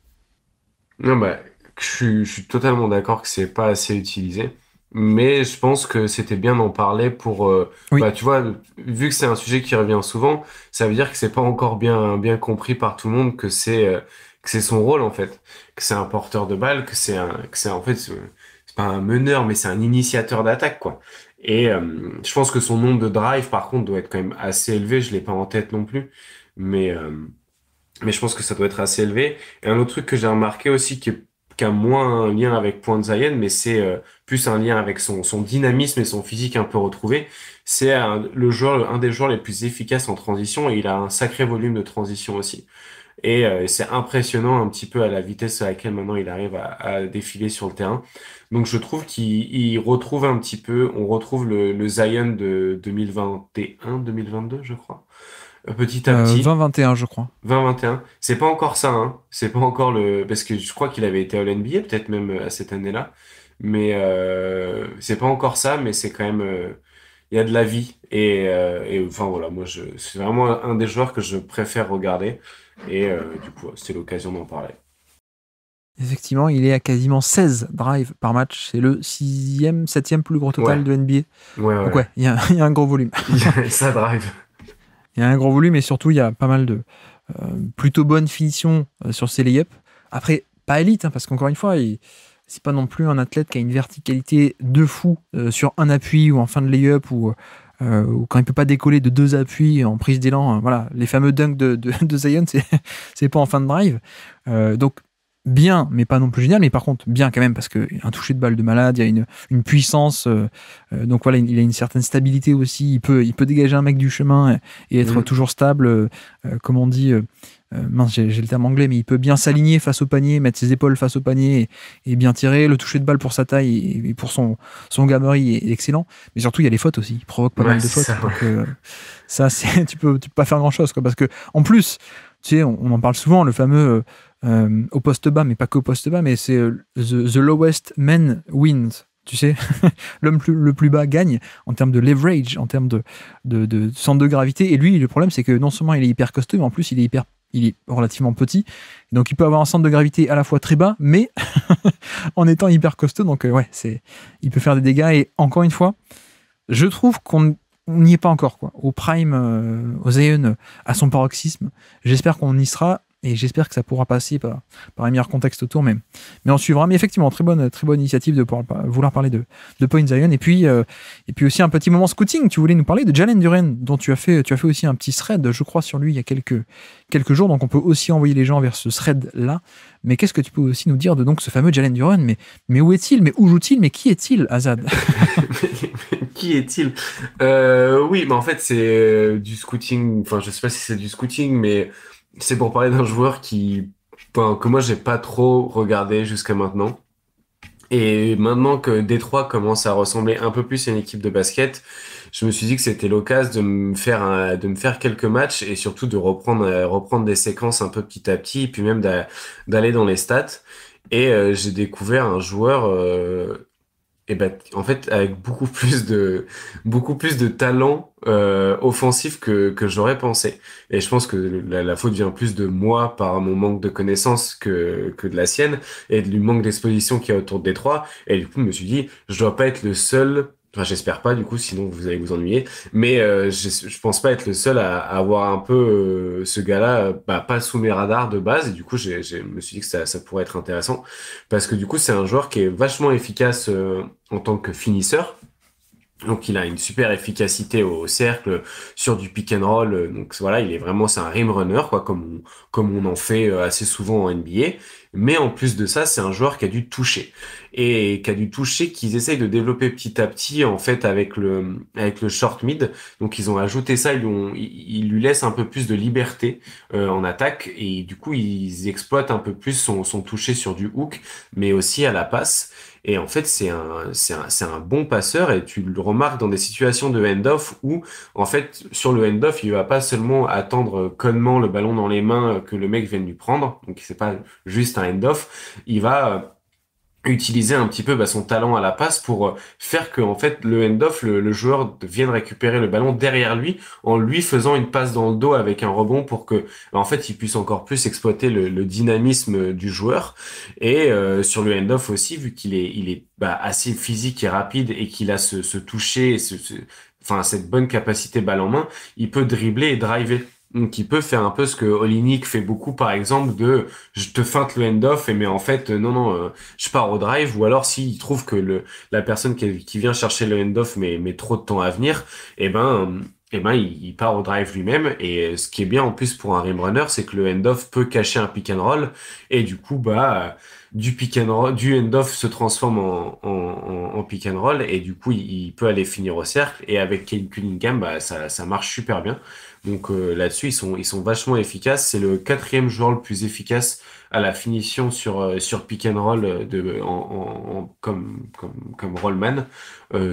Non, bah, je, je suis totalement d'accord que c'est pas assez utilisé mais je pense que c'était bien d'en parler pour euh, bah, tu vois vu que c'est un sujet qui revient souvent ça veut dire que c'est pas encore bien bien compris par tout le monde que c'est euh, que c'est son rôle en fait que c'est un porteur de balle que c'est un que c'est en fait c'est pas un meneur mais c'est un initiateur d'attaque quoi et euh, je pense que son nombre de drives par contre doit être quand même assez élevé je l'ai pas en tête non plus mais mais je pense que ça doit être assez élevé et un autre truc que j'ai remarqué aussi qui est a moins un lien avec Point Zion, mais c'est euh, plus un lien avec son, son, dynamisme et son physique un peu retrouvé. C'est un, le joueur, un des joueurs les plus efficaces en transition et il a un sacré volume de transition aussi. Et euh, c'est impressionnant un petit peu à la vitesse à laquelle maintenant il arrive à, défiler sur le terrain. Donc je trouve qu'il retrouve un petit peu, on retrouve le, le Zion de 2021, 2022, je crois petit à euh, petit. 20-21, je crois. 20-21. C'est pas encore ça, hein. C'est pas encore le. Parce que je crois qu'il avait été à l'NBA, peut-être même euh, à cette année-là. Mais euh, c'est pas encore ça, mais c'est quand même. Il y a de la vie. Et, enfin, voilà, moi, je... c'est vraiment un des joueurs que je préfère regarder. Et du coup, c'est l'occasion d'en parler. Effectivement, il est à quasiment 16 drives par match. C'est le 6e, 7e plus gros total de NBA. Ouais, ouais. Donc, ouais, il y, y, a un gros volume. ça drive. Il y a un gros volume et surtout, il y a pas mal de euh, plutôt bonnes finitions euh, sur ces lay-up. Après, pas élite, hein, parce qu'encore une fois, c'est pas non plus un athlète qui a une verticalité de fou euh, sur un appui ou en fin de lay-up ou, quand il peut pas décoller de deux appuis en prise d'élan. Hein, voilà, les fameux dunks de, de, de Zion, c'est pas en fin de drive. donc, bien, mais pas non plus génial, mais par contre bien quand même parce que un toucher de balle de malade, il y a une, une puissance, euh, euh, donc voilà, il a une certaine stabilité aussi. Il peut, il peut dégager un mec du chemin et, être toujours stable, euh, comme on dit. mince, j'ai le terme anglais, mais il peut bien s'aligner face au panier, mettre ses épaules face au panier et, bien tirer. Le toucher de balle pour sa taille et, pour son, son gabarit est excellent. Mais surtout, il y a les fautes aussi. Il provoque pas mal de fautes. Ça, donc, ça tu, peux, tu peux pas faire grand chose. Quoi, parce que, en plus, tu sais, on, on en parle souvent, le fameux euh, au poste bas, mais pas qu'au poste bas, mais c'est euh, the, lowest man wins. Tu sais, l'homme le plus bas gagne en termes de leverage, en termes de, de, de centre de gravité. Et lui, le problème, c'est que non seulement il est hyper costaud, mais en plus, il est hyper il est relativement petit. Donc il peut avoir un centre de gravité à la fois très bas, mais en étant hyper costaud. Donc euh, ouais, c'est, il peut faire des dégâts. Et encore une fois, je trouve qu'on n'y est pas encore. Quoi. Au prime, aux Aeon, à son paroxysme, j'espère qu'on y sera. Et j'espère que ça pourra passer par, un meilleur contexte autour. Mais, mais on suivra. Mais effectivement, très bonne, très bonne initiative de vouloir parler de, de Point Zion. Et puis, euh, et puis aussi un petit moment scouting. Tu voulais nous parler de Jalen Duren, dont tu as fait, tu as fait aussi un petit thread, je crois, sur lui il y a quelques, quelques jours. Donc on peut aussi envoyer les gens vers ce thread-là. Mais qu'est-ce que tu peux aussi nous dire de donc ce fameux Jalen Duren mais, mais où est-il Mais où joue-t-il Mais qui est-il, Azad Qui est-il euh, Oui, mais en fait, c'est euh, du scouting. Enfin, je ne sais pas si c'est du scouting, mais c'est pour parler d'un joueur qui, que moi j'ai pas trop regardé jusqu'à maintenant. Et maintenant que Detroit commence à ressembler un peu plus à une équipe de basket, je me suis dit que c'était l'occasion de me faire de me faire quelques matchs et surtout de reprendre euh, reprendre des séquences un peu petit à petit puis même d'aller dans les stats. Et euh, j'ai découvert un joueur euh, et eh ben, en fait, avec beaucoup plus de, beaucoup plus de talent euh, offensif que, que j'aurais pensé. Et je pense que la, la, faute vient plus de moi par mon manque de connaissances que, que de la sienne et du manque d'exposition qu'il y a autour des trois. Et du coup, je me suis dit, je dois pas être le seul j'espère pas, du coup, sinon vous allez vous ennuyer. Mais euh, je, ne pense pas être le seul à, avoir un peu euh, ce gars-là, bah, pas sous mes radars de base. Et du coup, je me suis dit que ça, ça, pourrait être intéressant. Parce que du coup, c'est un joueur qui est vachement efficace euh, en tant que finisseur. Donc il a une super efficacité au, cercle sur du pick and roll. Euh, donc voilà, il est vraiment c'est un rim runner quoi, comme on, comme on en fait euh, assez souvent en NBA. Mais en plus de ça, c'est un joueur qui a dû toucher et qui a dû toucher qu'ils essayent de développer petit à petit en fait avec le avec le short mid. Donc ils ont ajouté ça, ils, ont, ils lui laissent un peu plus de liberté euh, en attaque et du coup ils exploitent un peu plus son son toucher sur du hook, mais aussi à la passe. Et en fait, c'est un, c'est un, un, bon passeur et tu le remarques dans des situations de end-off où, en fait, sur le end-off, il va pas seulement attendre connement le ballon dans les mains que le mec vienne lui prendre. Donc, c'est pas juste un end-off. Il va euh, utiliser un petit peu bah, son talent à la passe pour euh, faire que en fait le end-off, le, joueur vienne récupérer le ballon derrière lui en lui faisant une passe dans le dos avec un rebond pour que bah, en fait il puisse encore plus exploiter le, dynamisme du joueur et euh, sur le end-off aussi vu qu'il est il est bah, assez physique et rapide et qu'il a ce, toucher ce, enfin cette bonne capacité balle en main, il peut dribbler et driver qui peut faire un peu ce que Olinik fait beaucoup, par exemple, de je te feinte le end-off, et mais en fait, euh, non, non, euh, je pars au drive, ou alors s'il trouve que le, la personne qui, vient chercher le end-off met, trop de temps à venir, eh ben, et eh ben, il, part au drive lui-même, et euh, ce qui est bien en plus pour un rim runner, c'est que le end-off peut cacher un pick and roll, et du coup, bah, du pick and roll, du end-off se transforme en, pick and roll, et du coup, il, peut aller finir au cercle, et avec Kane Cunningham, bah, ça, ça marche super bien. Donc euh, là-dessus, ils sont, ils sont vachement efficaces. C'est le quatrième joueur le plus efficace à la finition sur, euh, sur pick and roll euh, de, en, comme, comme, comme rollman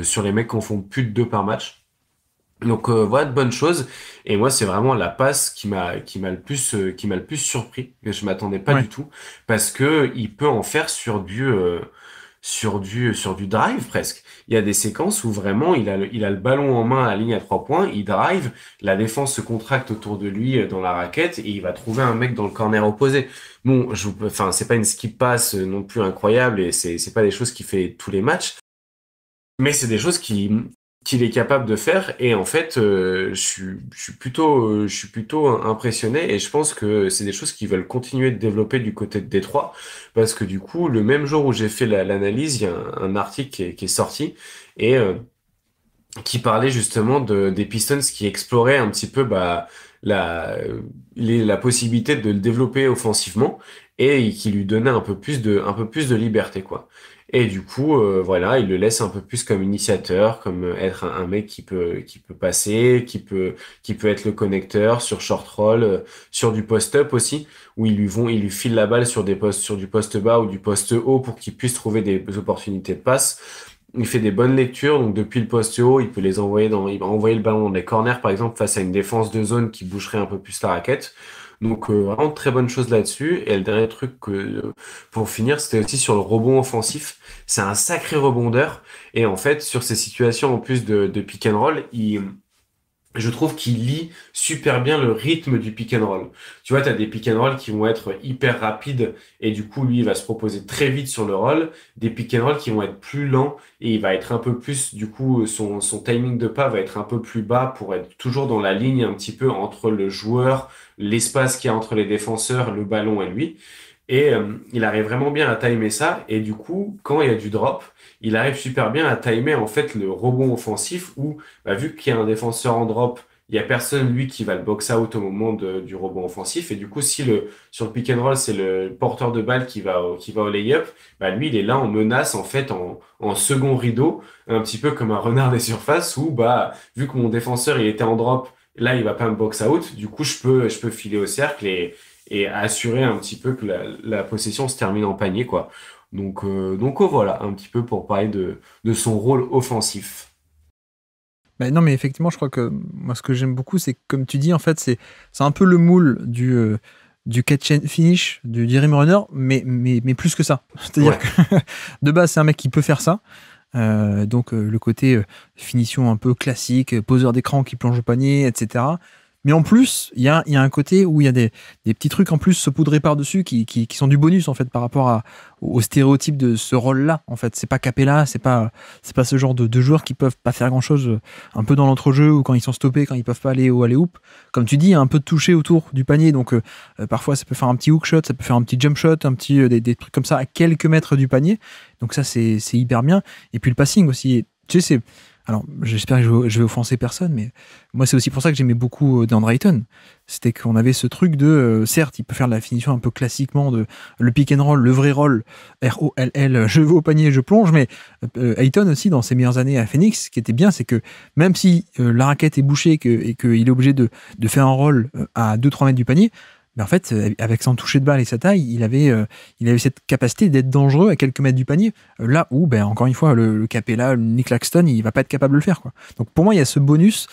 sur les mecs qui en font plus de deux par match. Donc voilà de bonnes choses. Et moi, c'est vraiment la passe qui m'a qui m'a le plus qui m'a le plus surpris. Je m'attendais pas du tout parce que il peut en faire sur du sur du sur du drive presque il y a des séquences où vraiment il a le, il a le ballon en main à la ligne à trois points, il drive, la défense se contracte autour de lui euh, dans la raquette et il va trouver un mec dans le corner opposé. Bon, je enfin, c'est pas une skip pass euh, non plus incroyable et c'est, c'est pas des choses qui fait tous les matchs. Mais c'est des choses qui, qu'il est capable de faire. Et en fait, euh, je, suis, plutôt, euh, je suis plutôt impressionné et je pense que c'est des choses qui veulent continuer de développer du côté de Détroit parce que du coup, le même jour où j'ai fait l'analyse, il y a un, article qui est, sorti et euh, qui parlait justement de, des Pistons qui exploraient un petit peu bah, la, la possibilité de le développer offensivement et qui lui donnait un peu plus de, un peu plus de liberté, quoi. Et du coup, euh, voilà, il le laisse un peu plus comme initiateur, comme euh, être un, mec qui peut, qui peut passer, qui peut, qui peut être le connecteur sur short roll, euh, sur du post-up aussi, où ils lui vont, ils lui filent la balle sur des postes, sur du poste bas ou du poste haut pour qu'il puisse trouver des opportunités de passe. Il fait des bonnes lectures, donc depuis le poste haut, il peut les envoyer dans, il va envoyer le ballon dans des corners, par exemple, face à une défense de zone qui boucherait un peu plus la raquette. Donc euh, vraiment très bonne chose là-dessus. Et le dernier truc que, pour finir, c'était aussi sur le rebond offensif. C'est un sacré rebondeur. Et en fait, sur ces situations en plus de, de pick and roll, il je trouve qu'il lit super bien le rythme du pick and roll. Tu vois, tu as des pick and roll qui vont être hyper rapides et du coup, lui, il va se proposer très vite sur le roll. Des pick and roll qui vont être plus lents et il va être un peu plus, du coup, son, son timing de pas va être un peu plus bas pour être toujours dans la ligne un petit peu entre le joueur, l'espace qu'il y a entre les défenseurs, le ballon et lui. Et euh, il arrive vraiment bien à timer ça. Et du coup, quand il y a du drop, il arrive super bien à timer en fait le rebond offensif où, bah, vu qu'il y a un défenseur en drop, il y a personne lui qui va le box out au moment du rebond offensif. Et du coup, si le sur le pick and roll c'est le porteur de balle qui va au, qui va au layup, bah, lui il est là en menace en fait en, second rideau, un petit peu comme un renard des surfaces où bah vu que mon défenseur il était en drop, là il va pas me box out. Du coup, je peux je peux filer au cercle et et assurer un petit peu que la, possession se termine en panier, quoi. Donc, euh, donc oh, voilà, un petit peu pour parler de, de son rôle offensif. Bah, non, mais effectivement, je crois que moi, ce que j'aime beaucoup, c'est comme tu dis, en fait, c'est un peu le moule du, euh, du catch and finish, du, Jeremy runner, mais, mais, plus que ça. C'est-à-dire que de base, c'est un mec qui peut faire ça. Euh, donc, le côté finition un peu classique, poseur d'écran qui plonge au panier, etc. Mais en plus, il y a, un côté où il y a des, petits trucs en plus saupoudrés par-dessus qui, sont du bonus, en fait, par rapport au stéréotype de ce rôle-là. En fait, c'est pas Capella, c'est pas, c'est pas ce genre de, joueurs qui peuvent pas faire grand-chose euh, un peu dans l'entrejeu ou quand ils sont stoppés, quand ils peuvent pas aller au aller hoop. Comme tu dis, un peu de toucher autour du panier. Donc, euh, euh, parfois, ça peut faire un petit hook shot, ça peut faire un petit jump shot, un petit, des, des trucs comme ça à quelques mètres du panier. Donc, ça, c'est hyper bien. Et puis, le passing aussi. Tu sais, c'est alors, j'espère que je vais offenser personne, mais moi, c'est aussi pour ça que j'aimais beaucoup euh, Dan Drayton. C'était qu'on avait ce truc de, euh, certes, il peut faire la finition un peu classiquement de le pick and roll, le vrai roll, R-O-L-L, je vais au panier, je plonge, mais euh, Ayton aussi, dans ses meilleures années à Phoenix, ce qui était bien, c'est que même si la raquette est bouchée et qu'il est obligé de, de faire un roll à 2-3 mètres du panier, mais en fait, euh, avec son toucher de balle et sa taille, il avait, euh, il avait cette capacité d'être dangereux à quelques mètres du panier. Euh, là où, ben, encore une fois, le, le Capella, le Nick Laxton, il va pas être capable de le faire. Quoi. Donc pour moi, il y a ce bonus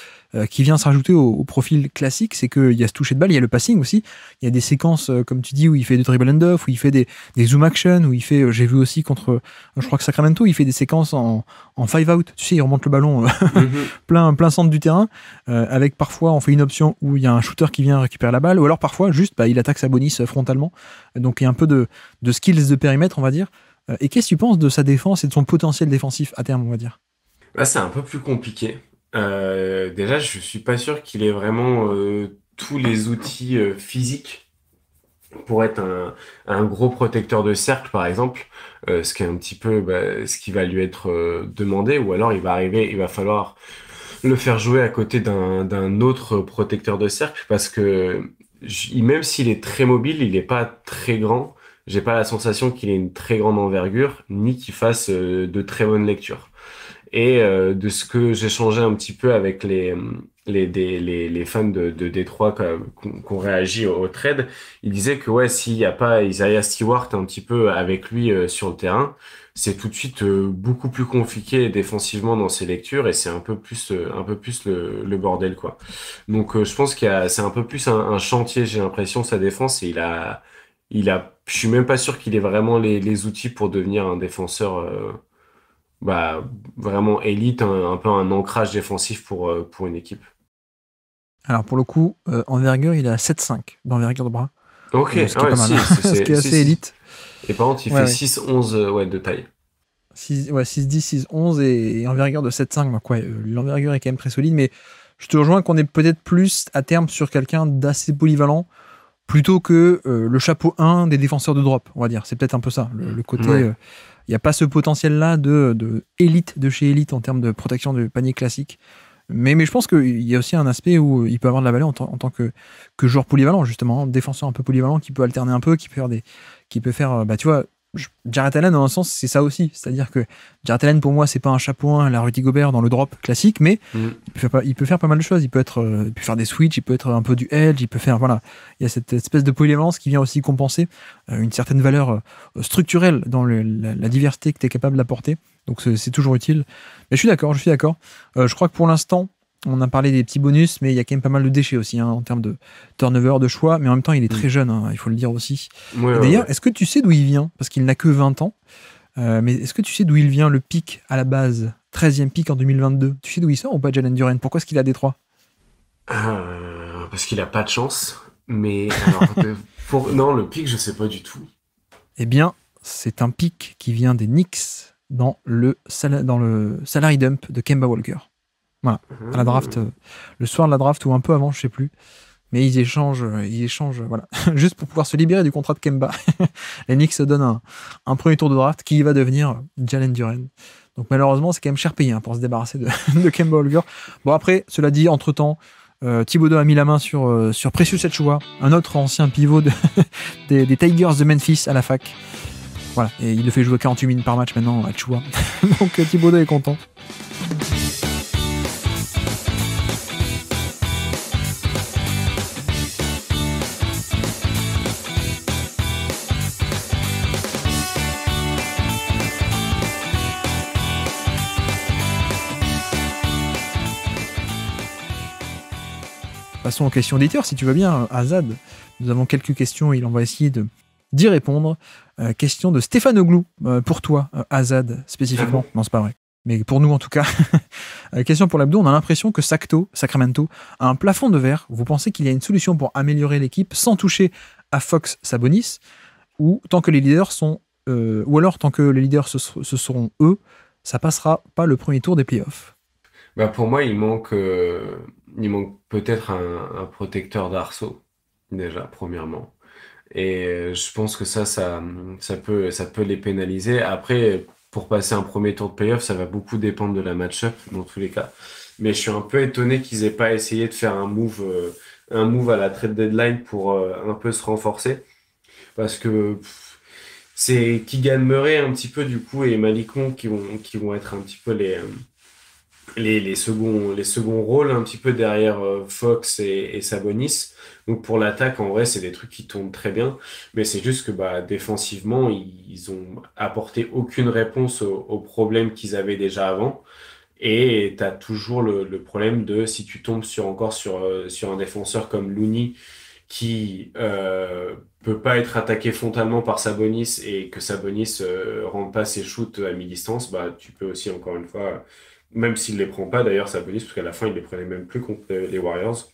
qui vient s'ajouter au, au, profil classique, c'est qu'il y a ce toucher de balle, il y a le passing aussi. Il y a des séquences, comme tu dis, où il fait du dribble and off, où il fait des, des zoom action, où il fait, j'ai vu aussi contre, je crois que Sacramento, il fait des séquences en, en five out. Tu sais, il remonte le ballon mhm. plein, plein centre du terrain, avec parfois on fait une option où il y a un shooter qui vient récupérer la balle, ou alors parfois juste bah, il attaque Sabonis euh, frontalement. Donc il y a un peu de, de skills de périmètre, on va dire. Euh, et qu'est-ce que tu penses de sa défense et de son potentiel défensif à terme, on va dire Là, c'est un peu plus compliqué. Euh, déjà, je ne suis pas sûr qu'il ait vraiment tous les outils physiques pour être un, gros protecteur de cercle, par exemple, ce qui est un petit peu bah, ce qui va lui être demandé, ou alors il va arriver, il va falloir le faire jouer à côté d'un autre protecteur de cercle parce que même s'il est très mobile, il n'est pas très grand. J'ai pas la sensation qu'il ait une très grande envergure, ni qu'il fasse euh, de très bonnes lectures. Et euh, de ce que j'ai changé un petit peu avec les, les, fans de, de Détroit qu'on ont réagit au, trade, ils disaient que ouais, s'il n'y a pas Isaiah Stewart un petit peu avec lui euh, sur le terrain, c'est tout de suite euh, beaucoup plus compliqué défensivement dans ses lectures et c'est un peu plus euh, un peu plus le, bordel quoi. Donc euh, je pense qu'il c'est un peu plus un, chantier j'ai l'impression sa défense et il a il a je suis même pas sûr qu'il ait vraiment les, outils pour devenir un défenseur bah vraiment élite un, peu un ancrage défensif pour pour une équipe. Alors pour le coup envergure il a 7-5 d'envergure de bras. Ok, C'est assez élite. Et par contre, il fait 6-11 euh, ouais, de taille. 6, ouais, 6-10, 6-11 et, envergure de 7-5. Euh, l'envergure est quand même très solide, mais je te rejoins qu'on est peut-être plus à terme sur quelqu'un d'assez polyvalent plutôt que euh, le chapeau 1 des défenseurs de drop, on va dire. C'est peut-être un peu ça, le, côté. Il n'y a pas ce potentiel-là de, de, élite de chez élite en termes de protection du panier classique. Mais, mais je pense qu'il y a aussi un aspect où il peut avoir de la valeur en, tant que, que joueur polyvalent, justement, défenseur un peu polyvalent qui peut alterner un peu, qui peut faire des, qui peut faire, euh, bah, tu vois, Jarrett Allen, dans un sens, c'est ça aussi. C'est-à-dire que Jarrett Allen, pour moi, c'est pas un chapeau la Rudy Gobert dans le drop classique, mais mm. il, peut faire, pas, mal de choses. Il peut, être, euh, faire des switches, il peut être un peu du edge, il peut faire. Voilà. Il y a cette espèce de polyvalence qui vient aussi compenser euh, une certaine valeur structurelle dans la, diversité que tu es capable d'apporter. Donc c'est toujours utile. Mais je suis d'accord, je suis d'accord. je crois que pour l'instant, on a parlé des petits bonus, mais il y a quand même pas mal de déchets aussi hein, en termes de turnover, de choix. Mais en même temps, il est très mm. jeune, hein, il faut le dire aussi. D'ailleurs, est-ce que tu sais d'où il vient Parce qu'il n'a que 20 ans. Euh, mais est-ce que tu sais d'où il vient le pic à la base 13e pic en 2022. Tu sais d'où il sort ou pas, Jalen Duren Pourquoi est-ce qu'il a Détroit ah, Parce qu'il a pas de chance. Mais euh, non, le pic, je sais pas du tout. Eh bien, c'est un pic qui vient des Knicks dans le, dans le salary dump de Kemba Walker. Voilà, à la draft, mmh. euh, le soir de la draft ou un peu avant, je sais plus. Mais ils échangent, euh, ils échangent, voilà, juste pour pouvoir se libérer du contrat de Kemba. les Knicks se donnent un, premier tour de draft qui va devenir Jalen Duren. Donc malheureusement, c'est quand même cher payé hein, pour se débarrasser de, Kemba Holger. Bon après, cela dit, entre temps, euh, Thibodeau a mis la main sur, sur Precious Achua, un autre ancien pivot des, Tigers de Memphis à la fac. Voilà, et il le fait jouer 48 minutes par match maintenant à Chua. Donc Thibodeau est content. passons aux questions d'éditeurs, si tu veux bien, Azad. Nous avons quelques questions, il en va essayer d'y répondre. Euh, question de Stéphane Oglou, euh, pour toi, euh, Azad, spécifiquement. Non, c'est pas vrai. Mais pour nous, en tout cas. question pour l'abdo, on a l'impression que Sacto, Sacramento, a un plafond de verre. Vous pensez qu'il y a une solution pour améliorer l'équipe sans toucher à Fox Sabonis Ou tant que les leaders sont... ou alors, tant que les leaders, ce, seront eux, ça passera pas le premier tour des playoffs bah, Pour moi, il manque il manque peut-être un, protecteur d'arceau, déjà, premièrement. Et euh, je pense que ça, ça, peut, ça peut les pénaliser. Après, pour passer un premier tour de playoff, ça va beaucoup dépendre de la match-up, dans tous les cas. Mais je suis un peu étonné qu'ils aient pas essayé de faire un move, euh, un move à la trade deadline pour euh, un peu se renforcer. Parce que c'est Kigan Murray un petit peu, du coup, et Malikon qui vont, qui vont être un petit peu les les, les, seconds, les seconds rôles un petit peu derrière euh, Fox et, Sabonis. Donc pour l'attaque, en vrai, c'est des trucs qui tombent très bien. Mais c'est juste que bah, défensivement, ils, ont apporté aucune réponse aux, problèmes qu'ils avaient déjà avant. Et tu as toujours le, problème de si tu tombes sur, encore sur, euh, sur un défenseur comme Looney qui euh, peut pas être attaqué frontalement par Sabonis et que Sabonis rentre pas ses shoots à mi-distance, bah, tu peux aussi encore une fois même s'il ne les prend pas, d'ailleurs, sa police, parce qu'à la fin, il ne les prenait même plus contre les Warriors.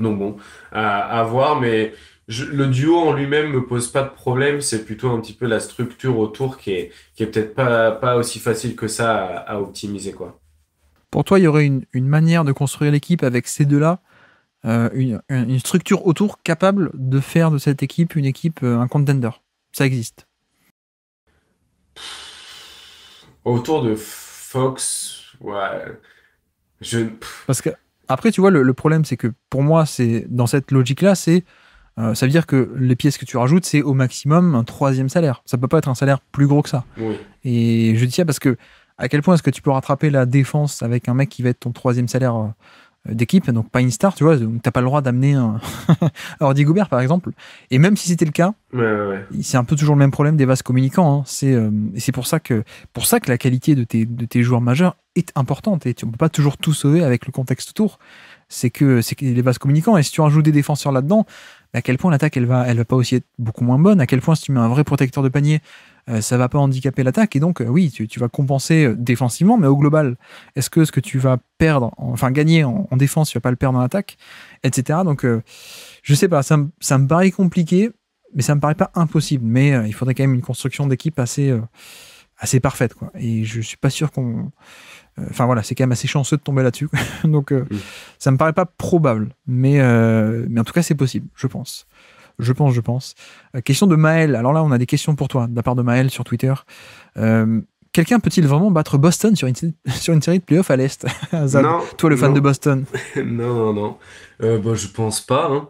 Donc bon, à, à voir, mais le duo en lui-même me pose pas de problème, c'est plutôt un petit peu la structure autour qui est, est peut-être pas, pas aussi facile que ça à, optimiser. quoi. Pour toi, il y aurait une, manière de construire l'équipe avec ces deux-là, euh, une, structure autour capable de faire de cette équipe une équipe, euh, un contender. Ça existe. Autour de Fox, ouais. Je... Parce que, après, tu vois, le, problème, c'est que pour moi, c'est dans cette logique-là, c'est. Euh, ça veut dire que les pièces que tu rajoutes, c'est au maximum un troisième salaire. Ça peut pas être un salaire plus gros que ça. Et je dis ça parce que à quel point est-ce que tu peux rattraper la défense avec un mec qui va être ton troisième salaire euh, d'équipe, donc pas une star, tu vois, donc t'as pas le droit d'amener un Ordi Goubert par exemple. Et même si c'était le cas, c'est un peu toujours le même problème des vases communicants. Hein. C'est euh, c'est pour ça que pour ça que la qualité de tes de tes joueurs majeurs est importante et tu peux pas toujours tout sauver avec le contexte tour C'est que c'est les vases communicants et si tu rajoutes des défenseurs là-dedans, à quel point l'attaque elle va elle va pas aussi être beaucoup moins bonne, à quel point si tu mets un vrai protecteur de panier euh, ça va pas handicaper l'attaque. Et donc, euh, oui, tu, vas compenser euh, défensivement, mais au global, est-ce que ce que tu vas perdre, enfin gagner en, défense, tu vas pas le perdre en attaque, etc. Donc, je je sais pas, ça, me paraît compliqué, mais ça me paraît pas impossible. Mais il faudrait quand même une construction d'équipe assez, assez parfaite, quoi. Et je suis pas sûr qu'on. Enfin voilà, c'est quand même assez chanceux de tomber là-dessus. donc, ça mmh. ça me paraît pas probable, mais, mais en tout cas, c'est possible, je pense. Je pense, je pense. Euh, question de Maël. Alors là, on a des questions pour toi, de la part de Maël sur Twitter. Euh, quelqu'un peut-il vraiment battre Boston sur une, sur une série de playoffs à l'Est Toi, le fan de Boston. non, non, non. Euh, bah, je pense pas. Hein.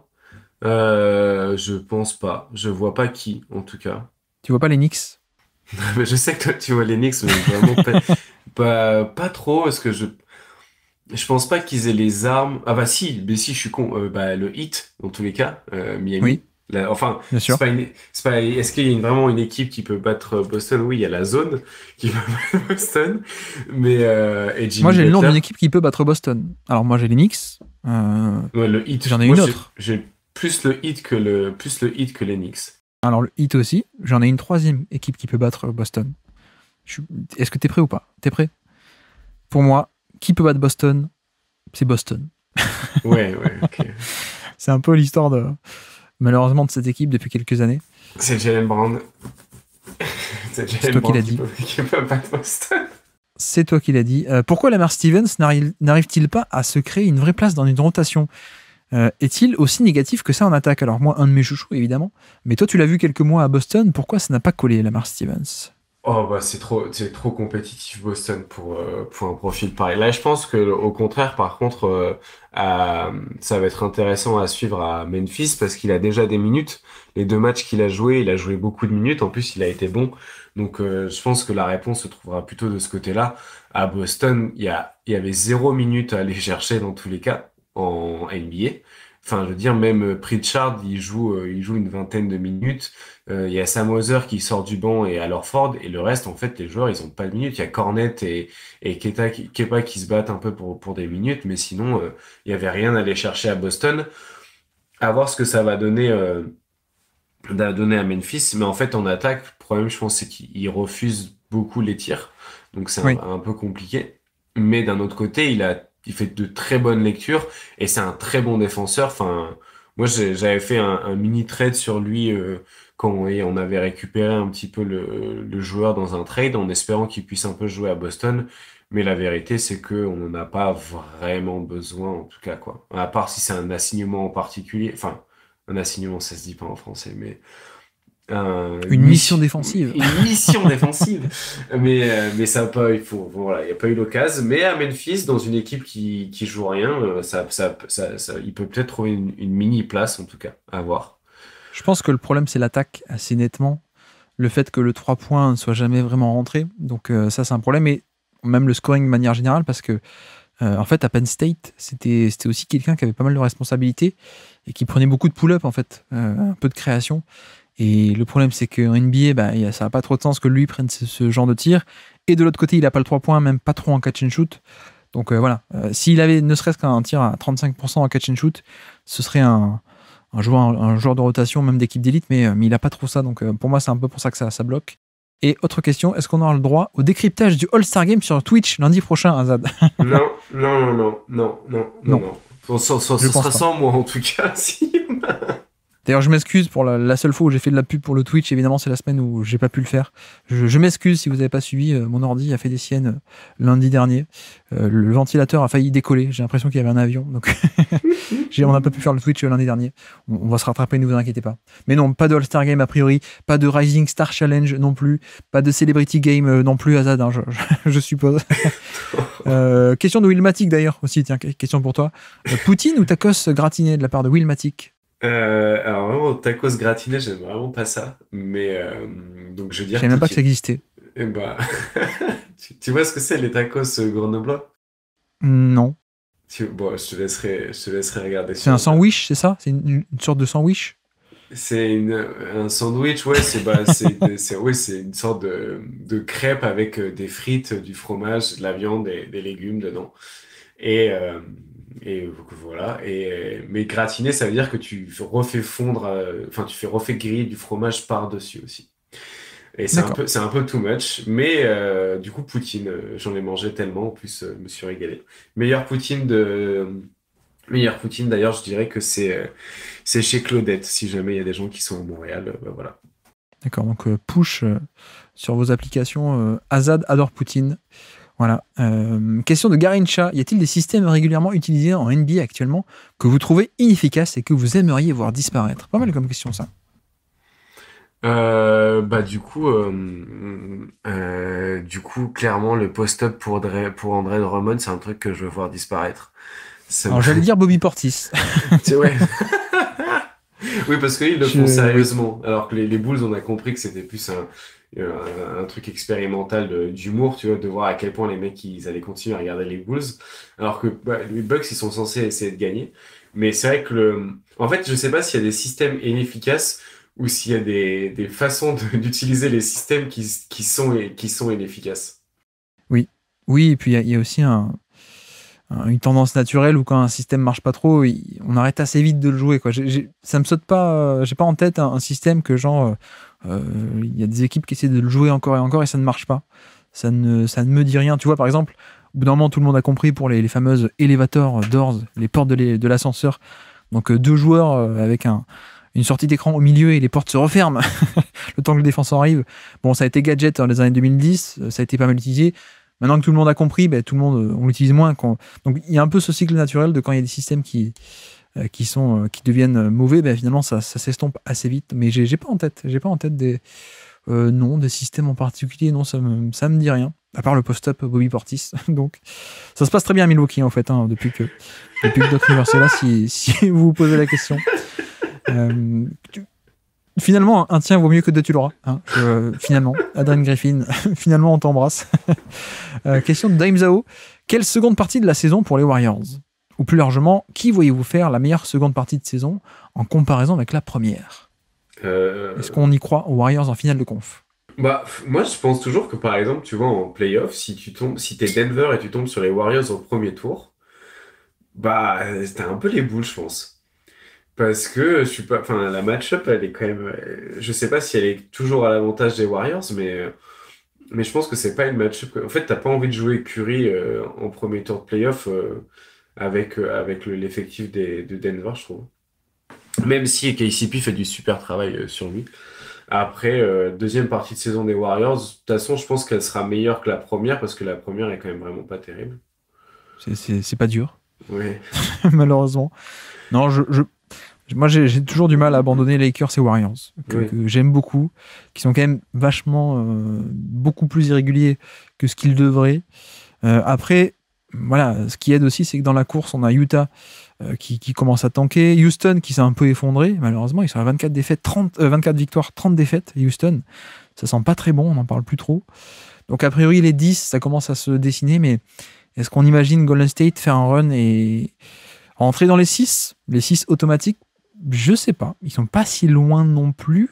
Euh, je pense pas. Je vois pas qui, en tout cas. Tu vois pas les Knicks Je sais que toi, tu vois les Knicks, mais vraiment pas, pas, trop, parce que je, je pense pas qu'ils aient les armes. Ah bah si, mais si, je suis con. Bah, le hit, dans tous les cas, Miami. Oui enfin, est-ce qu'il y a vraiment une équipe qui peut battre euh, Boston Oui, il y a la zone qui peut battre Boston. Mais, euh, moi, j'ai le nom d'une équipe qui peut battre Boston. Alors, moi, j'ai les Knicks. Euh, j'en ai une autre. J'ai, plus le hit que plus le que les Alors, le hit aussi. J'en ai une troisième équipe qui peut battre Boston. est-ce que tu es prêt ou pas T'es prêt Pour moi, qui peut battre Boston C'est Boston. ouais, ouais, ok. c'est un peu l'histoire de malheureusement de cette équipe depuis quelques années. C'est Jalen Brown. C'est Jalen qui, qui dit. C'est toi qui l'as dit. Pourquoi euh, pourquoi Lamar Stevens n'arrive-t-il pas à se créer une vraie place dans une rotation euh, Est-il aussi négatif que ça en attaque Alors moi, un de mes chouchous, évidemment. Mais toi, tu l'as vu quelques mois à Boston. Pourquoi ça n'a pas collé Lamar Stevens Oh bah c'est trop c'est trop compétitif Boston pour euh, pour un profil pareil. Là je pense que au contraire par contre euh, ça va être intéressant à suivre à Memphis parce qu'il a déjà des minutes. Les deux matchs qu'il a joué, il a joué beaucoup de minutes. En plus il a été bon. Donc euh, je pense que la réponse se trouvera plutôt de ce côté-là. À Boston il y a il y avait zéro minute à aller chercher dans tous les cas en NBA. Enfin, je veux dire, même euh, Pritchard, il joue, euh, il joue une vingtaine de minutes. Euh, il y a Sam qui sort du banc et alors Ford. Et le reste, en fait, les joueurs, ils ont pas de minutes. Il y a Cornette et, et Kepa, qui se battent un peu pour, pour des minutes. Mais sinon, il y avait rien à aller chercher à Boston. À voir ce que ça va donner, à donner à Memphis. Mais en fait, en attaque, problème, je pense, c'est qu'il refuse beaucoup les tirs. Donc, c'est un peu compliqué. Mais d'un autre côté, il a il fait de très bonnes lectures et c'est un très bon défenseur. Enfin, moi, j'avais fait un, mini trade sur lui euh, quand on, et on avait récupéré un petit peu le, joueur dans un trade en espérant qu'il puisse un peu jouer à Boston. Mais la vérité, c'est qu'on n'en a pas vraiment besoin, en tout cas, quoi. À part si c'est un assignement en particulier. Enfin, un assignement, ça se dit pas en français, mais euh, une mission défensive. Une mission défensive. Mais, euh, mais ça pas, il faut, voilà, y a pas eu l'occasion. Mais à Memphis, dans une équipe qui, qui joue rien, euh, ça, ça, ça, il peut peut-être trouver une, mini place, en tout cas, à voir. Je pense que le problème, c'est l'attaque, assez nettement. Le fait que le 3 points ne soit jamais vraiment rentré. Donc, ça, c'est un problème. Et même le scoring de manière générale, parce que en fait, à Penn State, c'était aussi quelqu'un qui avait pas mal de responsabilités et qui prenait beaucoup de pull-up, en fait, un peu de création. Et le problème, c'est qu'en NBA, bah, ça n'a pas trop de sens que lui prenne ce, genre de tir. Et de l'autre côté, il n'a pas le 3 points, même pas trop en catch and shoot. Donc euh, voilà, euh, s'il avait ne serait-ce qu'un tir à 35% en catch and shoot, ce serait un, joueur, un joueur, de rotation, même d'équipe d'élite, mais, euh, il n'a pas trop ça. Donc pour moi, c'est un peu pour ça que ça, bloque. Et autre question, est-ce qu'on aura le droit au décryptage du All-Star Game sur Twitch lundi prochain, Azad non, non, non, non, non, non, non, sera sans moi en tout cas. Si. D'ailleurs, je m'excuse pour la, seule fois où j'ai fait de la pub pour le Twitch. Évidemment, c'est la semaine où j'ai pas pu le faire. Je, m'excuse si vous n'avez pas suivi. Euh, mon ordi a fait des siennes euh, lundi dernier. Euh, le ventilateur a failli décoller. J'ai l'impression qu'il y avait un avion. Donc, on n'a pas pu faire le Twitch lundi dernier. On, va se rattraper, ne vous inquiétez pas. Mais non, pas de All-Star Game a priori. Pas de Rising Star Challenge non plus. Pas de Celebrity Game non plus, Azad, hein, je, suppose. question de Willmatic d'ailleurs aussi. Tiens, question pour toi. Poutine ou tacos gratiné de la part de Willmatic euh, alors vraiment, tacos gratinés, j'aime vraiment pas ça. Mais euh, donc je veux dire. même pas que ça existait. Et eh bah, ben, tu, vois ce que c'est les tacos euh, grenoblois Non. bon, je te laisserai, je laisserai regarder. C'est un sandwich, c'est ça C'est une, sorte de sandwich C'est un sandwich, ouais. C'est bah, c'est une sorte de, de, crêpe avec des frites, du fromage, de la viande et des légumes dedans. Et et voilà. Et, mais gratiner, ça veut dire que tu refais fondre, euh, enfin, tu fais griller du fromage par-dessus aussi. Et c'est un, peu, c'est un peu too much. Mais euh, du coup, Poutine, euh, j'en ai mangé tellement, en plus, je me suis régalé. Meilleur Poutine de. Meilleur Poutine, d'ailleurs, je dirais que c'est, c'est chez Claudette, si jamais il y a des gens qui sont à Montréal. Ben voilà. D'accord, donc push sur vos applications. Azad adore Poutine. Voilà. Euh, question de Garincha. Y a-t-il des systèmes régulièrement utilisés en NBA actuellement que vous trouvez inefficaces et que vous aimeriez voir disparaître Pas mal comme question, ça. Euh, bah du coup, euh, du coup, clairement le post-up pour pour André Drummond, c'est un truc que je veux voir disparaître. Alors j'allais dire Bobby Portis. C'est ouais. oui, parce qu'ils le font sérieusement. Alors que les, les Bulls, on a compris que c'était plus un, euh, un, truc expérimental d'humour, tu vois, de voir à quel point les mecs ils allaient continuer à regarder les Bulls, alors que bah, les Bucks ils sont censés essayer de gagner. Mais c'est vrai que en fait, je sais pas s'il y a des systèmes inefficaces ou s'il y a des, façons d'utiliser les systèmes qui, qui, sont, qui sont inefficaces. Oui, oui, et puis il y, a aussi une tendance naturelle où quand un système marche pas trop, on arrête assez vite de le jouer. Quoi. ça me saute pas, euh, j'ai pas en tête un, système que genre. Euh, euh, il y a des équipes qui essaient de le jouer encore et encore et ça ne marche pas. Ça ne, ça ne me dit rien. Tu vois, par exemple, au bout d'un moment, tout le monde a compris pour les, fameuses elevator euh, doors, les portes de l'ascenseur. Donc euh, deux joueurs avec une sortie d'écran au milieu et les portes se referment le temps que le défenseur arrive. Bon, ça a été gadget dans les années 2010, ça a été pas mal utilisé. Maintenant que tout le monde a compris, ben, tout le monde, on l'utilise moins. Quand... Donc il y a un peu ce cycle naturel de quand il y a des systèmes qui, euh, qui sont euh, qui deviennent euh, mauvais, ben finalement ça, ça s'estompe assez vite. Mais j'ai pas en tête, j'ai pas en tête des euh, des systèmes en particulier. Non, ça me ça me dit rien. À part le post-up Bobby Portis. Donc ça se passe très bien à Milwaukee en fait hein, depuis que depuis que Doc Rivers est là. Si, si vous vous posez la question. finalement, un tien vaut mieux que deux, tu l'auras. Hein. finalement, Adrian Griffin, finalement, on t'embrasse. question de Daimzao Quelle seconde partie de la saison pour les Warriors ou plus largement, qui voyez-vous faire la meilleure seconde partie de saison en comparaison avec la première euh, Est-ce qu'on y croit aux Warriors en finale de conf bah, moi, je pense toujours que par exemple, tu vois, en playoff, si tu tombes, si t'es Denver et tu tombes sur les Warriors au premier tour, bah, euh, t'as un peu les boules, je pense. Parce que je suis pas, enfin, la match-up, elle est quand même, euh, je sais pas si elle est toujours à l'avantage des Warriors, mais, mais je pense que c'est pas une match-up. En fait, t'as pas envie de jouer Curry en premier tour de playoff avec, euh, avec l'effectif de Denver, je trouve. Même si KCP fait du super travail euh, sur lui. Après, euh, deuxième partie de saison des Warriors, de toute façon, je pense qu'elle sera meilleure que la première parce que la première est quand même vraiment pas terrible. C'est pas dur. Malheureusement. Non, je, je moi j'ai toujours du mal à abandonner Lakers et Warriors, que, j'aime beaucoup, qui sont quand même vachement, beaucoup plus irréguliers que ce qu'ils devraient. après, voilà, ce qui aide aussi, c'est que dans la course, on a Utah euh, qui, qui, commence à tanker, Houston qui s'est un peu effondré, malheureusement, ils sont à 24, défaites, 30, 24 euh, victoires, 30 défaites, Houston. Ça sent pas très bon, on n'en parle plus trop. Donc a priori, les 10, ça commence à se dessiner, mais est-ce qu'on imagine Golden State faire un run et rentrer dans les 6 Les 6 automatiques Je sais pas. Ils sont pas si loin non plus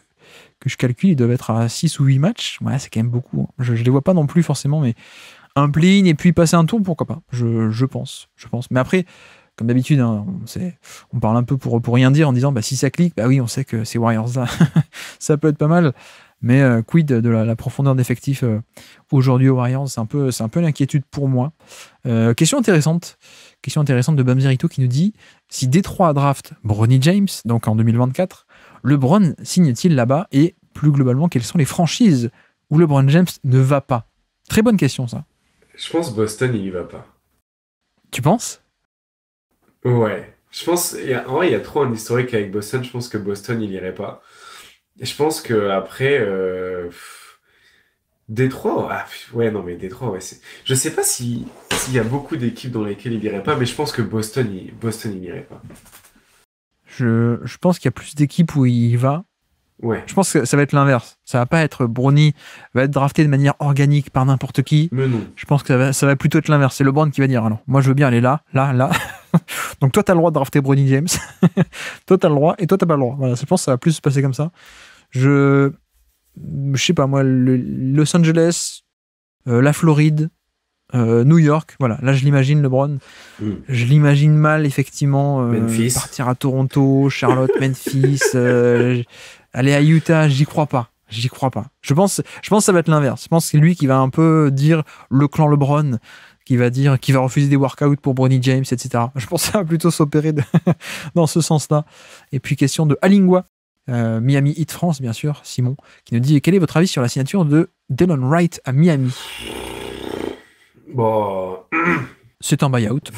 que je calcule, ils doivent être à 6 ou 8 matchs. Ouais, c'est quand même beaucoup. Hein. Je, je les vois pas non plus forcément, mais un pling et puis passer un tour, pourquoi pas je, pense, je pense. Mais après, comme d'habitude, hein, on, parle un peu pour, pour rien dire en disant bah, si ça clique, bah oui, on sait que c'est Warriors-là, ça peut être pas mal. Mais euh, quid de la, profondeur d'effectif euh, aujourd'hui aux Warriors C'est un peu, c'est un peu l'inquiétude pour moi. Euh, question intéressante. Question intéressante de Bamzirito qui nous dit si Détroit draft Bronny James, donc en 2024, LeBron signe-t-il là-bas Et plus globalement, quelles sont les franchises où LeBron James ne va pas Très bonne question, ça. Je pense Boston, il y va pas. Tu penses Ouais. Je pense, en vrai, il y a trop un historique avec Boston. Je pense que Boston, il irait pas. Et je pense que après, euh, Détroit, ah, ouais, non, mais Détroit, ouais, c'est. Je sais pas s'il y a beaucoup d'équipes dans lesquelles il irait pas, mais je pense que Boston, il, Boston, il irait pas. Je, je pense qu'il y a plus d'équipes où il y va, je pense que ça va être l'inverse. Ça va pas être Bronny va être drafté de manière organique par n'importe qui. Je pense que ça va, plutôt être l'inverse. C'est LeBron qui va dire, alors, moi je veux bien aller là, là, là. Donc toi, tu as le droit de drafter Bronny James. toi, tu as le droit et toi, tu pas le droit. Voilà, je pense que ça va plus se passer comme ça. Je, je sais pas, moi, Los Angeles, euh, la Floride, euh, New York, voilà, là je l'imagine LeBron. Hmm. Je l'imagine mal effectivement euh, partir à Toronto, Charlotte, Memphis. Aller à Utah, j'y crois pas. J'y crois pas. Je pense, je pense que ça va être l'inverse. Je pense que c'est lui qui va un peu dire le clan LeBron, qui va dire, qui va refuser des workouts pour Bronny James, etc. Je pense que ça va plutôt s'opérer dans ce sens-là. Et puis question de Alingua, euh, Miami Heat France, bien sûr, Simon, qui nous dit quel est votre avis sur la signature de Delon Wright à Miami Bon, bah. c'est un buyout.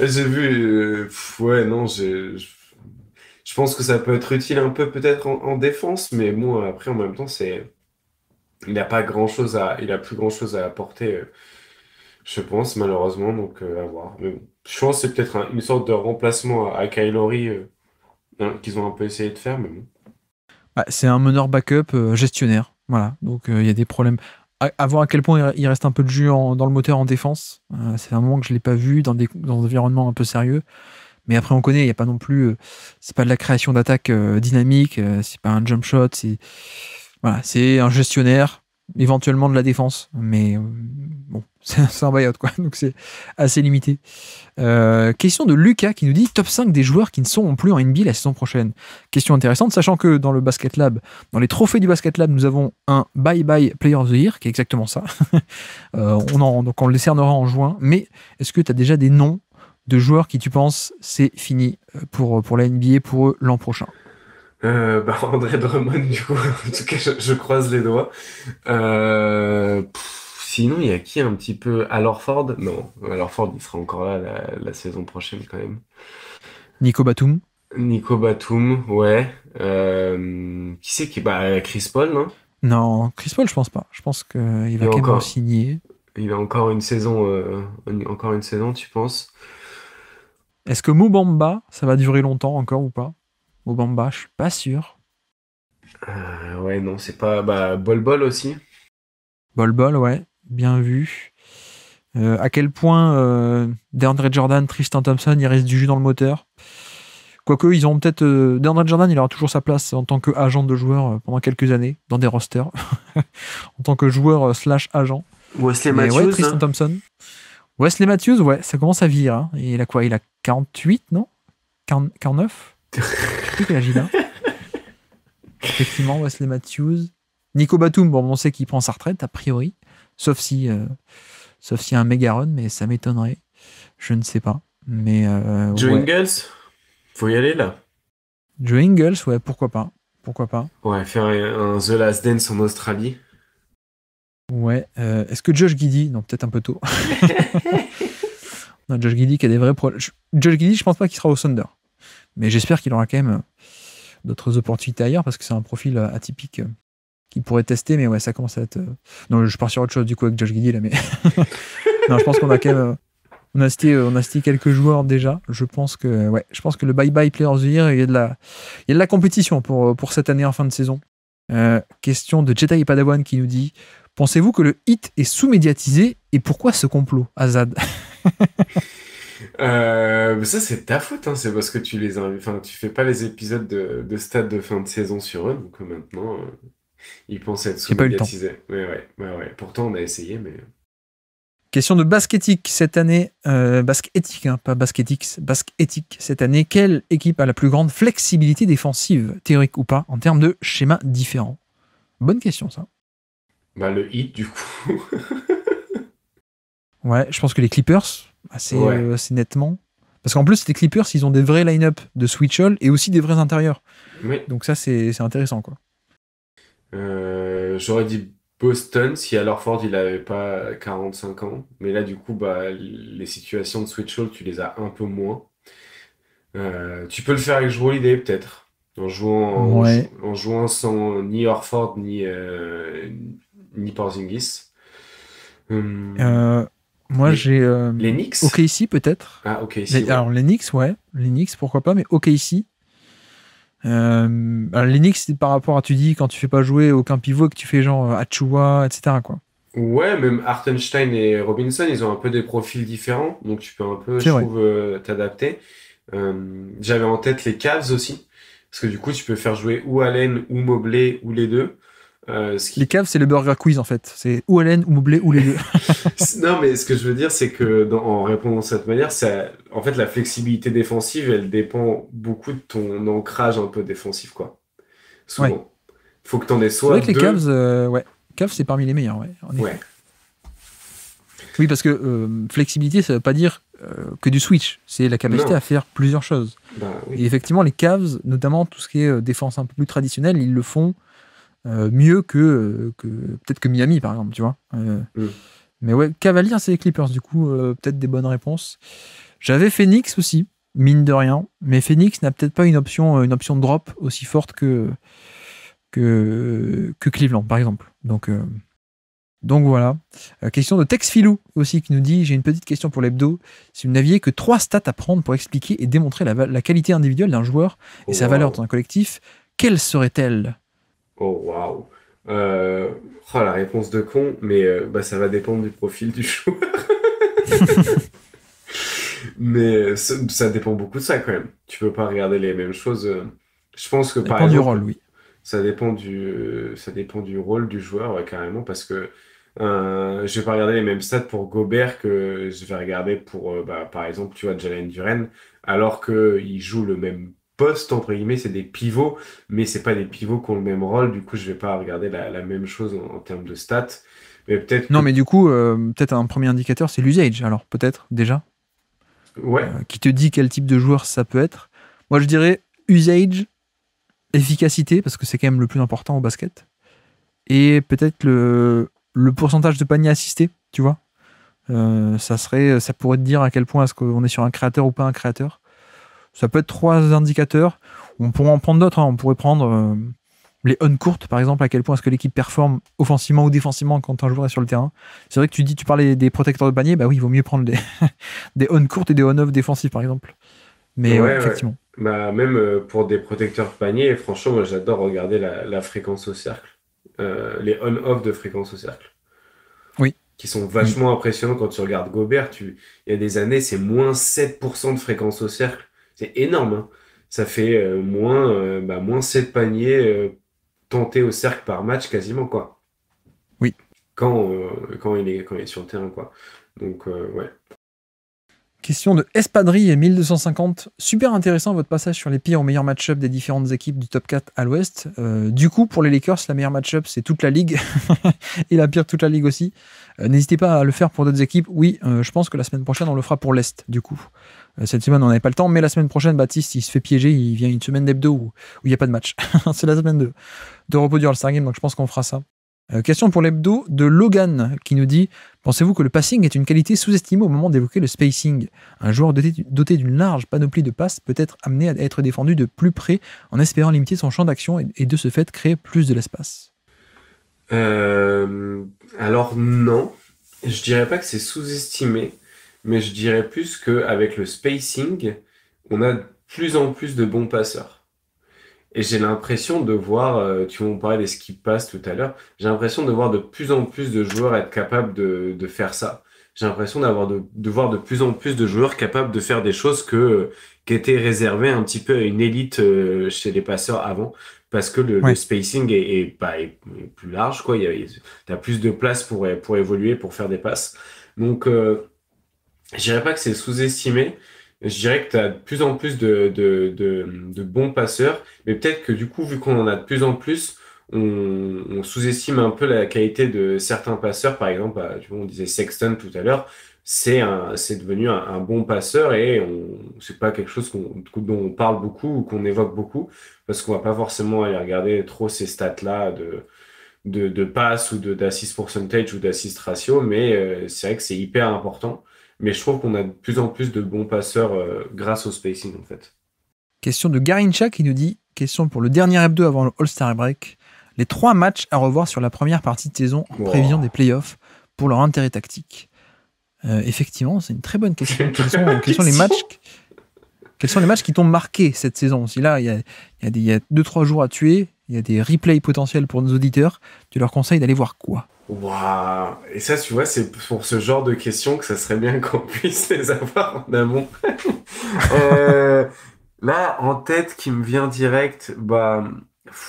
J'ai vu, euh, ouais, non, c'est je pense que ça peut être utile un peu peut-être en, défense, mais bon, après, en même temps, c'est il n'a pas grand chose à, il a plus grand chose à apporter, euh, je pense, malheureusement, donc euh, à voir. je pense que c'est peut-être une sorte de remplacement à, à Kylori euh, hein, qu'ils ont un peu essayé de faire, mais c'est un meneur backup gestionnaire, voilà. Donc il y a des problèmes. À, voir à quel point il reste un peu de jus dans le moteur en défense. c'est un moment que je ne l'ai pas vu dans des, dans des environnements un peu sérieux. Mais après, on connaît, il n'y a pas non plus. Euh, c'est pas de la création d'attaque euh, dynamique, euh, c'est pas un jump shot, c'est. c'est un gestionnaire, éventuellement de la défense, mais bon, c'est un buyout, quoi. Donc c'est assez limité. question de Lucas qui nous dit top 5 des joueurs qui ne sont plus en NBA la saison prochaine. Question intéressante, sachant que dans le Basket Lab, dans les trophées du Basket Lab, nous avons un Bye Bye Player of the Year, qui est exactement ça. donc on le décernera en juin. Mais est-ce que tu as déjà des noms de joueurs qui tu penses c'est fini euh, pour, pour la NBA pour eux l'an prochain euh, bah, André Drummond, du coup, en tout cas, je, croise les doigts. Euh, sinon, il y a qui un petit peu Alors Ford Non, Alors Ford, il sera encore là la, saison prochaine quand même. Nico Batum Nico Batum, ouais. qui c'est qui Bah, Chris Paul, non Non, Chris Paul, je pense pas. Je pense qu'il va quand encore... même signer. Il a encore une saison, encore une saison, tu penses est-ce que Mubamba, ça va durer longtemps encore ou pas Mubamba, je suis pas sûr. Euh, ouais, non, c'est pas. Bah, Bol Bol aussi. Bol Bol, ouais, bien vu. Euh, à quel point euh, Jordan, Tristan Thompson, il reste du jus dans le moteur Quoique, ils ont peut-être. Euh, Jordan, il aura toujours sa place en tant qu'agent de joueur pendant quelques années, dans des rosters, en tant que joueur slash agent. Wesley Matthews. Ouais, Tristan hein. Thompson. Wesley Matthews, ouais, ça commence à vivre. Hein. Il a quoi Il a 48, non 49 Je sais qu'il Effectivement, Wesley Matthews. Nico Batum, bon, on sait qu'il prend sa retraite, a priori. Sauf si, euh, sauf s'il y a un méga run, mais ça m'étonnerait. Je ne sais pas. Mais, euh, Joe Faut y aller, là. Joe Ingalls, ouais, pourquoi pas. Pourquoi pas. Ouais, faire un The Last Dance en Australie. Ouais. Euh, est-ce que Josh Giddy, non, peut-être un peu tôt. non, Josh Giddy qui a des vrais problèmes. Josh Giddy, je pense pas qu'il sera au Thunder. Mais j'espère qu'il aura quand même euh, d'autres opportunités ailleurs parce que c'est un profil euh, atypique qu'il pourrait tester. Mais ouais, ça commence à être. Non, je pars sur autre chose du coup avec Josh Giddy là, mais. non, je pense qu'on a quand même. On a, cité, on a quelques joueurs déjà. Je pense que, ouais, je pense que le bye-bye Players of Year, il y a de la, il y a de la compétition pour, pour cette année en fin de saison. question de Jedi Padawan qui nous dit Pensez-vous que le hit est sous-médiatisé et pourquoi ce complot, Azad euh, ça c'est ta faute, hein. c'est parce que tu les enfin tu fais pas les épisodes de, stade de fin de saison sur eux, donc euh, maintenant euh, ils pensent être sous médiatisés. Pourtant on a essayé, mais. Question de basketique cette année, euh, éthique hein, pas basque éthique cette année. Quelle équipe a la plus grande flexibilité défensive, théorique ou pas, en termes de schémas différents Bonne question ça. Bah, le hit, du coup. ouais, je pense que les Clippers, euh, assez, nettement. Parce qu'en plus, les Clippers, ils ont des vrais line-up de all et aussi des vrais intérieurs. Donc ça, c'est intéressant, quoi. Euh, j'aurais dit Boston si alors Ford il avait pas 45 ans. Mais là, du coup, bah, les situations de Switch Hall, tu les as un peu moins. Euh, tu peux le faire avec jouer Holiday, peut-être. En jouant, en, jouant sans ni Orford ni, ni Porzingis. Hum, euh, moi, j'ai. Euh, Ok, ici, peut-être. Ah, ok, ici. Alors, les ouais. Linux pourquoi pas, mais ok, ici. Euh, alors, par rapport à, tu dis, quand tu fais pas jouer aucun pivot, que tu fais genre euh, Achua, etc., quoi. Ouais, même Hartenstein et Robinson, ils ont un peu des profils différents, donc tu peux un peu, je trouve, euh, t'adapter. Hum, j'avais en tête les Cavs aussi, parce que du coup, tu peux faire jouer ou Allen ou Mobley ou les deux. Euh, les Cavs c'est le Burger Quiz en fait. C'est ou Allen ou Moublé ou les deux. non, mais ce que je veux dire, c'est que en répondant de cette manière, ça, en fait, la flexibilité défensive, elle dépend beaucoup de ton ancrage un peu défensif, quoi. Souvent. Faut que t'en aies soit. C'est les Cavs, euh, c'est parmi les meilleurs, Oui, parce que euh, flexibilité, ça veut pas dire que du switch. C'est la capacité à faire plusieurs choses. Bah Et effectivement, les Cavs, notamment tout ce qui est défense un peu plus traditionnelle, ils le font euh, mieux que, peut-être que Miami, par exemple, tu vois. Euh, mm. Mais ouais, Cavaliers c'est les Clippers, du coup, euh, peut-être des bonnes réponses. J'avais Phoenix aussi, mine de rien, mais Phoenix n'a peut-être pas une option, une option de drop aussi forte que, que, Cleveland, par exemple. Donc. Donc voilà. question de Tex Filou aussi qui nous dit J'ai une petite question pour l'hebdo. Si vous n'aviez que trois stats à prendre pour expliquer et démontrer la, qualité individuelle d'un joueur et sa valeur dans un collectif, quelle serait-elle Oh, waouh. Euh, oh, la réponse de con, mais euh, bah, ça va dépendre du profil du joueur. mais euh, ça, dépend beaucoup de ça quand même. Tu peux pas regarder les mêmes choses. Je pense que ça par dépend exemple, oui. Ça dépend du, ça dépend du rôle du joueur carrément parce que euh, je vais pas regarder les mêmes stats pour Gobert que je vais regarder pour bah, par exemple tu vois Jalen Duren alors qu'il joue le même post entre guillemets, c'est des pivots, mais c'est pas des pivots qui ont le même rôle. Du coup, je vais pas regarder la, même chose en, termes de stats. Mais peut-être. Non, mais du coup, euh, peut-être un premier indicateur, c'est l'usage. Alors, peut-être déjà. Ouais. Euh, qui te dit quel type de joueur ça peut être. Moi, je dirais usage, efficacité, parce que c'est quand même le plus important au basket. Et peut-être le, le pourcentage de paniers assistés, tu vois. Euh, ça serait, ça pourrait te dire à quel point est-ce qu'on est sur un créateur ou pas un créateur. Ça peut être trois indicateurs. On pourrait en prendre d'autres. Hein. On pourrait prendre euh, les on courtes, par exemple, à quel point est-ce que l'équipe performe offensivement ou défensivement quand un joueur est sur le terrain. C'est vrai que tu dis, tu parlais des protecteurs de panier, bah oui, il vaut mieux prendre des, on courtes et des on off défensifs, par exemple. Mais effectivement. Bah, même euh, pour des protecteurs de panier, franchement, moi j'adore regarder la, fréquence au cercle, euh, les on-off de fréquence au cercle. Oui. Qui sont vachement mm. impressionnants quand tu regardes Gobert. Tu... Il y a des années, c'est moins 7% de fréquence au cercle. C'est énorme. Hein. Ça fait euh, moins, euh, bah, moins 7 paniers euh, tentés au cercle par match quasiment, quoi. Oui. Quand, quand, il, est, quand sur le terrain, quoi. Donc, ouais. Question de Espadrille et 1250. Super intéressant votre passage sur les pires ou meilleurs match-up des différentes équipes du top 4 à l'ouest. du coup, pour les Lakers, la meilleure match-up, c'est toute la ligue. et la pire, toute la ligue aussi. N'hésitez pas à le faire pour d'autres équipes. Oui, je pense que la semaine prochaine, on le fera pour l'Est, du coup. Euh, cette semaine, on n'avait pas le temps, mais la semaine prochaine, Baptiste, il se fait piéger, il vient une semaine d'hebdo où il n'y a pas de match. c'est la semaine de, de repos du All-Star Game, donc je pense qu'on fera ça. Euh, question pour l'hebdo de Logan qui nous dit Pensez-vous que le passing est une qualité sous-estimée au moment d'évoquer le spacing Un joueur doté d'une large panoplie de passes peut être amené à être défendu de plus près en espérant limiter son champ d'action et de ce fait créer plus de l'espace. Euh, alors non, je dirais pas que c'est sous-estimé mais je dirais plus qu'avec le spacing, on a de plus en plus de bons passeurs. Et j'ai l'impression de voir, euh, tu m'en parlais des skip passe tout à l'heure, j'ai l'impression de voir de plus en plus de joueurs être capables de, faire ça. J'ai l'impression d'avoir de, voir de plus en plus de joueurs capables de faire des choses que, qui étaient réservées un petit peu à une élite euh, chez les passeurs avant parce que le, spacing est, plus large, quoi. y as plus de place pour, pour évoluer, pour faire des passes. Donc, euh, je dirais pas que c'est sous-estimé. Je dirais que tu as de plus en plus de, de, de, bons passeurs, mais peut-être que du coup, vu qu'on en a de plus en plus, on, sous-estime un peu la qualité de certains passeurs. Par exemple, bah, tu on disait Sexton tout à l'heure, c'est devenu un, bon passeur et c'est pas quelque chose qu'on dont on parle beaucoup ou qu'on évoque beaucoup parce qu'on va pas forcément aller regarder trop ces stats-là de, de, de ou d'assist percentage ou d'assist ratio, mais euh, c'est vrai que c'est hyper important. Mais je trouve qu'on a de plus en plus de bons passeurs euh, grâce au spacing, en fait. Question de Garincha qui nous dit question pour le dernier hebdo avant le All-Star Break. Les trois matchs à revoir sur la première partie de saison en prévision des playoffs pour leur intérêt tactique. Euh, effectivement, c'est une très bonne question. Quels sont, les matchs quels sont les matchs qui t'ont marqué cette saison Si là, il y a, 2-3 deux, trois jours à tuer, il y a des replays potentiels pour nos auditeurs. Tu leur conseilles d'aller voir quoi Waouh Et ça, tu vois, c'est pour ce genre de questions que ça serait bien qu'on puisse les avoir en amont. Euh, là, en tête, qui me vient direct, bah,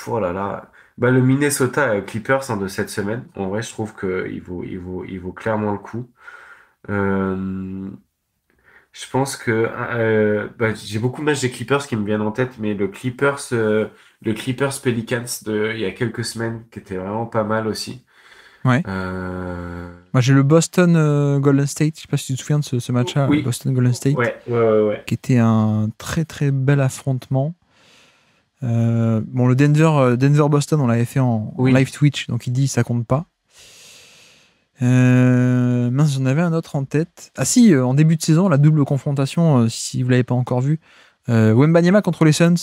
oh là bah, le Minnesota Clippers hein, de cette semaine. En vrai, je trouve qu'il vaut, il vaut, il vaut clairement le coup. Euh, je pense que euh, bah, j'ai beaucoup de matchs des Clippers qui me viennent en tête, mais le Clippers le Clippers Pelicans de il y a quelques semaines qui était vraiment pas mal aussi. Ouais. Euh, Moi j'ai le Boston euh, Golden State, je sais pas si tu te souviens de ce, match-là, oui. Boston Golden State, ouais. Ouais, qui était un très très bel affrontement. Euh, bon, le Denver, Denver Boston, on l'avait fait en, live Twitch, donc il dit ça compte pas. mince, j'en avais un autre en tête. Ah si, en début de saison, la double confrontation, si vous l'avez pas encore vu, Wembanyama contre les Suns,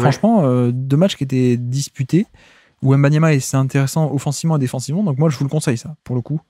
Franchement, euh, deux matchs qui étaient disputés. Où Mbanyama, c'est intéressant offensivement et défensivement. Donc moi, je vous le conseille, ça, pour le coup.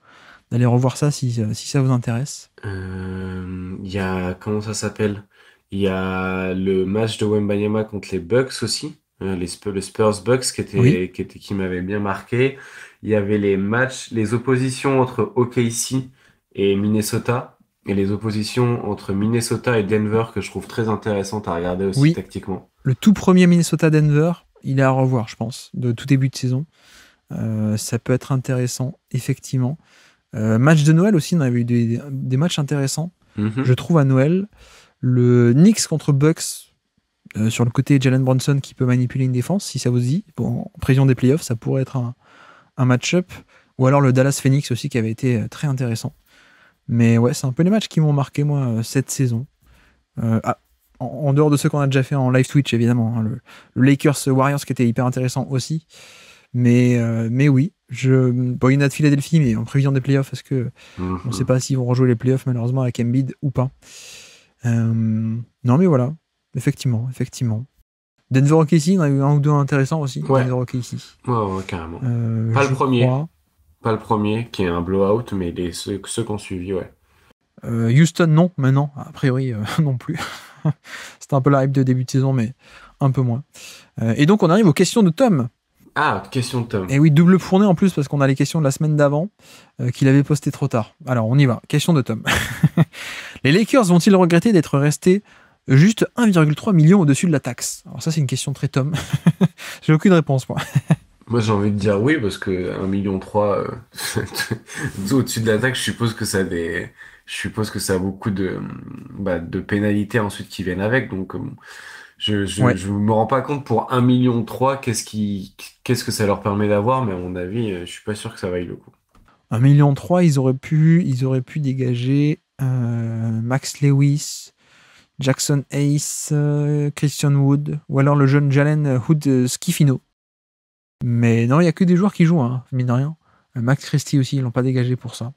D'aller revoir ça si, euh, si ça vous intéresse. Euh, il y a. Comment ça s'appelle Il y a le match de Wembanyama contre les Bucks aussi. les Spurs, Bucks qui, était, qui, qui m'avait bien marqué. Il y avait les matchs, les oppositions entre OKC et Minnesota et les oppositions entre Minnesota et Denver que je trouve très intéressantes à regarder aussi tactiquement le tout premier Minnesota-Denver, il est à revoir, je pense, de tout début de saison. Euh, ça peut être intéressant, effectivement. Euh, match de Noël aussi, on avait eu des, matchs intéressants. Mhm. Je trouve à Noël, le Knicks contre Bucks, euh, sur le côté Jalen Bronson qui peut manipuler une défense, si ça vous dit. Bon, en prévision des playoffs, ça pourrait être un, match-up. Ou alors le Dallas Phoenix aussi qui avait été très intéressant. Mais ouais, c'est un peu les matchs qui m'ont marqué, moi, cette saison. ah, en, dehors de ceux qu'on a déjà fait en live switch évidemment, hein, le, Lakers Warriors qui était hyper intéressant aussi. Mais, euh, mais oui, je, il y en a de Philadelphie, mais en prévision des playoffs, parce que mhm. on ne sait pas s'ils vont rejouer les playoffs, malheureusement, avec Embiid ou pas. Euh, non, mais voilà, effectivement, effectivement. Denver OKC, on a eu un ou deux intéressants aussi. Denver Ouais, euh, pas le premier. Pas le premier, qui est un blowout, mais les, ceux, qu'on suivi, ouais. Houston, non, maintenant, a priori, non plus. C'était un peu la hype de début de saison, mais un peu moins. Euh, et donc, on arrive aux questions de Tom. Ah, question de Tom. Et oui, double fournée en plus parce qu'on a les questions de la semaine d'avant euh, qu'il avait posté trop tard. Alors, on y va. Question de Tom. les Lakers vont-ils regretter d'être restés juste 1,3 million au-dessus de la taxe Alors, ça, c'est une question très Tom. J'ai aucune réponse, moi. Moi, j'ai envie de dire oui, parce que 1,3 million euh, au-dessus de la taxe, je suppose que ça a des, je suppose que ça a beaucoup de, bah, de pénalités ensuite qui viennent avec. Donc, euh, je, ne me rends pas compte pour 1,3 million, qu'est-ce qui, que ça leur permet d'avoir, mais à mon avis, euh, je ne suis pas sûr que ça vaille le coup. 1,3 million, ils auraient pu, ils auraient pu dégager euh, Max Lewis, Jackson Ace, Christian Wood, ou alors le jeune Jalen Hood Skifino. Mais non, il n'y a que des joueurs qui jouent, hein, mine de rien. Max Christie aussi, ils ne l'ont pas dégagé pour ça.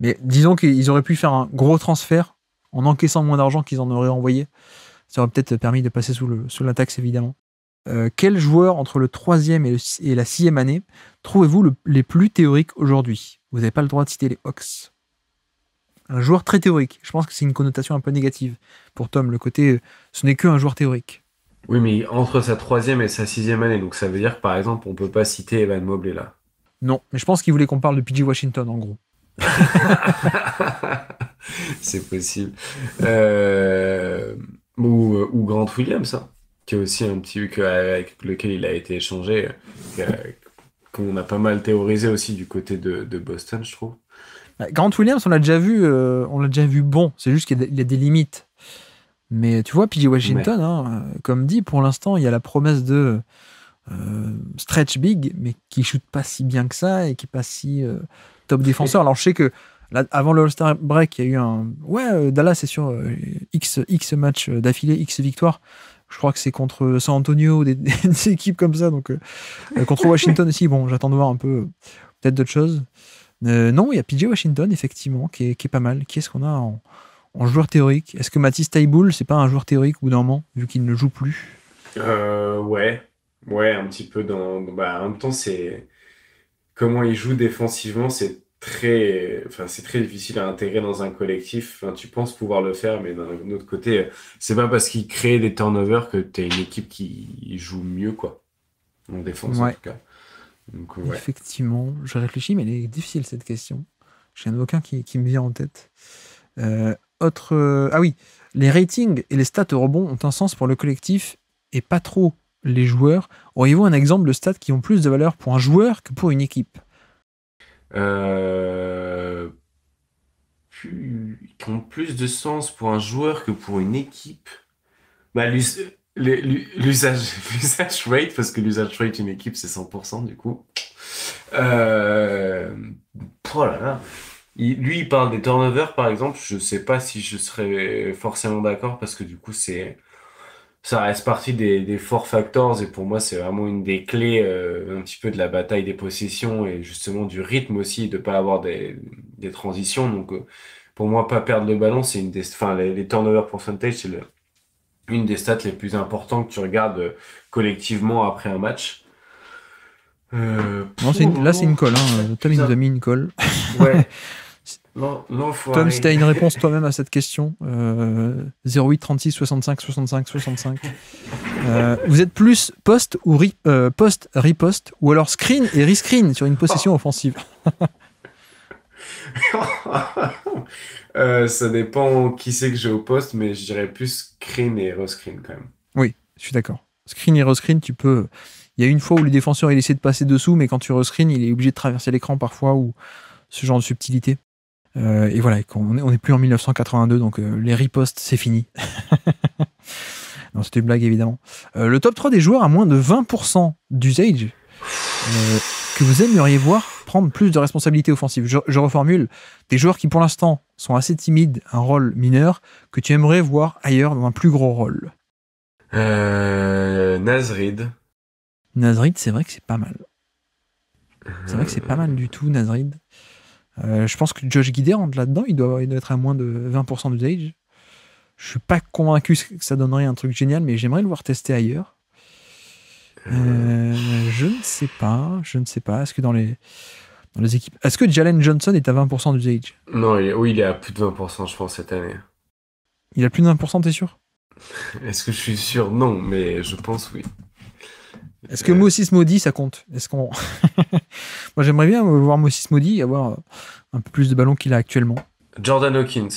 Mais disons qu'ils auraient pu faire un gros transfert en encaissant moins d'argent qu'ils en auraient envoyé. Ça aurait peut-être permis de passer sous, la taxe, évidemment. Euh, quel joueur entre le troisième et, et la sixième année trouvez-vous les plus théoriques aujourd'hui Vous n'avez pas le droit de citer les Hawks. Un joueur très théorique. Je pense que c'est une connotation un peu négative pour Tom. Le côté, euh, ce n'est qu'un joueur théorique. Oui, mais entre sa troisième et sa sixième année. Donc ça veut dire que par exemple, on ne peut pas citer Evan Mobley là. Non, mais je pense qu'il voulait qu'on parle de P.G. Washington en gros. c'est possible. Euh, ou, ou, Grant Williams, ça, hein, qui est aussi un petit avec lequel il a été échangé, euh, qu'on a pas mal théorisé aussi du côté de, Boston, je trouve. Bah, Grant Williams, on l'a déjà vu, euh, on l'a déjà vu bon. C'est juste qu'il y, a des limites. Mais tu vois, PJ Washington, hein, comme dit, pour l'instant, il y a la promesse de stretch big, mais qui shoot pas si bien que ça et qui passe pas si top défenseur. Alors je sais que avant le All-Star break, il y a eu un. Ouais, euh, Dallas, c'est sûr, euh, X, X matchs euh, d'affilée, X victoire. Je crois que c'est contre San Antonio, des, équipes comme ça. Donc, contre Washington aussi. Bon, j'attends de voir un peu peut-être d'autres choses. non, il y a PJ Washington, effectivement, qui est, pas mal. Qui est-ce qu'on a en, joueur théorique Est-ce que Mathis Taiboul, c'est pas un joueur théorique ou d'un vu qu'il ne joue plus Ouais, ouais, un petit peu dans. Bah, en même temps, c'est comment il joue défensivement, c'est très, c'est très difficile à intégrer dans un collectif. tu penses pouvoir le faire, mais d'un autre côté, c'est pas parce qu'il crée des turnovers que tu as une équipe qui joue mieux, quoi. En défense, en tout cas. Effectivement, je réfléchis, mais elle est difficile cette question. J'ai un aucun qui, me vient en tête. Euh, autre. Euh, ah oui, les ratings et les stats au rebond ont un sens pour le collectif et pas trop les joueurs, auriez-vous un exemple de stats qui ont plus de valeur pour un joueur que pour une équipe euh, Qui ont plus de sens pour un joueur que pour une équipe bah, L'usage rate, parce que l'usage rate d'une équipe, c'est 100% du coup. Euh, oh lui, il parle des turnovers, par exemple. Je ne sais pas si je serais forcément d'accord, parce que du coup, c'est ça reste partie des, des forts factors et pour moi c'est vraiment une des clés euh, un petit peu de la bataille des possessions et justement du rythme aussi de pas avoir des, des transitions donc euh, pour moi pas perdre le ballon c'est une des enfin les, les turnover percentage c'est une des stats les plus importantes que tu regardes euh, collectivement après un match là c'est une colle hein. une colle ouais Tom, si tu as une réponse toi-même à cette question, euh, 65 65 65. vous êtes plus post ou euh, post riposte ou alors screen et rescreen sur une possession ah. offensive. Euh, ça dépend qui c'est que j'ai au poste, mais je dirais plus screen et rescreen quand même. Oui, je suis d'accord. Screen et rescreen, tu peux. Il y a une fois où le défenseur il essaie de passer dessous, mais quand tu rescreen, il est obligé de traverser l'écran parfois ou ce genre de subtilité. Euh, et voilà, on est, on est plus en 1982, donc euh, les ripostes, c'est fini. non, c'était une blague, évidemment. Euh, le top 3 des joueurs à moins de 20% d'usage que vous aimeriez voir prendre plus de responsabilités offensives. Je, je reformule, des joueurs qui pour l'instant sont assez timides, un rôle mineur, que tu aimerais voir ailleurs dans un plus gros rôle. Nazrid. Nazrid, c'est vrai que c'est pas mal. C'est vrai que c'est pas mal du tout, Nazrid. Euh, je pense que Josh Guider rentre là-dedans. Il doit, être à moins de 20% d'usage. Je suis pas convaincu que ça donnerait un truc génial, mais j'aimerais le voir tester ailleurs. Euh, je ne sais pas. Je ne sais pas. Est-ce que dans les, les équipes. Est-ce que Jalen Johnson est à 20% d'usage Non, il est, oui, il est à plus de 20%, je pense, cette année. Il a plus de 20%, t'es sûr Est-ce que je suis sûr Non, mais je pense oui. Est-ce que Moses Maudit, ça compte Est-ce qu'on. Moi, j'aimerais bien voir Moses Maudit avoir euh, un peu plus de ballons qu'il a actuellement. Jordan Hawkins.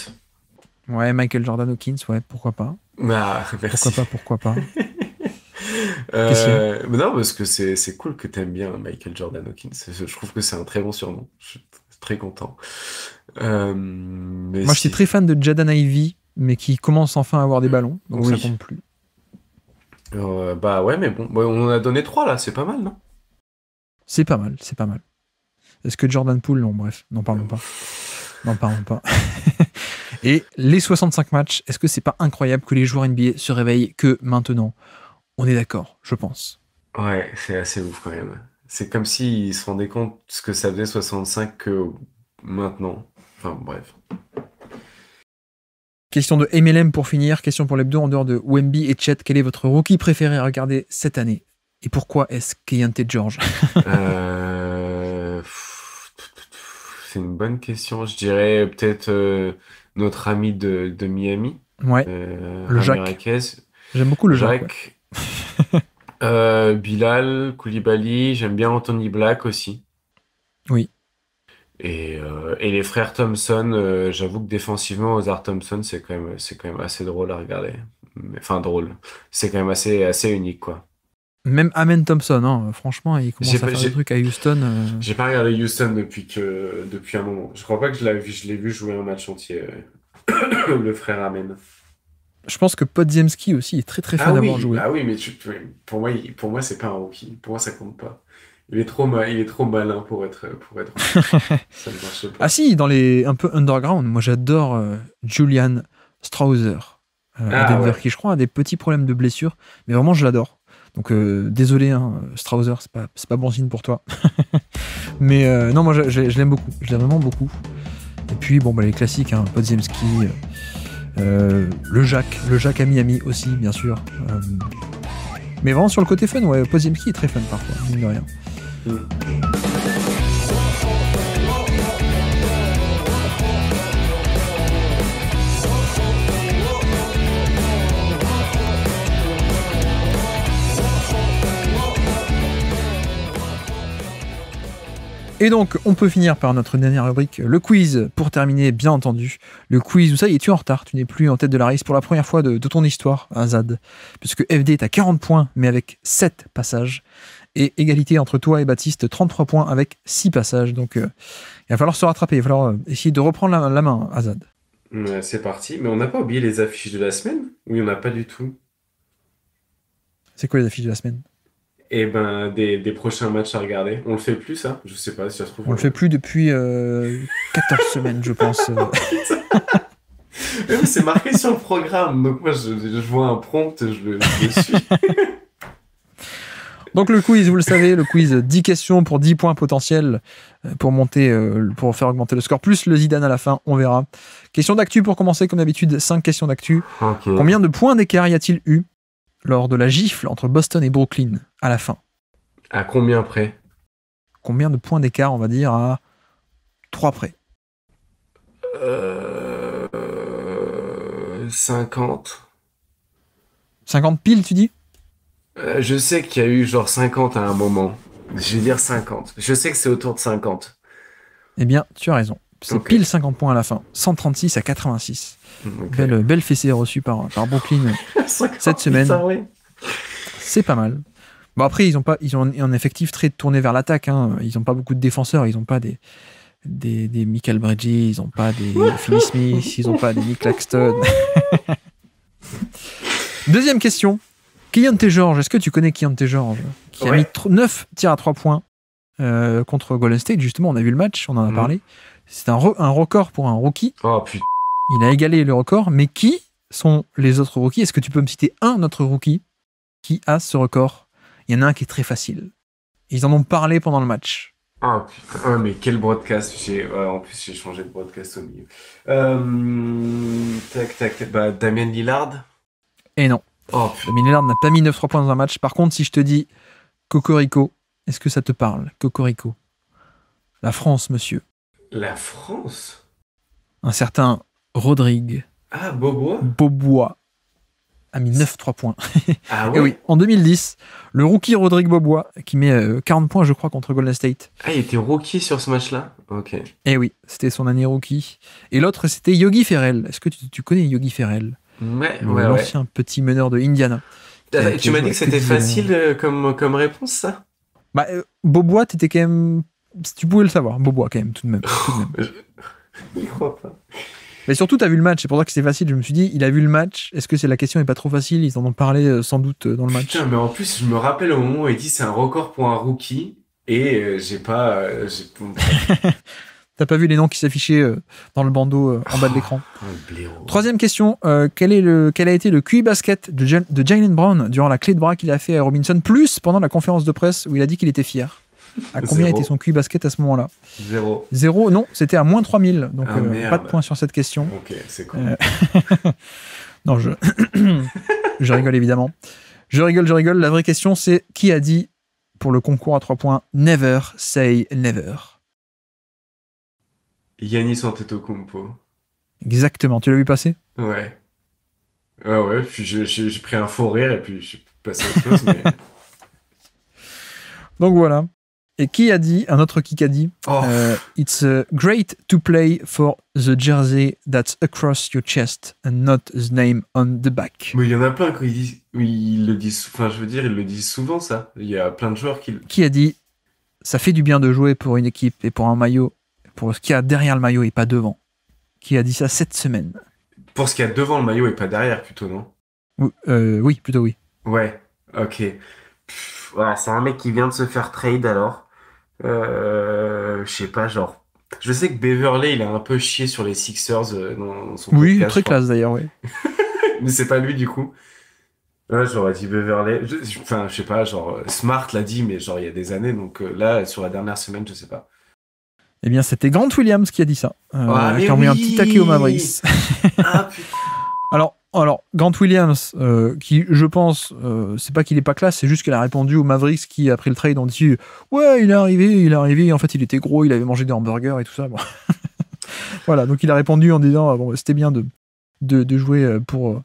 Ouais, Michael Jordan Hawkins, ouais, pourquoi pas. Bah, pourquoi pas, pourquoi pas. Euh, non, parce que c'est cool que t'aimes bien Michael Jordan Hawkins. Je trouve que c'est un très bon surnom. Je suis très content. Euh, Moi, je suis très fan de Jadan Ivy, mais qui commence enfin à avoir des mm. ballons, donc ça compte plus. Euh, bah ouais, mais bon, on en a donné trois là, c'est pas mal, non C'est pas mal, c'est pas mal. Est-ce que Jordan Poole Non, bref, n'en parlons pas. N'en parlons pas. Et les 65 matchs, est-ce que c'est pas incroyable que les joueurs NBA se réveillent que maintenant On est d'accord, je pense. Ouais, c'est assez ouf quand même. C'est comme s'ils si se rendaient compte ce que ça faisait 65 que maintenant. Enfin bref. Question de MLM pour finir, question pour l'hebdo en dehors de Wemby et Chet, quel est votre rookie préféré à regarder cette année Et pourquoi est-ce Keyante George euh, C'est une bonne question, je dirais peut-être euh, notre ami de, Miami. Ouais. Euh, le Jacques. J'aime beaucoup le Jacques. Bilal, Koulibaly, j'aime bien Anthony Black aussi. Oui. Euh, et, les frères Thompson, euh, j'avoue que défensivement, Ozar Thompson, c'est quand même, c'est quand même assez drôle à regarder. Enfin, drôle. C'est quand même assez, assez unique, quoi. Même Amen Thompson, hein. franchement, il commence à faire des trucs à Houston. Euh. J'ai pas regardé Houston depuis, que, depuis un moment. Je crois pas que je l'ai vu, je l'ai vu jouer un match entier, le frère Amen. Je pense que Podziemski aussi est très très ah fan d'avoir joué. Ah oui, mais pour moi, pour moi c'est pas un rookie. Pour moi, ça compte pas. Il est trop, il est trop malin pour être. Pour être Ah si, dans les un peu underground, moi j'adore euh, Julian Strauser. Euh, ah qui je crois a des petits problèmes de blessure, mais vraiment je l'adore. Donc euh, désolé, hein, Strauser, c'est pas, c'est pas bon signe pour toi. mais non, moi je, je, l'aime beaucoup, je l'aime vraiment beaucoup. Et puis bon, bah, les classiques, hein, Podziemski, le Jacques, le Jacques à Miami aussi, bien sûr. mais vraiment sur le côté fun, ouais, Podziemski est très fun parfois, mine de rien. Mm. Et donc, on peut finir par notre dernière rubrique, le quiz, pour terminer, bien entendu. Le quiz, où ça y est, tu es en retard, tu n'es plus en tête de la race pour la première fois de, ton histoire, Azad, hein, puisque FD est à 40 points, mais avec 7 passages et égalité entre toi et Baptiste, 33 points avec 6 passages. Donc euh, il va falloir se rattraper, il va falloir euh, essayer de reprendre la, main, Azad. Ouais, c'est parti, mais on n'a pas oublié les affiches de la semaine Oui, on n'a a pas du tout C'est quoi les affiches de la semaine eh ben des, prochains matchs à regarder. On le fait plus ça hein. Je sais pas si ça se trouve. On le fait plus depuis 14 euh, semaines, je pense. c'est marqué sur le programme, donc moi je, vois un prompt, je, je le suis. Donc le quiz, vous le savez, le quiz 10 euh, questions pour 10 points potentiels euh, pour monter, euh, pour faire augmenter le score, plus le Zidane à la fin, on verra. Question d'actu pour commencer, comme d'habitude, 5 questions d'actu. Combien de points d'écart y a-t-il eu lors de la gifle entre Boston et Brooklyn à la fin À combien près Combien de points d'écart, on va dire, à 3 près 50. 50 piles, tu dis euh, je sais qu'il y a eu genre 50 à un moment. Je vais dire 50. Je sais que c'est autour de 50. Eh bien, tu as raison. C'est pile 50 points à la fin. 136 à 86. Okay. Belle, belle, fessée reçue par, par Brooklyn euh, cette semaine. C'est pas mal. Bon, après, ils ont, pas, ils ont un effectif très tourné vers l'attaque. Hein. Ils n'ont pas beaucoup de défenseurs. Ils n'ont pas des, des, des, Michael Bridges. Ils n'ont pas des Philly Smith. Ils n'ont pas des Nick Laxton. Deuxième question. T. Georges, est-ce que tu connais T. Georges Qui a mis 9 tirs à 3 points euh, contre Golden State. Justement, on a vu le match, on en a mhm. parlé. C'est un, record pour un rookie. Oh, putain. Il a égalé le record, mais qui sont les autres rookies Est-ce que tu peux me citer un autre rookie qui a ce record Il y en a un qui est très facile. Ils en ont parlé pendant le match. Ah putain, ah, mais quel broadcast euh, En plus, j'ai changé de broadcast au milieu. Euh, tac, tac, bah, Damien Lillard Et non. Oh, Milan n'a pas mis 9-3 points dans un match. Par contre, si je te dis Cocorico, est-ce que ça te parle Cocorico. La France, monsieur. La France Un certain Rodrigue. Ah, Bobois Bobois a mis 9-3 points. Ah oui, en 2010, le rookie Rodrigue Bobois, qui met 40 euh, points, je crois, contre Golden State. Ah, il était rookie sur ce match-là Ok. Et eh oui, c'était son année rookie. Et l'autre, c'était Yogi Ferrell. Est-ce que tu connais Yogi Ferrell Ouais, ouais, l'ancien petit meneur de Indiana. Tu m'as dit que c'était facile euh, comme, comme réponse, ça bah, euh, Bobois, quand même. tu pouvais le savoir, Bobois, quand même, tout de même. je n'y crois pas. Mais surtout, tu as vu le match, c'est pour ça que c'est facile. Je me suis dit, il a vu le match, est-ce que c'est la question n'est pas trop facile Ils en ont parlé euh, sans doute euh, dans le match. Putain, mais en plus, je me rappelle au moment où il dit c'est un record pour un rookie, et j'ai pas. T'as pas vu les noms qui s'affichaient euh, dans le bandeau euh, en bas de l'écran. Oh, oh, Troisième question. Euh, quel, est le, a été le QI basket de, Jalen Brown durant la clé de bras qu'il a fait à Robinson, plus pendant la conférence de presse où il a dit qu'il était fier À combien était son QI basket à ce moment-là Zéro. Zéro, non, c'était à moins 3000. Donc ah, pas de point sur cette question. Ok, c'est con. non, je... je rigole évidemment. Je rigole, je rigole. La vraie question, c'est qui a dit pour le concours à 3 points Never say never Yannis Antetokounmpo. Exactement, tu l'as vu passer Ouais. Ah ouais, puis j'ai pris un faux rire et puis j'ai passé chose. Donc voilà. Et qui a dit, un autre qui a dit, oh. euh, It's uh, great to play for the jersey that's across your chest and not the name on the back. Mais il y en a plein qui disent, ils le disent, enfin je veux dire, ils le disent souvent ça. Il y a plein de joueurs qui. Qui a dit, ça fait du bien de jouer pour une équipe et pour un maillot pour ce qu'il y a derrière le maillot et pas devant. Qui a dit ça cette semaine. Pour ce qu'il y a devant le maillot et pas derrière, plutôt, non euh, oui, plutôt oui. Ouais, ok. Voilà, c'est un mec qui vient de se faire trade alors. Euh, je sais pas, genre. Je sais que Beverley, il a un peu chié sur les Sixers euh, Oui, très classe d'ailleurs, oui. Mais c'est pas lui du coup. Ouais, j'aurais dit Beverley. Enfin, je, sais pas, genre, Smart l'a dit, mais genre, il y a des années. Donc là, sur la dernière semaine, je sais pas. Eh bien, c'était Grant Williams qui a dit ça. Euh, ah, qui a mis un petit taquet au Mavericks. Ah, alors, alors, Grant Williams, euh, qui je pense, euh, c'est pas qu'il est pas classe, c'est juste qu'elle a répondu au Mavericks qui, a pris le trade, en dit Ouais, il est arrivé, il est arrivé, en fait, il était gros, il avait mangé des hamburgers et tout ça. voilà, donc il a répondu en disant Bon, bah, c'était bien de, de, jouer pour,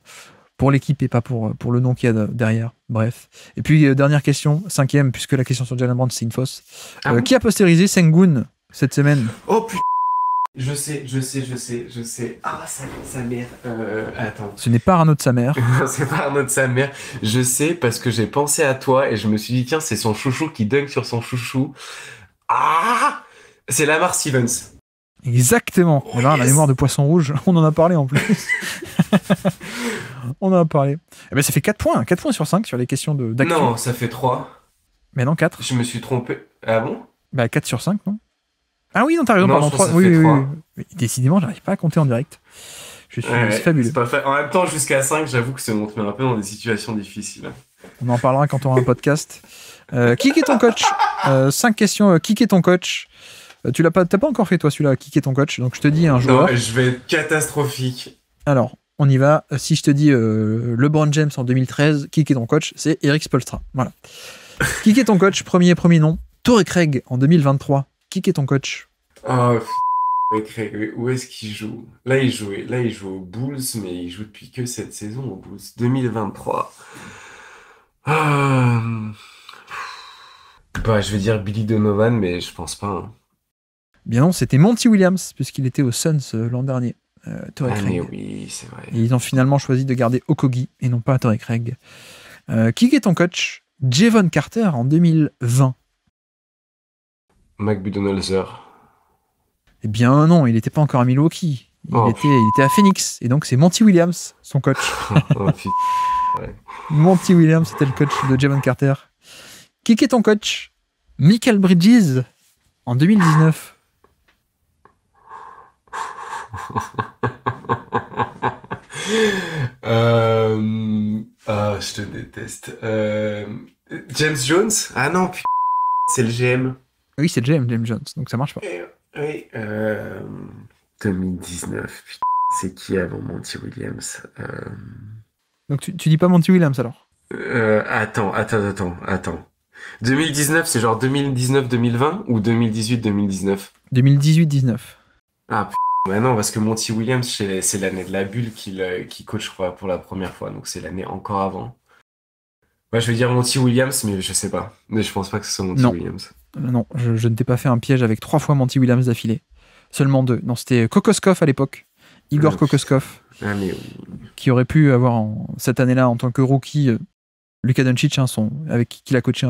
pour l'équipe et pas pour, pour le nom qu'il y a derrière. Bref. Et puis, dernière question, cinquième, puisque la question sur Jalen Brand, c'est une fausse. Ah qui a postérisé Sengun cette semaine Oh putain je sais, je sais, je sais, je sais. Ah, sa, sa mère. Euh, attends. Ce n'est pas Arnaud de sa mère. n'est pas Arnaud de sa mère. Je sais parce que j'ai pensé à toi et je me suis dit, tiens, c'est son chouchou qui dunk sur son chouchou. Ah C'est Lamar Stevens. Exactement. Oh, Là, eh ben, La mémoire de poisson rouge, on en a parlé en plus. on en a parlé. Eh bien, ça fait 4 points. 4 points sur 5 sur les questions de. Non, ça fait 3. Mais non, 4. Je me suis trompé. Ah bon Bah, 4 sur 5, non ah oui, non, t'as raison, non, 3. Oui, Décidément, j'arrive pas à compter en direct. Je suis fabuleux. En même temps, jusqu'à 5, j'avoue que ça monte un peu dans des situations difficiles. On en parlera quand on aura un podcast. Euh, qui est ton coach 5 euh, questions. Euh, qui est ton coach tu l'as pas, t'as pas encore fait toi celui-là, qui est ton coach Donc je te dis un joueur. je vais être catastrophique. Alors, on y va. Si je te dis LeBron James en 2013, qui est ton coach C'est Eric Spolstra. Voilà. qui est ton coach Premier, premier nom. Torrey Craig en 2023. Qui est ton coach ah, où est-ce qu'il joue Là, il joue, là, il joue aux Bulls, mais il joue depuis que cette saison aux Bulls 2023. Ah, bah, je vais dire Billy Donovan, mais je pense pas. Hein. Bien non, c'était Monty Williams, puisqu'il était aux Suns euh, l'an dernier. Euh, ah, Craig. ils ont finalement choisi de garder Okogi et non pas Torrey Craig. Euh, qui est ton coach Jevon Carter en 2020. McBudenholzer Eh bien non, il n'était pas encore à Milwaukee. Oh. Il, était, à Phoenix. Et donc, c'est Monty Williams, son coach. Oh, Monty Williams, c'était le coach de Jamon Carter. Qui est ton coach Michael Bridges, en 2019. Euh, ah, je te déteste. Euh, James Jones Ah non, c'est le GM. Oui, c'est James, James Jones, donc ça marche pas. 2019, eh, euh, c'est qui avant Monty Williams euh? Donc tu, dis pas Monty Williams alors euh, Attends, attends, attends, attends. 2019, c'est genre 2019-2020 ou 2018-2019 2018-19. Ah putain. Bah non, parce que Monty Williams, c'est l'année de la bulle qu'il qui coach crois, pour la première fois, donc c'est l'année encore avant. Moi, bah, je vais dire Monty Williams, mais je sais pas. Mais je pense pas que ce soit Monty Williams. Non, je, ne t'ai pas fait un piège avec trois fois Monty Williams d'affilée. Seulement deux. Non, c'était Kokoskov à l'époque. Igor ah Kokoskov. Ah, Qui aurait pu avoir cette année-là en tant que rookie euh, Luka Doncic, hein, avec qui il a coaché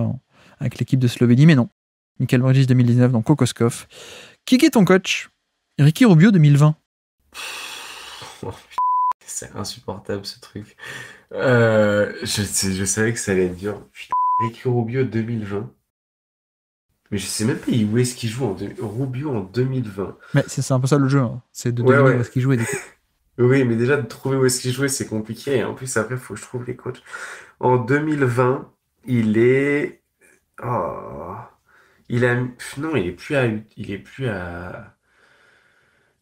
avec l'équipe de Slovénie, mais non. Michael Bridges 2019 donc Kokoskov. Qui est ton coach Ricky Rubio 2020. c'est insupportable ce truc. Euh, je, je, savais que ça allait être dur. Ricky Rubio 2020 mais je sais même pas où est-ce qu'il joue en Rubio en 2020. Mais c'est un peu ça le jeu, hein. c'est de trouver où est-ce qu'il jouait. oui, mais déjà de trouver où est-ce qu'il jouait, c'est compliqué. en plus, après, il faut que je trouve les coachs. En 2020, il est. Oh. Il a. Non, il est plus à. Il est plus à.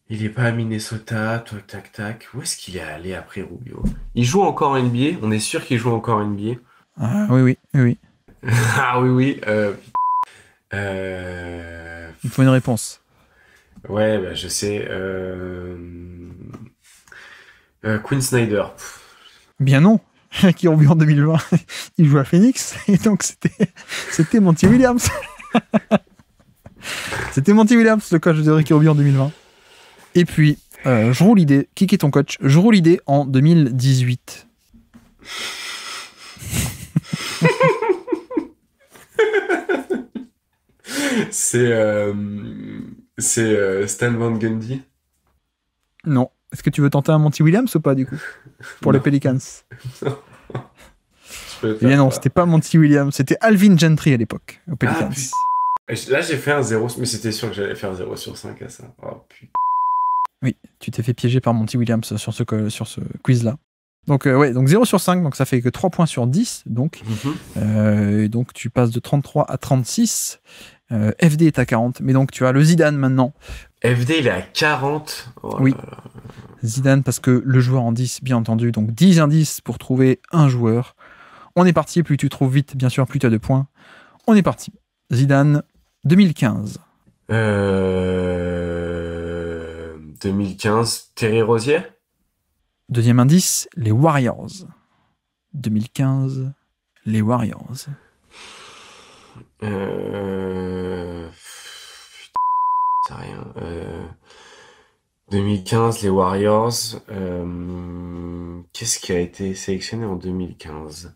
Il est pas à Minnesota, tac tac tac. Où est-ce qu'il est allé après Rubio Il joue encore NBA, on est sûr qu'il joue encore NBA. Ah, oui, oui, oui, oui. ah oui, oui. Euh, euh, il faut une réponse. Ouais, bah, je sais. Euh, euh, Queen Snyder. Bien non. qui ont en 2020, il joue à Phoenix. Et donc, c'était, c'était Monty Williams. c'était Monty Williams, le coach de Ricky en 2020. Et puis, je roule l'idée. Qui est ton coach Je roule l'idée en 2018. c'est euh, c'est euh, Stan Van Gundy. Non. Est-ce que tu veux tenter un Monty Williams ou pas du coup pour les Pelicans Non. Eh non, c'était pas Monty Williams, c'était Alvin Gentry à l'époque aux ah, Pelicans. Là, j'ai fait un 0, mais c'était sûr que j'allais faire 0 sur 5 à ça. Oh, putain. Oui, tu t'es fait piéger par Monty Williams sur ce, sur ce quiz-là. Donc, euh, ouais, donc 0 sur 5, donc ça fait que 3 points sur 10. Donc, mhm. donc tu passes de 33 à 36. Euh, FD est à 40, mais donc tu as le Zidane maintenant. FD il est à 40 Oui. Zidane parce que le joueur en 10, bien entendu. Donc 10 indices pour trouver un joueur. On est parti, plus tu trouves vite, bien sûr, plus tu as de points. On est parti. Zidane, 2015. Euh... 2015, Terry Rosier Deuxième indice, les Warriors. 2015, les Warriors. Euh, rien. 2015, euh, les Warriors. Euh, qu'est-ce qui a été sélectionné en 2015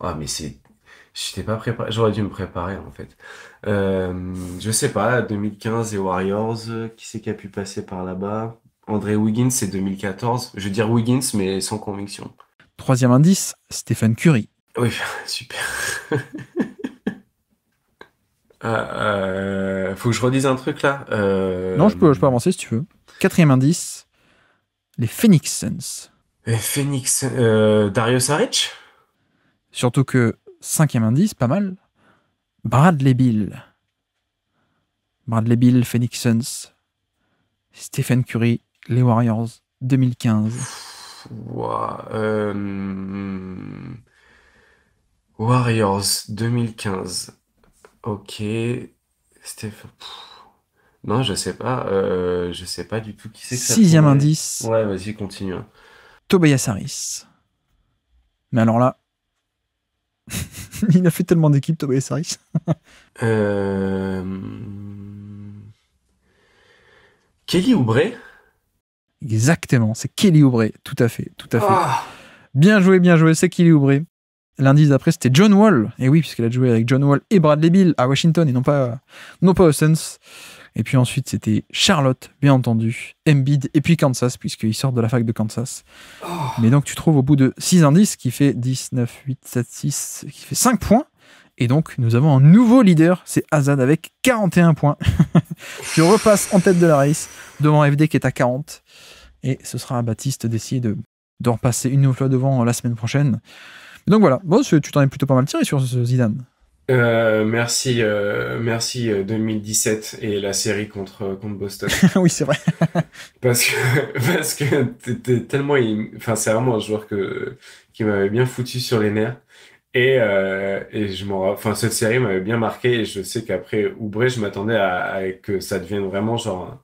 Ah, mais c'est. J'étais pas préparé. J'aurais dû me préparer en fait. Je sais pas, 2015, les Warriors. Qui c'est qui a pu passer par là-bas André Wiggins, c'est 2014. Je veux dire Wiggins, mais sans conviction. Troisième indice, Stephen Curry. Oui, super. Ah, euh, faut que je redise un truc là. Euh, non, je peux, je peux avancer si tu veux. Quatrième indice, les Phoenix Suns. Les Phoenix, euh, Dario Saric Surtout que, cinquième indice, pas mal, Bradley Bill. Bradley Bill, Phoenix Suns, Stephen Curry, les Warriors, 2015. Euh, Warriors 2015. Ok. Non, je sais pas. euh, je sais pas du tout qui c'est Sixième indice, Ouais, vas-y, continue. Tobias Harris. Mais alors là, il a fait tellement d'équipes, Tobias Harris. Euh, Kelly Oubre Exactement, c'est Kelly Oubre, tout à fait, tout à fait. Ah. Bien joué, bien joué, c'est Kelly Oubre. L'indice d'après, c'était John Wall. Et eh oui, puisqu'elle a joué avec John Wall et Bradley Bill à Washington et non pas, non pas Et puis ensuite, c'était Charlotte, bien entendu, Embiid et puis Kansas, puisqu'ils sortent de la fac de Kansas. Oh. Mais donc, tu trouves au bout de 6 indices qui fait 10, 8, 7, 6, qui fait 5 points. Et donc, nous avons un nouveau leader, c'est Azad avec 41 points. tu repasses en tête de la race devant FD qui est à 40 et ce sera à Baptiste d'essayer de, d'en passer une nouvelle fois devant la semaine prochaine. Donc voilà, bon, tu t'en es plutôt pas mal tiré sur ce Zidane. Euh, merci, euh, merci 2017 euh, et la série contre, contre Boston. oui, c'est vrai. parce que, parce que tellement, enfin, c'est vraiment un joueur que, qui m'avait bien foutu sur les nerfs. Et, et je enfin, cette série m'avait bien marqué et je sais qu'après Oubré, je m'attendais à, que ça devienne vraiment genre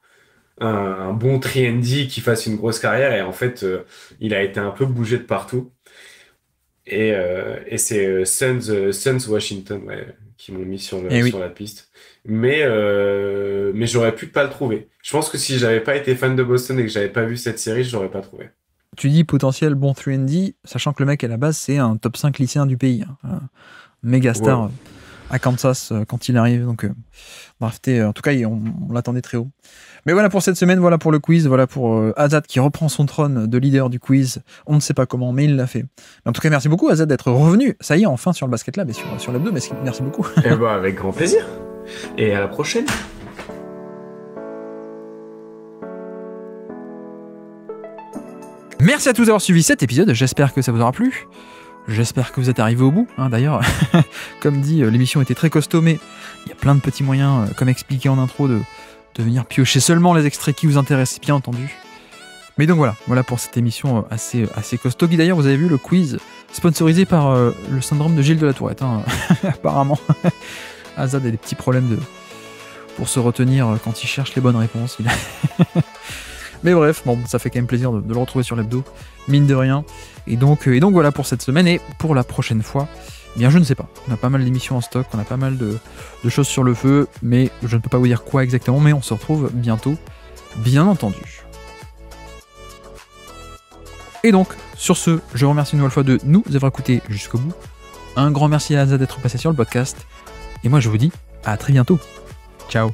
un, bon bon trendy qui fasse une grosse carrière. Et en fait, euh, il a été un peu bougé de partout. Et, euh, c'est euh, Suns, Washington qui m'ont mis sur, eh la piste. Mais, mais j'aurais pu pas le trouver. Je pense que si j'avais pas été fan de Boston et que j'avais pas vu cette série, je l'aurais pas trouvé tu dis potentiel bon 3D, sachant que le mec à la base c'est un top 5 lycéen du pays, hein. méga star à Kansas euh, quand il arrive. Donc, euh, euh, en tout cas, on, l'attendait très haut. Mais voilà pour cette semaine, voilà pour le quiz, voilà pour Azad qui reprend son trône de leader du quiz. On ne sait pas comment, mais il l'a fait. en tout cas, merci beaucoup Azad d'être revenu. Ça y est, enfin sur le Basket là, mais sur, sur Mais Merci beaucoup. Eh ben, avec grand plaisir. Et à la prochaine. Merci à tous d'avoir suivi cet épisode, j'espère que ça vous aura plu. J'espère que vous êtes arrivé au bout. Hein, d'ailleurs, comme dit, euh, l'émission était très costaud, mais il y a plein de petits moyens, euh, comme expliqué en intro, de, venir piocher seulement les extraits qui vous intéressent, bien entendu. Mais donc voilà, voilà pour cette émission euh, assez, assez costaud. d'ailleurs, vous avez vu le quiz sponsorisé par le syndrome de Gilles de la Tourette, hein. apparemment. Azad a des petits problèmes de... pour se retenir quand il cherche les bonnes réponses. Mais bref, bon, ça fait quand même plaisir de, de le retrouver sur l'hebdo, mine de rien. Et donc, euh, et donc voilà pour cette semaine et pour la prochaine fois. Eh bien, je ne sais pas. On a pas mal d'émissions en stock, on a pas mal de, choses sur le feu, mais je ne peux pas vous dire quoi exactement, mais on se retrouve bientôt, bien entendu. Et donc, sur ce, je remercie une nouvelle fois de nous avoir écoutés jusqu'au bout. Un grand merci à Azad d'être passé sur le podcast. Et moi, je vous dis à très bientôt. Ciao